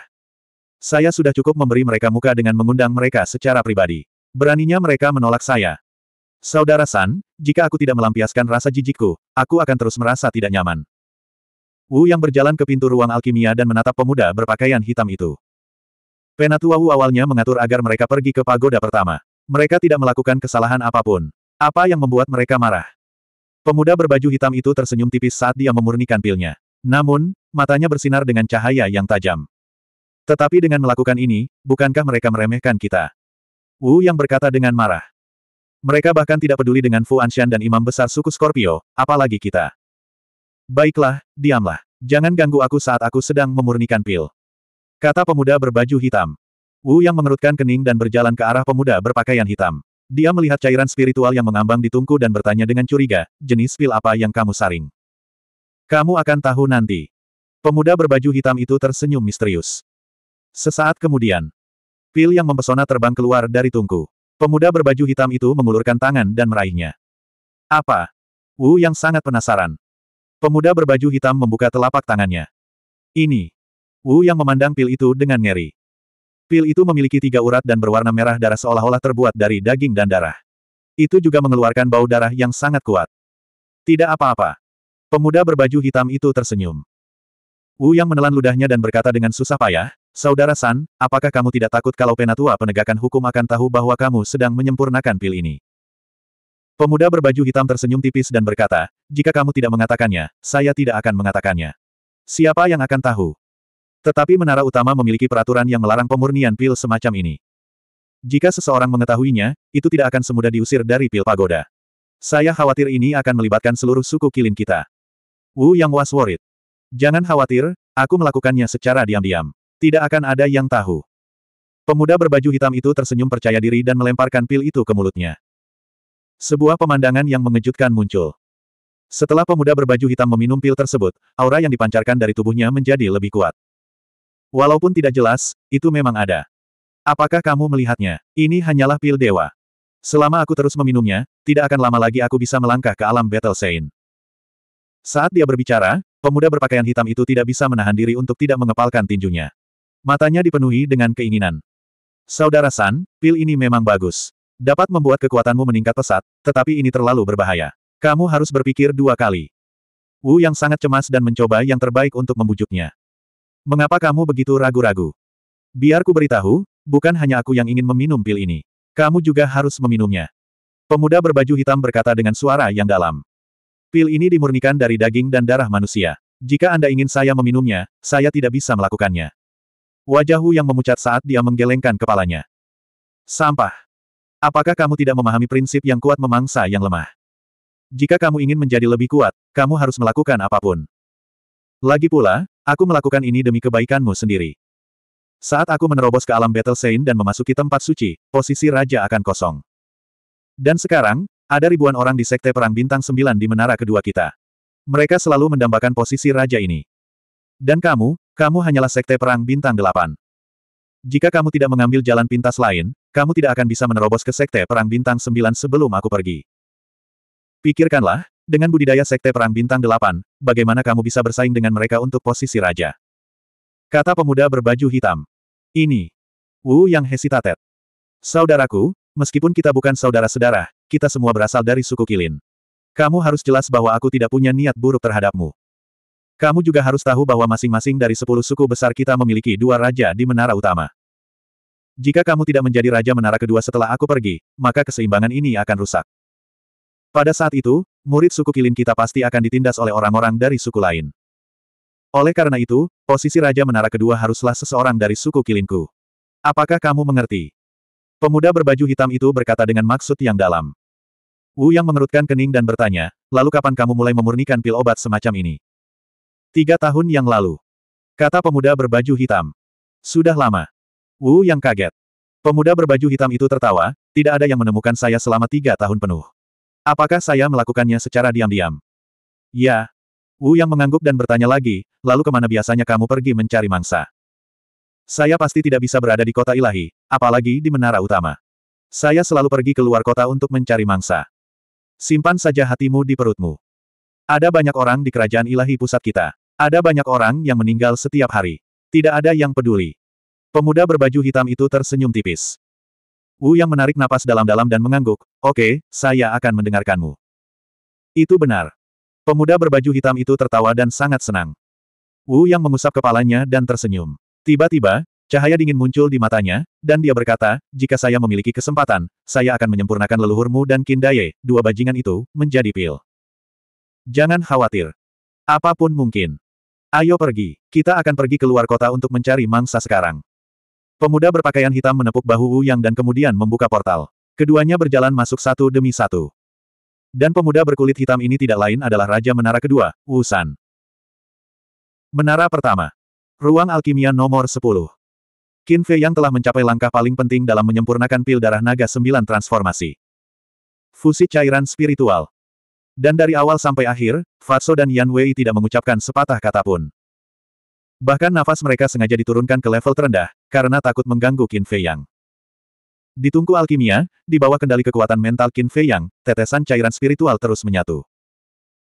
Saya sudah cukup memberi mereka muka dengan mengundang mereka secara pribadi. Beraninya mereka menolak saya. Saudara San, jika aku tidak melampiaskan rasa jijikku, aku akan terus merasa tidak nyaman. Wu yang berjalan ke pintu ruang alkimia dan menatap pemuda berpakaian hitam itu. Penatua Wu awalnya mengatur agar mereka pergi ke pagoda pertama. Mereka tidak melakukan kesalahan apapun. Apa yang membuat mereka marah? Pemuda berbaju hitam itu tersenyum tipis saat dia memurnikan pilnya. Namun, matanya bersinar dengan cahaya yang tajam. Tetapi dengan melakukan ini, bukankah mereka meremehkan kita? Wu yang berkata dengan marah. Mereka bahkan tidak peduli dengan Fu Anshan dan imam besar suku Scorpio, apalagi kita. Baiklah, diamlah. Jangan ganggu aku saat aku sedang memurnikan pil. Kata pemuda berbaju hitam. Wu yang mengerutkan kening dan berjalan ke arah pemuda berpakaian hitam. Dia melihat cairan spiritual yang mengambang di tungku dan bertanya dengan curiga, jenis pil apa yang kamu saring? Kamu akan tahu nanti. Pemuda berbaju hitam itu tersenyum misterius. Sesaat kemudian, pil yang mempesona terbang keluar dari tungku. Pemuda berbaju hitam itu mengulurkan tangan dan meraihnya. Apa? Wu yang sangat penasaran. Pemuda berbaju hitam membuka telapak tangannya. Ini. Wu yang memandang pil itu dengan ngeri. Pil itu memiliki tiga urat dan berwarna merah darah seolah-olah terbuat dari daging dan darah. Itu juga mengeluarkan bau darah yang sangat kuat. Tidak apa-apa. Pemuda berbaju hitam itu tersenyum. Wu Yang menelan ludahnya dan berkata dengan susah payah, Saudara San, apakah kamu tidak takut kalau penatua penegakan hukum akan tahu bahwa kamu sedang menyempurnakan pil ini? Pemuda berbaju hitam tersenyum tipis dan berkata, jika kamu tidak mengatakannya, saya tidak akan mengatakannya. Siapa yang akan tahu? Tetapi menara utama memiliki peraturan yang melarang pemurnian pil semacam ini. Jika seseorang mengetahuinya, itu tidak akan semudah diusir dari pil pagoda. Saya khawatir ini akan melibatkan seluruh suku kilin kita. Wu Yang was worried. Jangan khawatir, aku melakukannya secara diam-diam. Tidak akan ada yang tahu. Pemuda berbaju hitam itu tersenyum percaya diri dan melemparkan pil itu ke mulutnya. Sebuah pemandangan yang mengejutkan muncul. Setelah pemuda berbaju hitam meminum pil tersebut, aura yang dipancarkan dari tubuhnya menjadi lebih kuat. Walaupun tidak jelas, itu memang ada. Apakah kamu melihatnya? Ini hanyalah pil dewa. Selama aku terus meminumnya, tidak akan lama lagi aku bisa melangkah ke alam Battle Saint. Saat dia berbicara, Pemuda berpakaian hitam itu tidak bisa menahan diri untuk tidak mengepalkan tinjunya. Matanya dipenuhi dengan keinginan. Saudara San, pil ini memang bagus. Dapat membuat kekuatanmu meningkat pesat, tetapi ini terlalu berbahaya. Kamu harus berpikir dua kali. Wu yang sangat cemas dan mencoba yang terbaik untuk membujuknya. Mengapa kamu begitu ragu-ragu? Biar ku beritahu, bukan hanya aku yang ingin meminum pil ini. Kamu juga harus meminumnya. Pemuda berbaju hitam berkata dengan suara yang dalam. Pil ini dimurnikan dari daging dan darah manusia. Jika Anda ingin saya meminumnya, saya tidak bisa melakukannya. Wajah Hu yang memucat saat dia menggelengkan kepalanya. Sampah. Apakah kamu tidak memahami prinsip yang kuat memangsa yang lemah? Jika kamu ingin menjadi lebih kuat, kamu harus melakukan apapun. Lagi pula, aku melakukan ini demi kebaikanmu sendiri. Saat aku menerobos ke alam Battle Saint dan memasuki tempat suci, posisi raja akan kosong. Dan sekarang, ada ribuan orang di Sekte Perang Bintang Sembilan di menara kedua kita. Mereka selalu mendambakan posisi raja ini. Dan kamu, kamu hanyalah Sekte Perang Bintang Delapan. Jika kamu tidak mengambil jalan pintas lain, kamu tidak akan bisa menerobos ke Sekte Perang Bintang Sembilan sebelum aku pergi. Pikirkanlah, dengan budidaya Sekte Perang Bintang Delapan, bagaimana kamu bisa bersaing dengan mereka untuk posisi raja. Kata pemuda berbaju hitam. Ini. Wu Yang hesitatet. Saudaraku, meskipun kita bukan saudara sedarah kita semua berasal dari suku Kilin. Kamu harus jelas bahwa aku tidak punya niat buruk terhadapmu. Kamu juga harus tahu bahwa masing-masing dari sepuluh suku besar kita memiliki dua raja di menara utama. Jika kamu tidak menjadi raja menara kedua setelah aku pergi, maka keseimbangan ini akan rusak. Pada saat itu, murid suku Kilin kita pasti akan ditindas oleh orang-orang dari suku lain. Oleh karena itu, posisi raja menara kedua haruslah seseorang dari suku Kilinku. Apakah kamu mengerti? Pemuda berbaju hitam itu berkata dengan maksud yang dalam. Wu yang mengerutkan kening dan bertanya, lalu kapan kamu mulai memurnikan pil obat semacam ini? Tiga tahun yang lalu. Kata pemuda berbaju hitam. Sudah lama. Wu yang kaget. Pemuda berbaju hitam itu tertawa, tidak ada yang menemukan saya selama tiga tahun penuh. Apakah saya melakukannya secara diam-diam? Ya. Wu yang mengangguk dan bertanya lagi, lalu kemana biasanya kamu pergi mencari mangsa? Saya pasti tidak bisa berada di kota ilahi, apalagi di menara utama. Saya selalu pergi ke luar kota untuk mencari mangsa. Simpan saja hatimu di perutmu. Ada banyak orang di kerajaan ilahi pusat kita. Ada banyak orang yang meninggal setiap hari. Tidak ada yang peduli. Pemuda berbaju hitam itu tersenyum tipis. Wu yang menarik napas dalam-dalam dan mengangguk, oke, okay, saya akan mendengarkanmu. Itu benar. Pemuda berbaju hitam itu tertawa dan sangat senang. Wu yang mengusap kepalanya dan tersenyum. Tiba-tiba, cahaya dingin muncul di matanya, dan dia berkata, jika saya memiliki kesempatan, saya akan menyempurnakan leluhurmu dan Kindaye, dua bajingan itu, menjadi pil. Jangan khawatir. Apapun mungkin. Ayo pergi, kita akan pergi keluar kota untuk mencari mangsa sekarang. Pemuda berpakaian hitam menepuk bahu Wu Yang dan kemudian membuka portal. Keduanya berjalan masuk satu demi satu. Dan pemuda berkulit hitam ini tidak lain adalah Raja Menara Kedua, Wu San. Menara pertama. Ruang Alkimia nomor 10. Qin Fei yang telah mencapai langkah paling penting dalam menyempurnakan pil darah naga sembilan transformasi. Fusi cairan spiritual. Dan dari awal sampai akhir, Fatso dan Yan Wei tidak mengucapkan sepatah kata pun. Bahkan nafas mereka sengaja diturunkan ke level terendah, karena takut mengganggu Qin Fei Yang. Di tungku alkimia, di bawah kendali kekuatan mental Qin Fei Yang, tetesan cairan spiritual terus menyatu.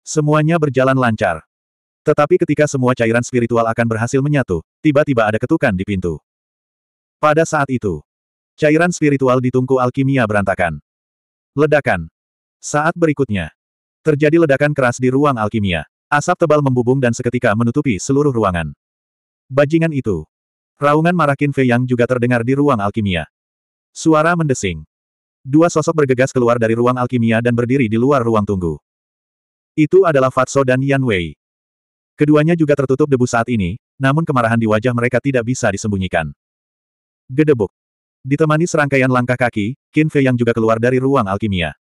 Semuanya berjalan lancar. Tetapi ketika semua cairan spiritual akan berhasil menyatu, tiba-tiba ada ketukan di pintu. Pada saat itu, cairan spiritual di tungku alkimia berantakan. Ledakan. Saat berikutnya, terjadi ledakan keras di ruang alkimia. Asap tebal membubung dan seketika menutupi seluruh ruangan. Bajingan itu. Raungan Marakin Fei yang juga terdengar di ruang alkimia. Suara mendesing. Dua sosok bergegas keluar dari ruang alkimia dan berdiri di luar ruang tunggu. Itu adalah Fatso dan Yan Wei. Keduanya juga tertutup debu saat ini, namun kemarahan di wajah mereka tidak bisa disembunyikan. Gedebuk. Ditemani serangkaian langkah kaki, Qin Fei yang juga keluar dari ruang alkimia.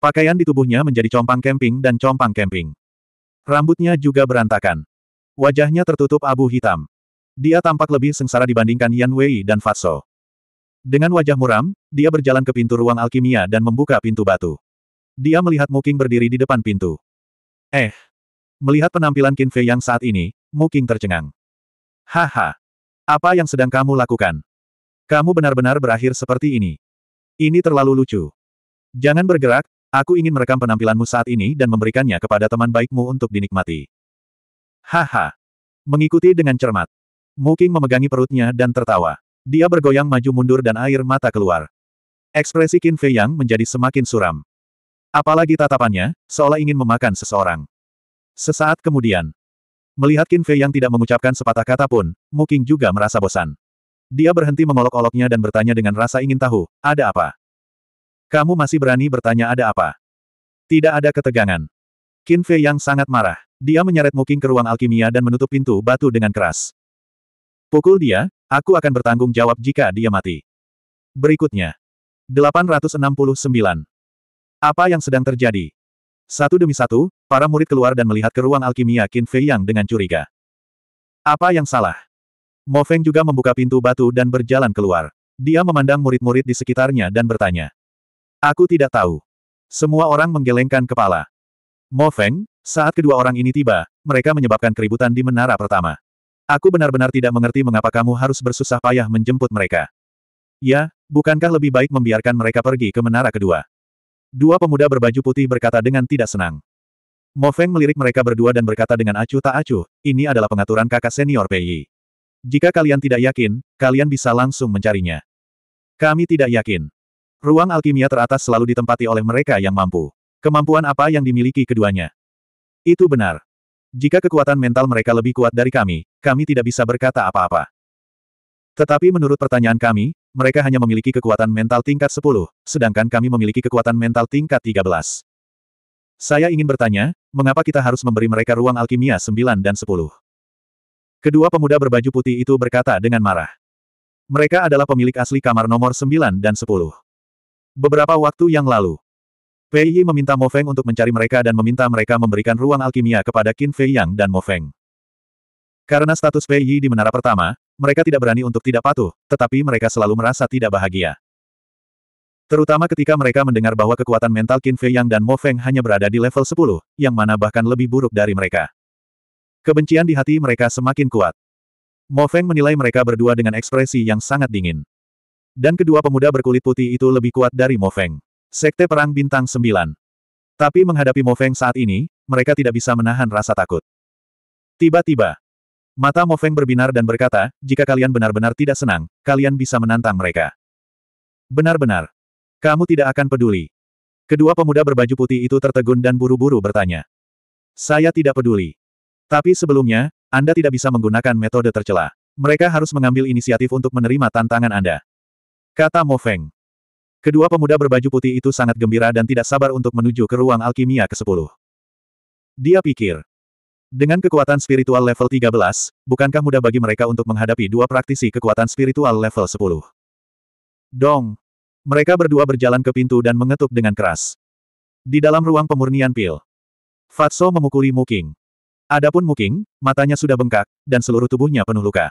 Pakaian di tubuhnya menjadi compang camping dan compang camping. Rambutnya juga berantakan. Wajahnya tertutup abu hitam. Dia tampak lebih sengsara dibandingkan Yan Wei dan Fatso. Dengan wajah muram, dia berjalan ke pintu ruang alkimia dan membuka pintu batu. Dia melihat Muking berdiri di depan pintu. Eh, Melihat penampilan Qin Fei yang saat ini, Mu King tercengang. Haha! Apa yang sedang kamu lakukan? Kamu benar-benar berakhir seperti ini. Ini terlalu lucu. Jangan bergerak, aku ingin merekam penampilanmu saat ini dan memberikannya kepada teman baikmu untuk dinikmati. Haha! Mengikuti dengan cermat. Mu King memegangi perutnya dan tertawa. Dia bergoyang maju mundur dan air mata keluar. Ekspresi Qin Fei Yang menjadi semakin suram. Apalagi tatapannya, seolah ingin memakan seseorang. Sesaat kemudian, melihat Qin Fei yang tidak mengucapkan sepatah kata pun, Mu Qing juga merasa bosan. Dia berhenti mengolok-oloknya dan bertanya dengan rasa ingin tahu, ada apa? Kamu masih berani bertanya ada apa? Tidak ada ketegangan. Qin Fei yang sangat marah. Dia menyeret Mu Qing ke ruang alkimia dan menutup pintu batu dengan keras. Pukul dia, aku akan bertanggung jawab jika dia mati. Berikutnya. 869. Apa yang sedang terjadi? Satu demi satu, Para murid keluar dan melihat ke ruang alkimia Qin Fei Yang dengan curiga. Apa yang salah? Mo Feng juga membuka pintu batu dan berjalan keluar. Dia memandang murid-murid di sekitarnya dan bertanya. Aku tidak tahu. Semua orang menggelengkan kepala. Mo Feng, saat kedua orang ini tiba, mereka menyebabkan keributan di menara pertama. Aku benar-benar tidak mengerti mengapa kamu harus bersusah payah menjemput mereka. Ya, bukankah lebih baik membiarkan mereka pergi ke menara kedua? Dua pemuda berbaju putih berkata dengan tidak senang. Mo Feng melirik mereka berdua dan berkata dengan acuh tak acuh, ini adalah pengaturan kakak senior Pei. Jika kalian tidak yakin, kalian bisa langsung mencarinya. Kami tidak yakin. Ruang alkimia teratas selalu ditempati oleh mereka yang mampu. Kemampuan apa yang dimiliki keduanya? Itu benar. Jika kekuatan mental mereka lebih kuat dari kami, kami tidak bisa berkata apa-apa. Tetapi menurut pertanyaan kami, mereka hanya memiliki kekuatan mental tingkat 10, sedangkan kami memiliki kekuatan mental tingkat 13. Saya ingin bertanya, mengapa kita harus memberi mereka ruang alkimia 9 dan 10? Kedua pemuda berbaju putih itu berkata dengan marah. Mereka adalah pemilik asli kamar nomor 9 dan 10. Beberapa waktu yang lalu, Pei Yi meminta Mo Feng untuk mencari mereka dan meminta mereka memberikan ruang alkimia kepada Qin Fei Yang dan Mo Feng. Karena status Pei Yi di menara pertama, mereka tidak berani untuk tidak patuh, tetapi mereka selalu merasa tidak bahagia. Terutama ketika mereka mendengar bahwa kekuatan mental Qin Fei Yang dan Mo Feng hanya berada di level 10, yang mana bahkan lebih buruk dari mereka. Kebencian di hati mereka semakin kuat. Mo Feng menilai mereka berdua dengan ekspresi yang sangat dingin. Dan kedua pemuda berkulit putih itu lebih kuat dari Mo Feng. Sekte Perang Bintang 9. Tapi menghadapi Mo Feng saat ini, mereka tidak bisa menahan rasa takut. Tiba-tiba, mata Mo Feng berbinar dan berkata, jika kalian benar-benar tidak senang, kalian bisa menantang mereka. Benar-benar, kamu tidak akan peduli. Kedua pemuda berbaju putih itu tertegun dan buru-buru bertanya. Saya tidak peduli. Tapi sebelumnya, Anda tidak bisa menggunakan metode tercela. Mereka harus mengambil inisiatif untuk menerima tantangan Anda. Kata Mo Feng. Kedua pemuda berbaju putih itu sangat gembira dan tidak sabar untuk menuju ke ruang alkimia ke-10. Dia pikir. Dengan kekuatan spiritual level 13, bukankah mudah bagi mereka untuk menghadapi dua praktisi kekuatan spiritual level 10? Dong, mereka berdua berjalan ke pintu dan mengetuk dengan keras. Di dalam ruang pemurnian pil, Fatso memukuli Muking. Adapun Muking, matanya sudah bengkak, dan seluruh tubuhnya penuh luka.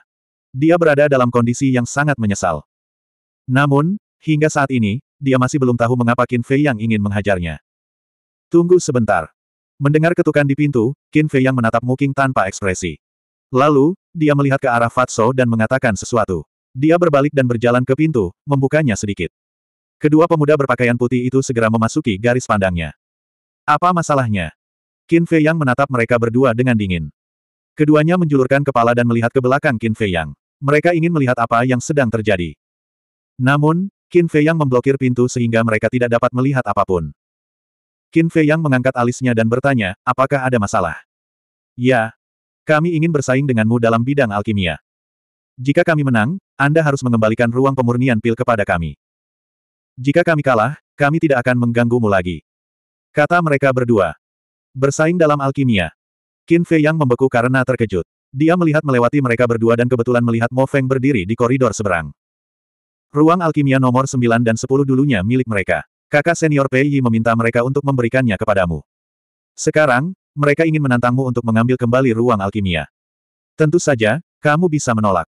Dia berada dalam kondisi yang sangat menyesal. Namun, hingga saat ini, dia masih belum tahu mengapa Qin Fei yang ingin menghajarnya. Tunggu sebentar. Mendengar ketukan di pintu, Qin Fei yang menatap Muking tanpa ekspresi. Lalu, dia melihat ke arah Fatso dan mengatakan sesuatu. Dia berbalik dan berjalan ke pintu, membukanya sedikit. Kedua pemuda berpakaian putih itu segera memasuki garis pandangnya. Apa masalahnya? Qin Fei Yang menatap mereka berdua dengan dingin. Keduanya menjulurkan kepala dan melihat ke belakang Qin Fei Yang. Mereka ingin melihat apa yang sedang terjadi. Namun, Qin Fei Yang memblokir pintu sehingga mereka tidak dapat melihat apapun. Qin Fei Yang mengangkat alisnya dan bertanya, apakah ada masalah? Ya. Kami ingin bersaing denganmu dalam bidang alkimia. Jika kami menang, Anda harus mengembalikan ruang pemurnian pil kepada kami. Jika kami kalah, kami tidak akan mengganggumu lagi. Kata mereka berdua. Bersaing dalam alkimia. Qin Fei Yang membeku karena terkejut. Dia melihat melewati mereka berdua dan kebetulan melihat Mo Feng berdiri di koridor seberang. Ruang alkimia nomor 9 dan 10 dulunya milik mereka. Kakak senior Pei Yi meminta mereka untuk memberikannya kepadamu. Sekarang, mereka ingin menantangmu untuk mengambil kembali ruang alkimia. Tentu saja, kamu bisa menolak.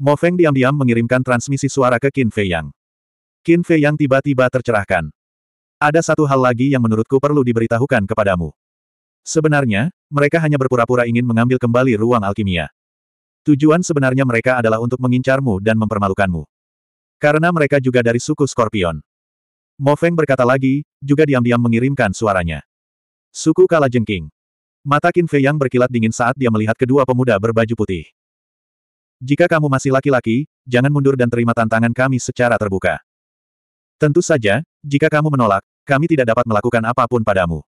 Mo Feng diam-diam mengirimkan transmisi suara ke Qin Fei Yang. Qin Fei yang tiba-tiba tercerahkan. Ada satu hal lagi yang menurutku perlu diberitahukan kepadamu. Sebenarnya, mereka hanya berpura-pura ingin mengambil kembali ruang alkimia. Tujuan sebenarnya mereka adalah untuk mengincarmu dan mempermalukanmu. Karena mereka juga dari suku Scorpion. Mo Feng berkata lagi, juga diam-diam mengirimkan suaranya. Suku Kalajengking. Mata Qin Fei yang berkilat dingin saat dia melihat kedua pemuda berbaju putih. Jika kamu masih laki-laki, jangan mundur dan terima tantangan kami secara terbuka. Tentu saja, jika kamu menolak, kami tidak dapat melakukan apapun padamu.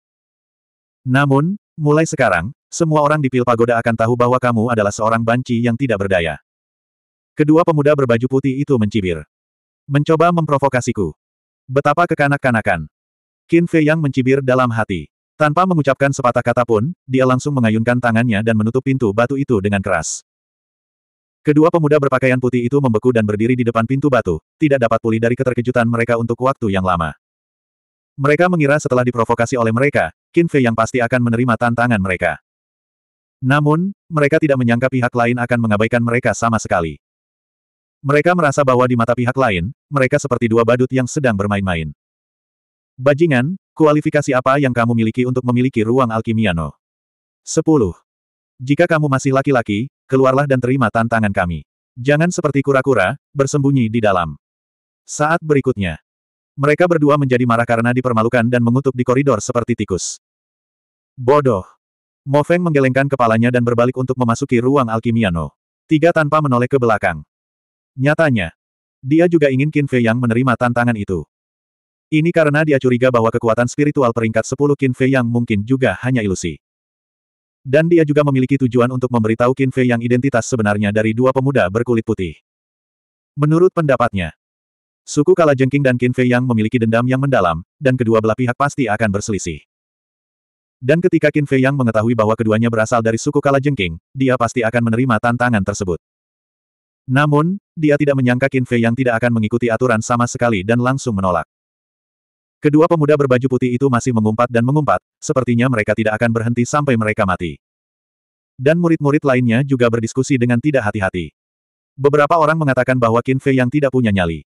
Namun, mulai sekarang, semua orang di Pil Pagoda akan tahu bahwa kamu adalah seorang banci yang tidak berdaya. Kedua pemuda berbaju putih itu mencibir. Mencoba memprovokasiku. Betapa kekanak-kanakan. Qin Fei yang mencibir dalam hati. Tanpa mengucapkan sepatah kata pun, dia langsung mengayunkan tangannya dan menutup pintu batu itu dengan keras. Kedua pemuda berpakaian putih itu membeku dan berdiri di depan pintu batu, tidak dapat pulih dari keterkejutan mereka untuk waktu yang lama. Mereka mengira setelah diprovokasi oleh mereka, Qin Fei yang pasti akan menerima tantangan mereka. Namun, mereka tidak menyangka pihak lain akan mengabaikan mereka sama sekali. Mereka merasa bahwa di mata pihak lain, mereka seperti dua badut yang sedang bermain-main. Bajingan, kualifikasi apa yang kamu miliki untuk memiliki ruang alkimiano? 10. Jika kamu masih laki-laki, keluarlah dan terima tantangan kami. Jangan seperti kura-kura, bersembunyi di dalam. Saat berikutnya, mereka berdua menjadi marah karena dipermalukan dan mengutuk di koridor seperti tikus. Bodoh! Mo Feng menggelengkan kepalanya dan berbalik untuk memasuki ruang alkimiano. Tiga tanpa menoleh ke belakang. Nyatanya, dia juga ingin Qin Fei yang menerima tantangan itu. Ini karena dia curiga bahwa kekuatan spiritual peringkat 10 Qin Fei yang mungkin juga hanya ilusi. Dan dia juga memiliki tujuan untuk memberitahu Qin Fei yang identitas sebenarnya dari dua pemuda berkulit putih. Menurut pendapatnya, suku Kala Jengking dan Qin Fei yang memiliki dendam yang mendalam, dan kedua belah pihak pasti akan berselisih. Dan ketika Qin Fei yang mengetahui bahwa keduanya berasal dari suku Kala Jengking, dia pasti akan menerima tantangan tersebut. Namun, dia tidak menyangka Qin Fei yang tidak akan mengikuti aturan sama sekali dan langsung menolak. Kedua pemuda berbaju putih itu masih mengumpat dan mengumpat, sepertinya mereka tidak akan berhenti sampai mereka mati. Dan murid-murid lainnya juga berdiskusi dengan tidak hati-hati. Beberapa orang mengatakan bahwa Qin Fei yang tidak punya nyali.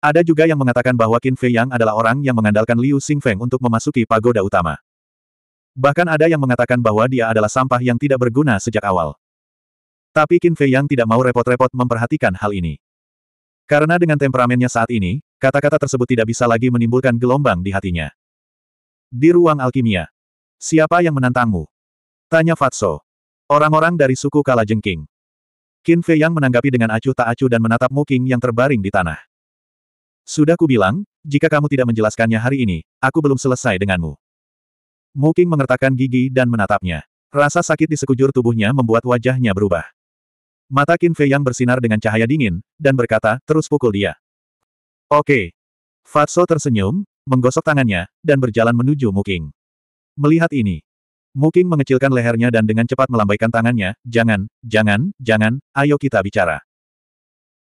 Ada juga yang mengatakan bahwa Qin Fei yang adalah orang yang mengandalkan Liu Feng untuk memasuki pagoda utama. Bahkan ada yang mengatakan bahwa dia adalah sampah yang tidak berguna sejak awal. Tapi Qin Fei yang tidak mau repot-repot memperhatikan hal ini. Karena dengan temperamennya saat ini, Kata-kata tersebut tidak bisa lagi menimbulkan gelombang di hatinya. Di ruang alkimia. Siapa yang menantangmu? Tanya Fatso. Orang-orang dari suku Kalajengking. Jengking. Qin Fei yang menanggapi dengan acuh tak acuh dan menatap Muking yang terbaring di tanah. Sudah kubilang, jika kamu tidak menjelaskannya hari ini, aku belum selesai denganmu. Muking mengertakkan gigi dan menatapnya. Rasa sakit di sekujur tubuhnya membuat wajahnya berubah. Mata Qin Fei yang bersinar dengan cahaya dingin, dan berkata, terus pukul dia. Oke. Fatso tersenyum, menggosok tangannya, dan berjalan menuju Muking. Melihat ini, Muking mengecilkan lehernya dan dengan cepat melambaikan tangannya, jangan, jangan, jangan, ayo kita bicara.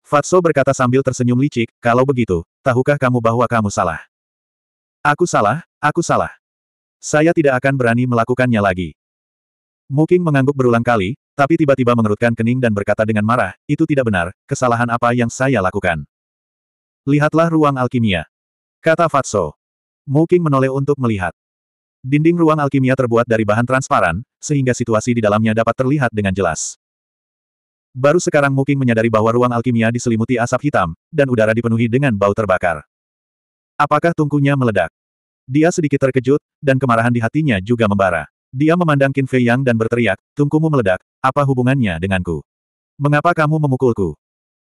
Fatso berkata sambil tersenyum licik, kalau begitu, tahukah kamu bahwa kamu salah? Aku salah, aku salah. Saya tidak akan berani melakukannya lagi. Muking mengangguk berulang kali, tapi tiba-tiba mengerutkan kening dan berkata dengan marah, itu tidak benar, kesalahan apa yang saya lakukan. Lihatlah ruang alkimia. Kata Fatso. Muking menoleh untuk melihat. Dinding ruang alkimia terbuat dari bahan transparan, sehingga situasi di dalamnya dapat terlihat dengan jelas. Baru sekarang Muking menyadari bahwa ruang alkimia diselimuti asap hitam, dan udara dipenuhi dengan bau terbakar. Apakah tungkunya meledak? Dia sedikit terkejut, dan kemarahan di hatinya juga membara. Dia memandang Qin Fei Yang dan berteriak, tungkumu meledak, apa hubungannya denganku? Mengapa kamu memukulku?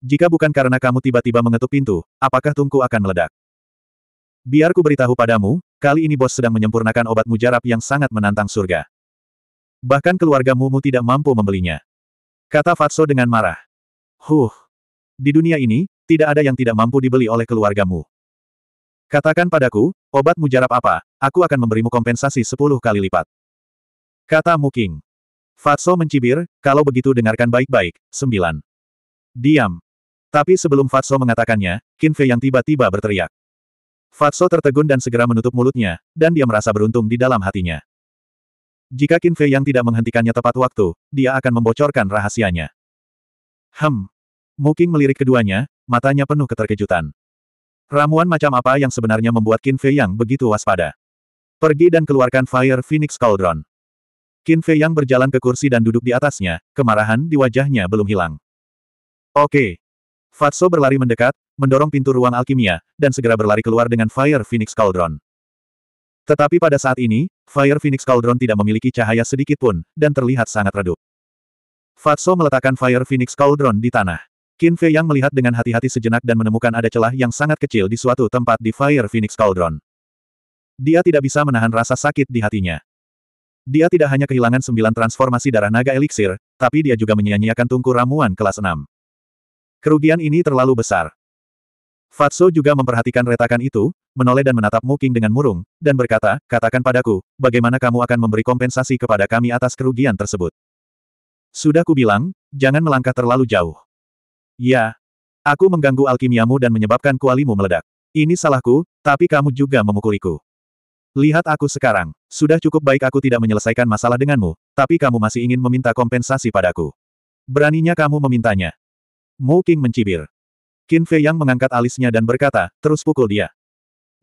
Jika bukan karena kamu tiba-tiba mengetuk pintu, apakah tungku akan meledak? Biar ku beritahu padamu, kali ini bos sedang menyempurnakan obat mujarab yang sangat menantang surga. Bahkan keluarga Mumu tidak mampu membelinya. Kata Fatso dengan marah. Huh. Di dunia ini, tidak ada yang tidak mampu dibeli oleh keluargamu. Katakan padaku, obat mujarab apa, aku akan memberimu kompensasi sepuluh kali lipat. Kata Muking. Fatso mencibir, kalau begitu dengarkan baik-baik, sembilan. Diam, tapi sebelum Fatso mengatakannya, Qin Fei yang tiba-tiba berteriak. Fatso tertegun dan segera menutup mulutnya, dan dia merasa beruntung di dalam hatinya. Jika Qin Fei yang tidak menghentikannya tepat waktu, dia akan membocorkan rahasianya. Hem. Muking melirik keduanya, matanya penuh keterkejutan. Ramuan macam apa yang sebenarnya membuat Qin Fei yang begitu waspada? Pergi dan keluarkan Fire Phoenix Cauldron. Qin Fei yang berjalan ke kursi dan duduk di atasnya, kemarahan di wajahnya belum hilang. Oke, Fatso berlari mendekat, mendorong pintu ruang alkimia, dan segera berlari keluar dengan Fire Phoenix Cauldron. Tetapi pada saat ini, Fire Phoenix Cauldron tidak memiliki cahaya sedikit pun, dan terlihat sangat redup. Fatso meletakkan Fire Phoenix Cauldron di tanah. Qin Fei Yang melihat dengan hati-hati sejenak dan menemukan ada celah yang sangat kecil di suatu tempat di Fire Phoenix Cauldron. Dia tidak bisa menahan rasa sakit di hatinya. Dia tidak hanya kehilangan sembilan transformasi darah naga eliksir, tapi dia juga menyia-nyiakan tungku ramuan kelas 6. Kerugian ini terlalu besar. Fatso juga memperhatikan retakan itu, menoleh dan menatap Muking dengan murung, dan berkata, katakan padaku, bagaimana kamu akan memberi kompensasi kepada kami atas kerugian tersebut. Sudah kubilang, jangan melangkah terlalu jauh. Ya. Aku mengganggu alkimiamu dan menyebabkan kualimu meledak. Ini salahku, tapi kamu juga memukuliku. Lihat aku sekarang, sudah cukup baik aku tidak menyelesaikan masalah denganmu, tapi kamu masih ingin meminta kompensasi padaku. Beraninya kamu memintanya. Mu Qing mencibir. Qin Fei Yang mengangkat alisnya dan berkata, terus pukul dia.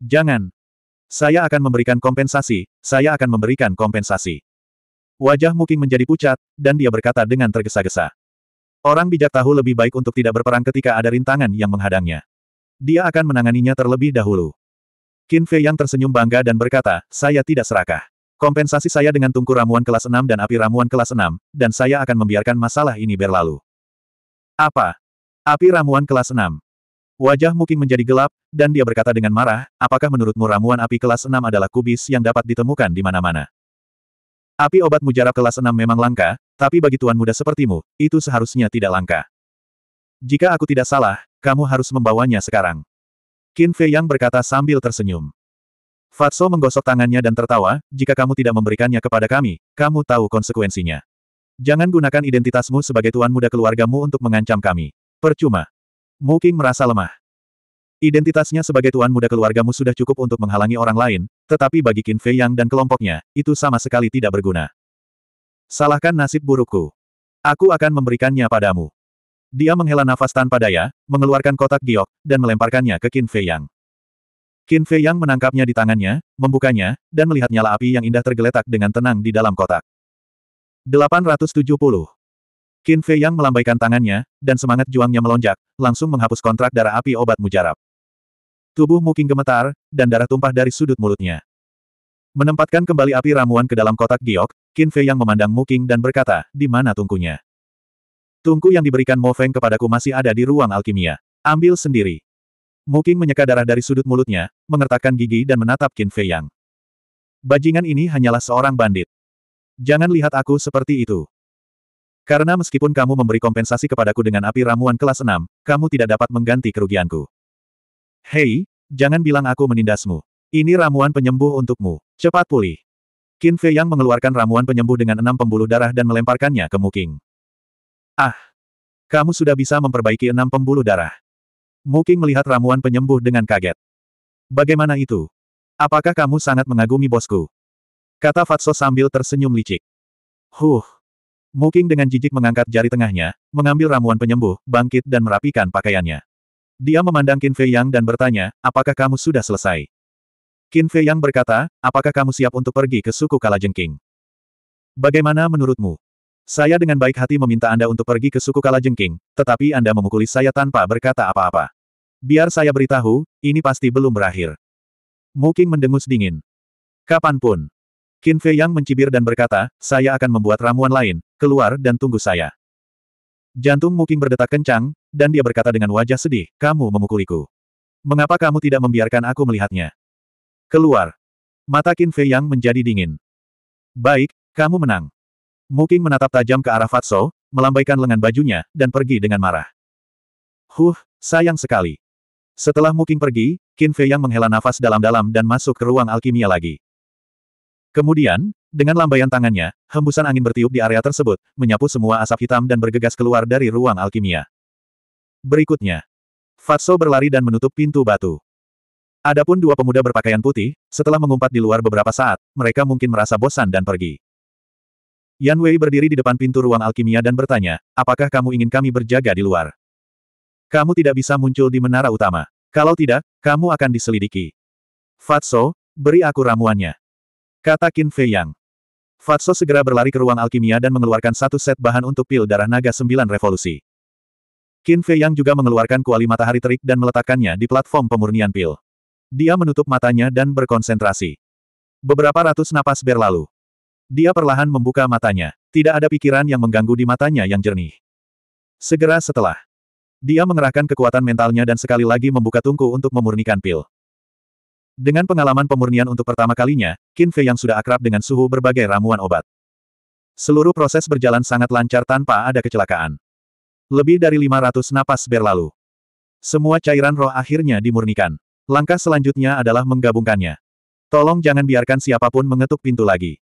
Jangan. Saya akan memberikan kompensasi, saya akan memberikan kompensasi. Wajah Mu Qing menjadi pucat, dan dia berkata dengan tergesa-gesa. Orang bijak tahu lebih baik untuk tidak berperang ketika ada rintangan yang menghadangnya. Dia akan menanganinya terlebih dahulu. Qin Fei Yang tersenyum bangga dan berkata, saya tidak serakah. Kompensasi saya dengan tungku ramuan kelas 6 dan api ramuan kelas 6, dan saya akan membiarkan masalah ini berlalu. Apa? Api ramuan kelas 6. Wajah Muking menjadi gelap, dan dia berkata dengan marah, apakah menurutmu ramuan api kelas 6 adalah kubis yang dapat ditemukan di mana-mana? Api obat mujarab kelas 6 memang langka, tapi bagi tuan muda sepertimu, itu seharusnya tidak langka. Jika aku tidak salah, kamu harus membawanya sekarang. Qin Fei Yang berkata sambil tersenyum. Fatso menggosok tangannya dan tertawa, jika kamu tidak memberikannya kepada kami, kamu tahu konsekuensinya. Jangan gunakan identitasmu sebagai tuan muda keluargamu untuk mengancam kami. Percuma. Muking merasa lemah. Identitasnya sebagai tuan muda keluargamu sudah cukup untuk menghalangi orang lain, tetapi bagi Qin Fei Yang dan kelompoknya, itu sama sekali tidak berguna. Salahkan nasib burukku. Aku akan memberikannya padamu. Dia menghela nafas tanpa daya, mengeluarkan kotak giok, dan melemparkannya ke Qin Fei Yang. Qin Fei Yang menangkapnya di tangannya, membukanya, dan melihat nyala api yang indah tergeletak dengan tenang di dalam kotak. 870. Qin Fei Yang melambaikan tangannya, dan semangat juangnya melonjak, langsung menghapus kontrak darah api obat mujarab. Tubuh Qing gemetar, dan darah tumpah dari sudut mulutnya. Menempatkan kembali api ramuan ke dalam kotak giok, Qin Fei Yang memandang Qing dan berkata, di mana tungkunya? Tungku yang diberikan Mo Feng kepadaku masih ada di ruang alkimia. Ambil sendiri. Qing menyeka darah dari sudut mulutnya, mengertakkan gigi dan menatap Qin Fei Yang. Bajingan ini hanyalah seorang bandit. Jangan lihat aku seperti itu. Karena meskipun kamu memberi kompensasi kepadaku dengan api ramuan kelas 6, kamu tidak dapat mengganti kerugianku. Hei, jangan bilang aku menindasmu. Ini ramuan penyembuh untukmu. Cepat pulih. Qin Fei Yang mengeluarkan ramuan penyembuh dengan enam pembuluh darah dan melemparkannya ke Muking. Ah! Kamu sudah bisa memperbaiki enam pembuluh darah. Muking melihat ramuan penyembuh dengan kaget. Bagaimana itu? Apakah kamu sangat mengagumi bosku? Kata Fatso sambil tersenyum licik. Huh, Muking dengan jijik mengangkat jari tengahnya, mengambil ramuan penyembuh, bangkit dan merapikan pakaiannya. Dia memandang Qin Fei Yang dan bertanya, apakah kamu sudah selesai? Qin Fei Yang berkata, apakah kamu siap untuk pergi ke suku Kalajengking? Bagaimana menurutmu? Saya dengan baik hati meminta Anda untuk pergi ke suku Kalajengking, tetapi Anda memukuli saya tanpa berkata apa-apa. Biar saya beritahu, ini pasti belum berakhir. Muking mendengus dingin. Kapanpun, Qin Fei Yang mencibir dan berkata, saya akan membuat ramuan lain, keluar dan tunggu saya. Jantung Muking berdetak kencang, dan dia berkata dengan wajah sedih, kamu memukuliku. Mengapa kamu tidak membiarkan aku melihatnya? Keluar. Mata Qin Fei Yang menjadi dingin. Baik, kamu menang. Muking menatap tajam ke arah Fatso, melambaikan lengan bajunya, dan pergi dengan marah. Huh, sayang sekali. Setelah Muking pergi, Qin Fei Yang menghela nafas dalam-dalam dan masuk ke ruang alkimia lagi. Kemudian, dengan lambaian tangannya, hembusan angin bertiup di area tersebut, menyapu semua asap hitam dan bergegas keluar dari ruang alkimia. Berikutnya, Fatso berlari dan menutup pintu batu. Adapun dua pemuda berpakaian putih, setelah mengumpat di luar beberapa saat, mereka mungkin merasa bosan dan pergi. Yan Wei berdiri di depan pintu ruang alkimia dan bertanya, apakah kamu ingin kami berjaga di luar? Kamu tidak bisa muncul di menara utama. Kalau tidak, kamu akan diselidiki. Fatso, beri aku ramuannya. Kata Qin Fei Yang. Fatso segera berlari ke ruang alkimia dan mengeluarkan satu set bahan untuk pil darah naga sembilan revolusi. Qin Fei Yang juga mengeluarkan kuali matahari terik dan meletakkannya di platform pemurnian pil. Dia menutup matanya dan berkonsentrasi. Beberapa ratus napas berlalu. Dia perlahan membuka matanya. Tidak ada pikiran yang mengganggu di matanya yang jernih. Segera setelah, dia mengerahkan kekuatan mentalnya dan sekali lagi membuka tungku untuk memurnikan pil. Dengan pengalaman pemurnian untuk pertama kalinya, Qin Fei yang sudah akrab dengan suhu berbagai ramuan obat. Seluruh proses berjalan sangat lancar tanpa ada kecelakaan. Lebih dari 500 napas berlalu. Semua cairan roh akhirnya dimurnikan. Langkah selanjutnya adalah menggabungkannya. Tolong jangan biarkan siapapun mengetuk pintu lagi.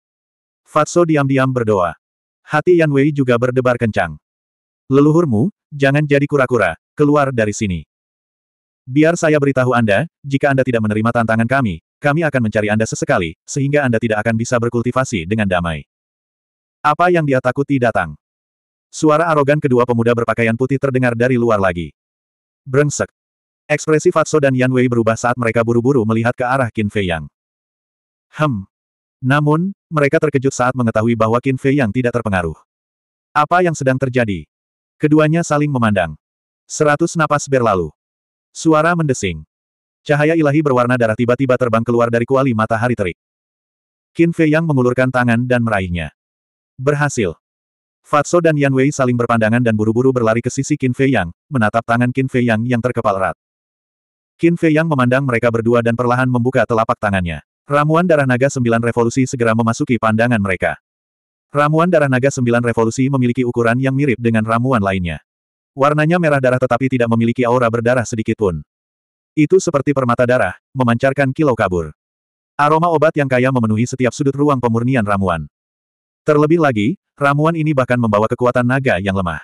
Fatso diam-diam berdoa. Hati Yan Wei juga berdebar kencang. Leluhurmu, jangan jadi kura-kura, keluar dari sini. Biar saya beritahu Anda, jika Anda tidak menerima tantangan kami, kami akan mencari Anda sesekali, sehingga Anda tidak akan bisa berkultivasi dengan damai. Apa yang dia takuti datang? Suara arogan kedua pemuda berpakaian putih terdengar dari luar lagi. Brengsek. Ekspresi Fatso dan Yan Wei berubah saat mereka buru-buru melihat ke arah Qin Fei Yang. Hem. Namun, mereka terkejut saat mengetahui bahwa Qin Fei Yang tidak terpengaruh. Apa yang sedang terjadi? Keduanya saling memandang. Seratus napas berlalu. Suara mendesing. Cahaya ilahi berwarna darah tiba-tiba terbang keluar dari kuali matahari terik. Qin Fei Yang mengulurkan tangan dan meraihnya. Berhasil. Fatso dan Yan Wei saling berpandangan dan buru-buru berlari ke sisi Qin Fei Yang, menatap tangan Qin Fei Yang yang terkepal erat. Qin Fei Yang memandang mereka berdua dan perlahan membuka telapak tangannya. Ramuan darah naga sembilan revolusi segera memasuki pandangan mereka. Ramuan darah naga sembilan revolusi memiliki ukuran yang mirip dengan ramuan lainnya. Warnanya merah darah tetapi tidak memiliki aura berdarah sedikitpun. Itu seperti permata darah, memancarkan kilau kabur. Aroma obat yang kaya memenuhi setiap sudut ruang pemurnian ramuan. Terlebih lagi, ramuan ini bahkan membawa kekuatan naga yang lemah.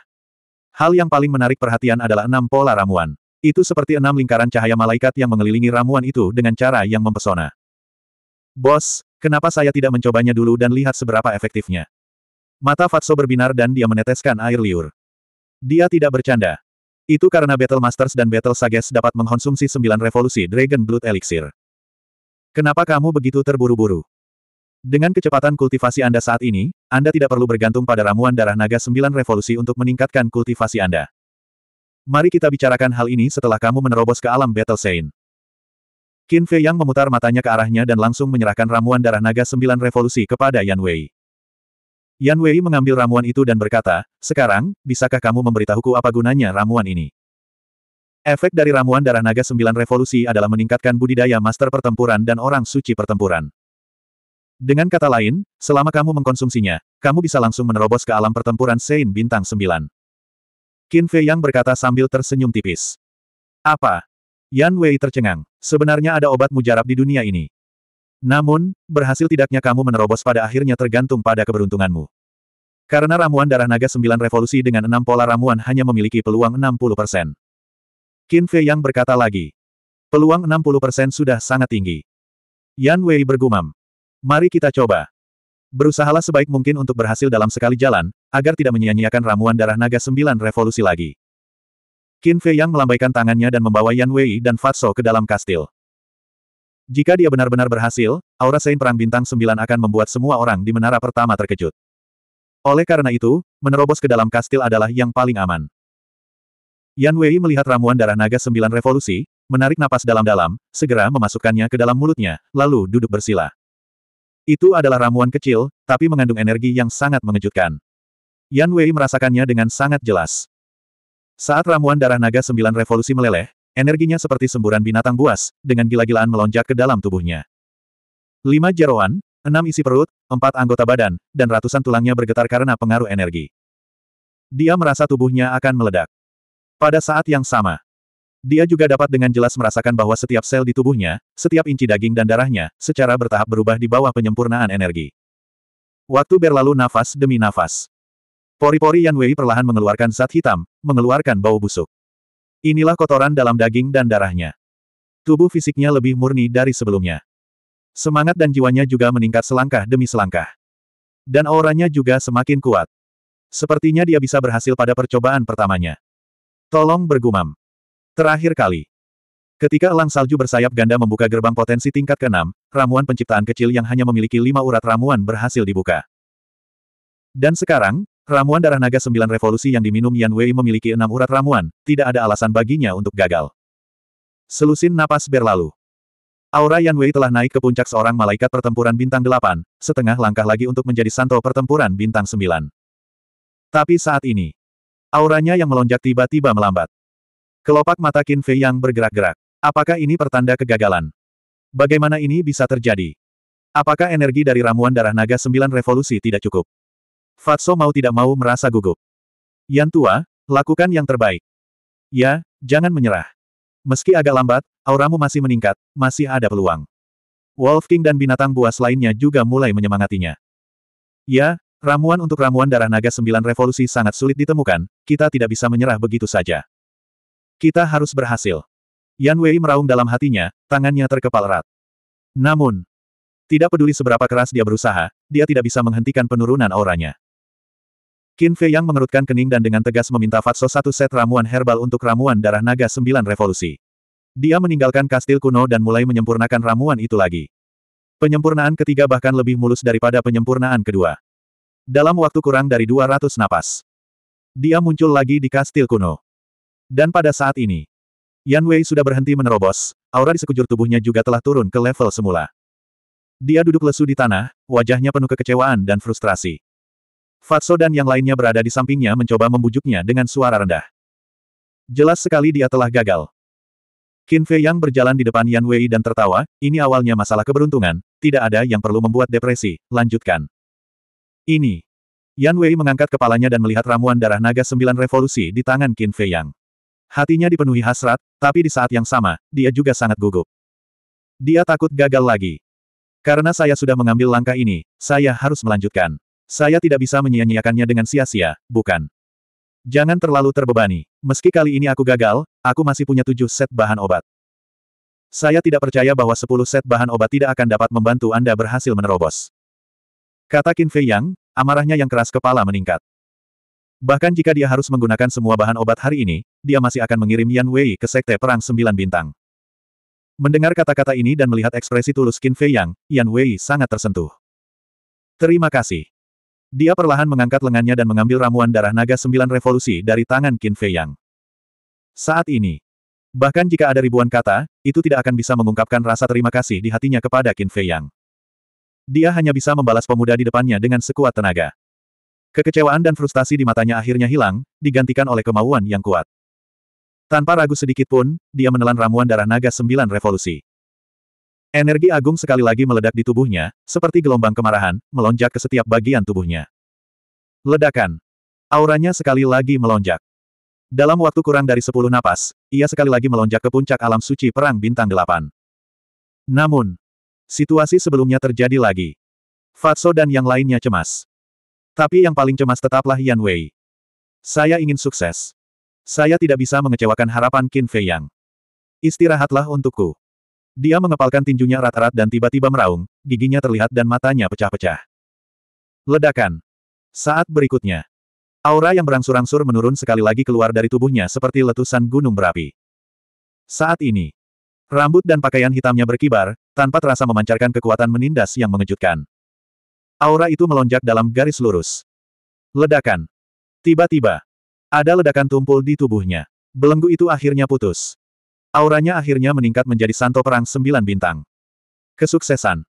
Hal yang paling menarik perhatian adalah enam pola ramuan. Itu seperti enam lingkaran cahaya malaikat yang mengelilingi ramuan itu dengan cara yang mempesona. Bos, kenapa saya tidak mencobanya dulu dan lihat seberapa efektifnya? Mata Fatso berbinar dan dia meneteskan air liur. Dia tidak bercanda. Itu karena Battle Masters dan Battle Sages dapat mengkonsumsi sembilan revolusi Dragon Blood Elixir. Kenapa kamu begitu terburu-buru? Dengan kecepatan kultivasi Anda saat ini, Anda tidak perlu bergantung pada ramuan darah naga sembilan revolusi untuk meningkatkan kultivasi Anda. Mari kita bicarakan hal ini setelah kamu menerobos ke alam Battle Saint. Qin Fei Yang memutar matanya ke arahnya dan langsung menyerahkan ramuan darah naga sembilan revolusi kepada Yan Wei. Yan Wei mengambil ramuan itu dan berkata, sekarang, bisakah kamu memberitahuku apa gunanya ramuan ini? Efek dari ramuan darah naga sembilan revolusi adalah meningkatkan budidaya master pertempuran dan orang suci pertempuran. Dengan kata lain, selama kamu mengkonsumsinya, kamu bisa langsung menerobos ke alam pertempuran Sein Bintang Sembilan." Qin Fei Yang berkata sambil tersenyum tipis. Apa? Yan Wei tercengang. Sebenarnya ada obat mujarab di dunia ini. Namun, berhasil tidaknya kamu menerobos pada akhirnya tergantung pada keberuntunganmu. Karena ramuan darah naga sembilan revolusi dengan enam pola ramuan hanya memiliki peluang 60%. Qin Fei yang berkata lagi. Peluang 60% sudah sangat tinggi. Yan Wei bergumam. Mari kita coba. Berusahalah sebaik mungkin untuk berhasil dalam sekali jalan, agar tidak menyia-nyiakan ramuan darah naga sembilan revolusi lagi. Qin Fei Yang melambaikan tangannya dan membawa Yan Wei dan Fatso ke dalam kastil. Jika dia benar-benar berhasil, aura Sein Perang Bintang 9 akan membuat semua orang di menara pertama terkejut. Oleh karena itu, menerobos ke dalam kastil adalah yang paling aman. Yan Wei melihat ramuan darah naga sembilan revolusi, menarik napas dalam-dalam, segera memasukkannya ke dalam mulutnya, lalu duduk bersila. Itu adalah ramuan kecil, tapi mengandung energi yang sangat mengejutkan. Yan Wei merasakannya dengan sangat jelas. Saat ramuan darah naga sembilan revolusi meleleh, Energinya seperti semburan binatang buas, dengan gila-gilaan melonjak ke dalam tubuhnya. Lima jeroan, enam isi perut, empat anggota badan, dan ratusan tulangnya bergetar karena pengaruh energi. Dia merasa tubuhnya akan meledak. Pada saat yang sama, dia juga dapat dengan jelas merasakan bahwa setiap sel di tubuhnya, setiap inci daging dan darahnya, secara bertahap berubah di bawah penyempurnaan energi. Waktu berlalu nafas demi nafas. Pori-pori Yan Wei perlahan mengeluarkan zat hitam, mengeluarkan bau busuk. Inilah kotoran dalam daging dan darahnya. Tubuh fisiknya lebih murni dari sebelumnya. Semangat dan jiwanya juga meningkat selangkah demi selangkah. Dan auranya juga semakin kuat. Sepertinya dia bisa berhasil pada percobaan pertamanya. Tolong bergumam. Terakhir kali. Ketika elang salju bersayap ganda membuka gerbang potensi tingkat ke-6, ramuan penciptaan kecil yang hanya memiliki lima urat ramuan berhasil dibuka. Dan sekarang, Ramuan darah naga sembilan revolusi yang diminum Yan Wei memiliki enam urat ramuan, tidak ada alasan baginya untuk gagal. Selusin napas berlalu. Aura Yan Wei telah naik ke puncak seorang malaikat pertempuran bintang delapan, setengah langkah lagi untuk menjadi santo pertempuran bintang sembilan. Tapi saat ini, auranya yang melonjak tiba-tiba melambat. Kelopak mata Qin Fei yang bergerak-gerak. Apakah ini pertanda kegagalan? Bagaimana ini bisa terjadi? Apakah energi dari ramuan darah naga sembilan revolusi tidak cukup? Fatso mau tidak mau merasa gugup. Yan tua, lakukan yang terbaik. Ya, jangan menyerah. Meski agak lambat, auramu masih meningkat, masih ada peluang. Wolf King dan binatang buas lainnya juga mulai menyemangatinya. Ya, ramuan untuk ramuan darah naga sembilan revolusi sangat sulit ditemukan, kita tidak bisa menyerah begitu saja. Kita harus berhasil. Yan Wei meraung dalam hatinya, tangannya terkepal erat. Namun, tidak peduli seberapa keras dia berusaha, dia tidak bisa menghentikan penurunan auranya. Qin Fei yang mengerutkan kening dan dengan tegas meminta Fatso satu set ramuan herbal untuk ramuan darah naga sembilan revolusi. Dia meninggalkan kastil kuno dan mulai menyempurnakan ramuan itu lagi. Penyempurnaan ketiga bahkan lebih mulus daripada penyempurnaan kedua. Dalam waktu kurang dari 200 napas. Dia muncul lagi di kastil kuno. Dan pada saat ini, Yan Wei sudah berhenti menerobos, aura di sekujur tubuhnya juga telah turun ke level semula. Dia duduk lesu di tanah, wajahnya penuh kekecewaan dan frustrasi. Fatso dan yang lainnya berada di sampingnya mencoba membujuknya dengan suara rendah. Jelas sekali dia telah gagal. Qin Fei Yang berjalan di depan Yan Wei dan tertawa, ini awalnya masalah keberuntungan, tidak ada yang perlu membuat depresi, lanjutkan. Ini. Yan Wei mengangkat kepalanya dan melihat ramuan darah naga sembilan revolusi di tangan Qin Fei Yang. Hatinya dipenuhi hasrat, tapi di saat yang sama, dia juga sangat gugup. Dia takut gagal lagi. Karena saya sudah mengambil langkah ini, saya harus melanjutkan. Saya tidak bisa menyia-nyiakannya dengan sia-sia, bukan? Jangan terlalu terbebani. Meski kali ini aku gagal, aku masih punya tujuh set bahan obat. Saya tidak percaya bahwa sepuluh set bahan obat tidak akan dapat membantu Anda berhasil menerobos. Kata Qin Fei Yang, amarahnya yang keras kepala meningkat. Bahkan jika dia harus menggunakan semua bahan obat hari ini, dia masih akan mengirim Yan Wei ke Sekte Perang Sembilan Bintang. Mendengar kata-kata ini dan melihat ekspresi tulus Qin Fei Yang, Yan Wei sangat tersentuh. Terima kasih. Dia perlahan mengangkat lengannya dan mengambil ramuan darah naga sembilan revolusi dari tangan Qin Fei Yang. Saat ini, bahkan jika ada ribuan kata, itu tidak akan bisa mengungkapkan rasa terima kasih di hatinya kepada Qin Fei Yang. Dia hanya bisa membalas pemuda di depannya dengan sekuat tenaga. Kekecewaan dan frustasi di matanya akhirnya hilang, digantikan oleh kemauan yang kuat. Tanpa ragu sedikit pun, dia menelan ramuan darah naga sembilan revolusi. Energi agung sekali lagi meledak di tubuhnya, seperti gelombang kemarahan, melonjak ke setiap bagian tubuhnya. Ledakan. Auranya sekali lagi melonjak. Dalam waktu kurang dari sepuluh napas, ia sekali lagi melonjak ke puncak alam suci Perang Bintang Delapan. Namun, situasi sebelumnya terjadi lagi. Fatso dan yang lainnya cemas. Tapi yang paling cemas tetaplah Yan Wei. Saya ingin sukses. Saya tidak bisa mengecewakan harapan Qin Fei Yang. Istirahatlah untukku. Dia mengepalkan tinjunya rata-rat dan tiba-tiba meraung, giginya terlihat dan matanya pecah-pecah. Ledakan. Saat berikutnya. Aura yang berangsur-angsur menurun sekali lagi keluar dari tubuhnya seperti letusan gunung berapi. Saat ini. Rambut dan pakaian hitamnya berkibar, tanpa terasa memancarkan kekuatan menindas yang mengejutkan. Aura itu melonjak dalam garis lurus. Ledakan. Tiba-tiba. Ada ledakan tumpul di tubuhnya. Belenggu itu akhirnya putus. Auranya akhirnya meningkat menjadi santo perang sembilan bintang. Kesuksesan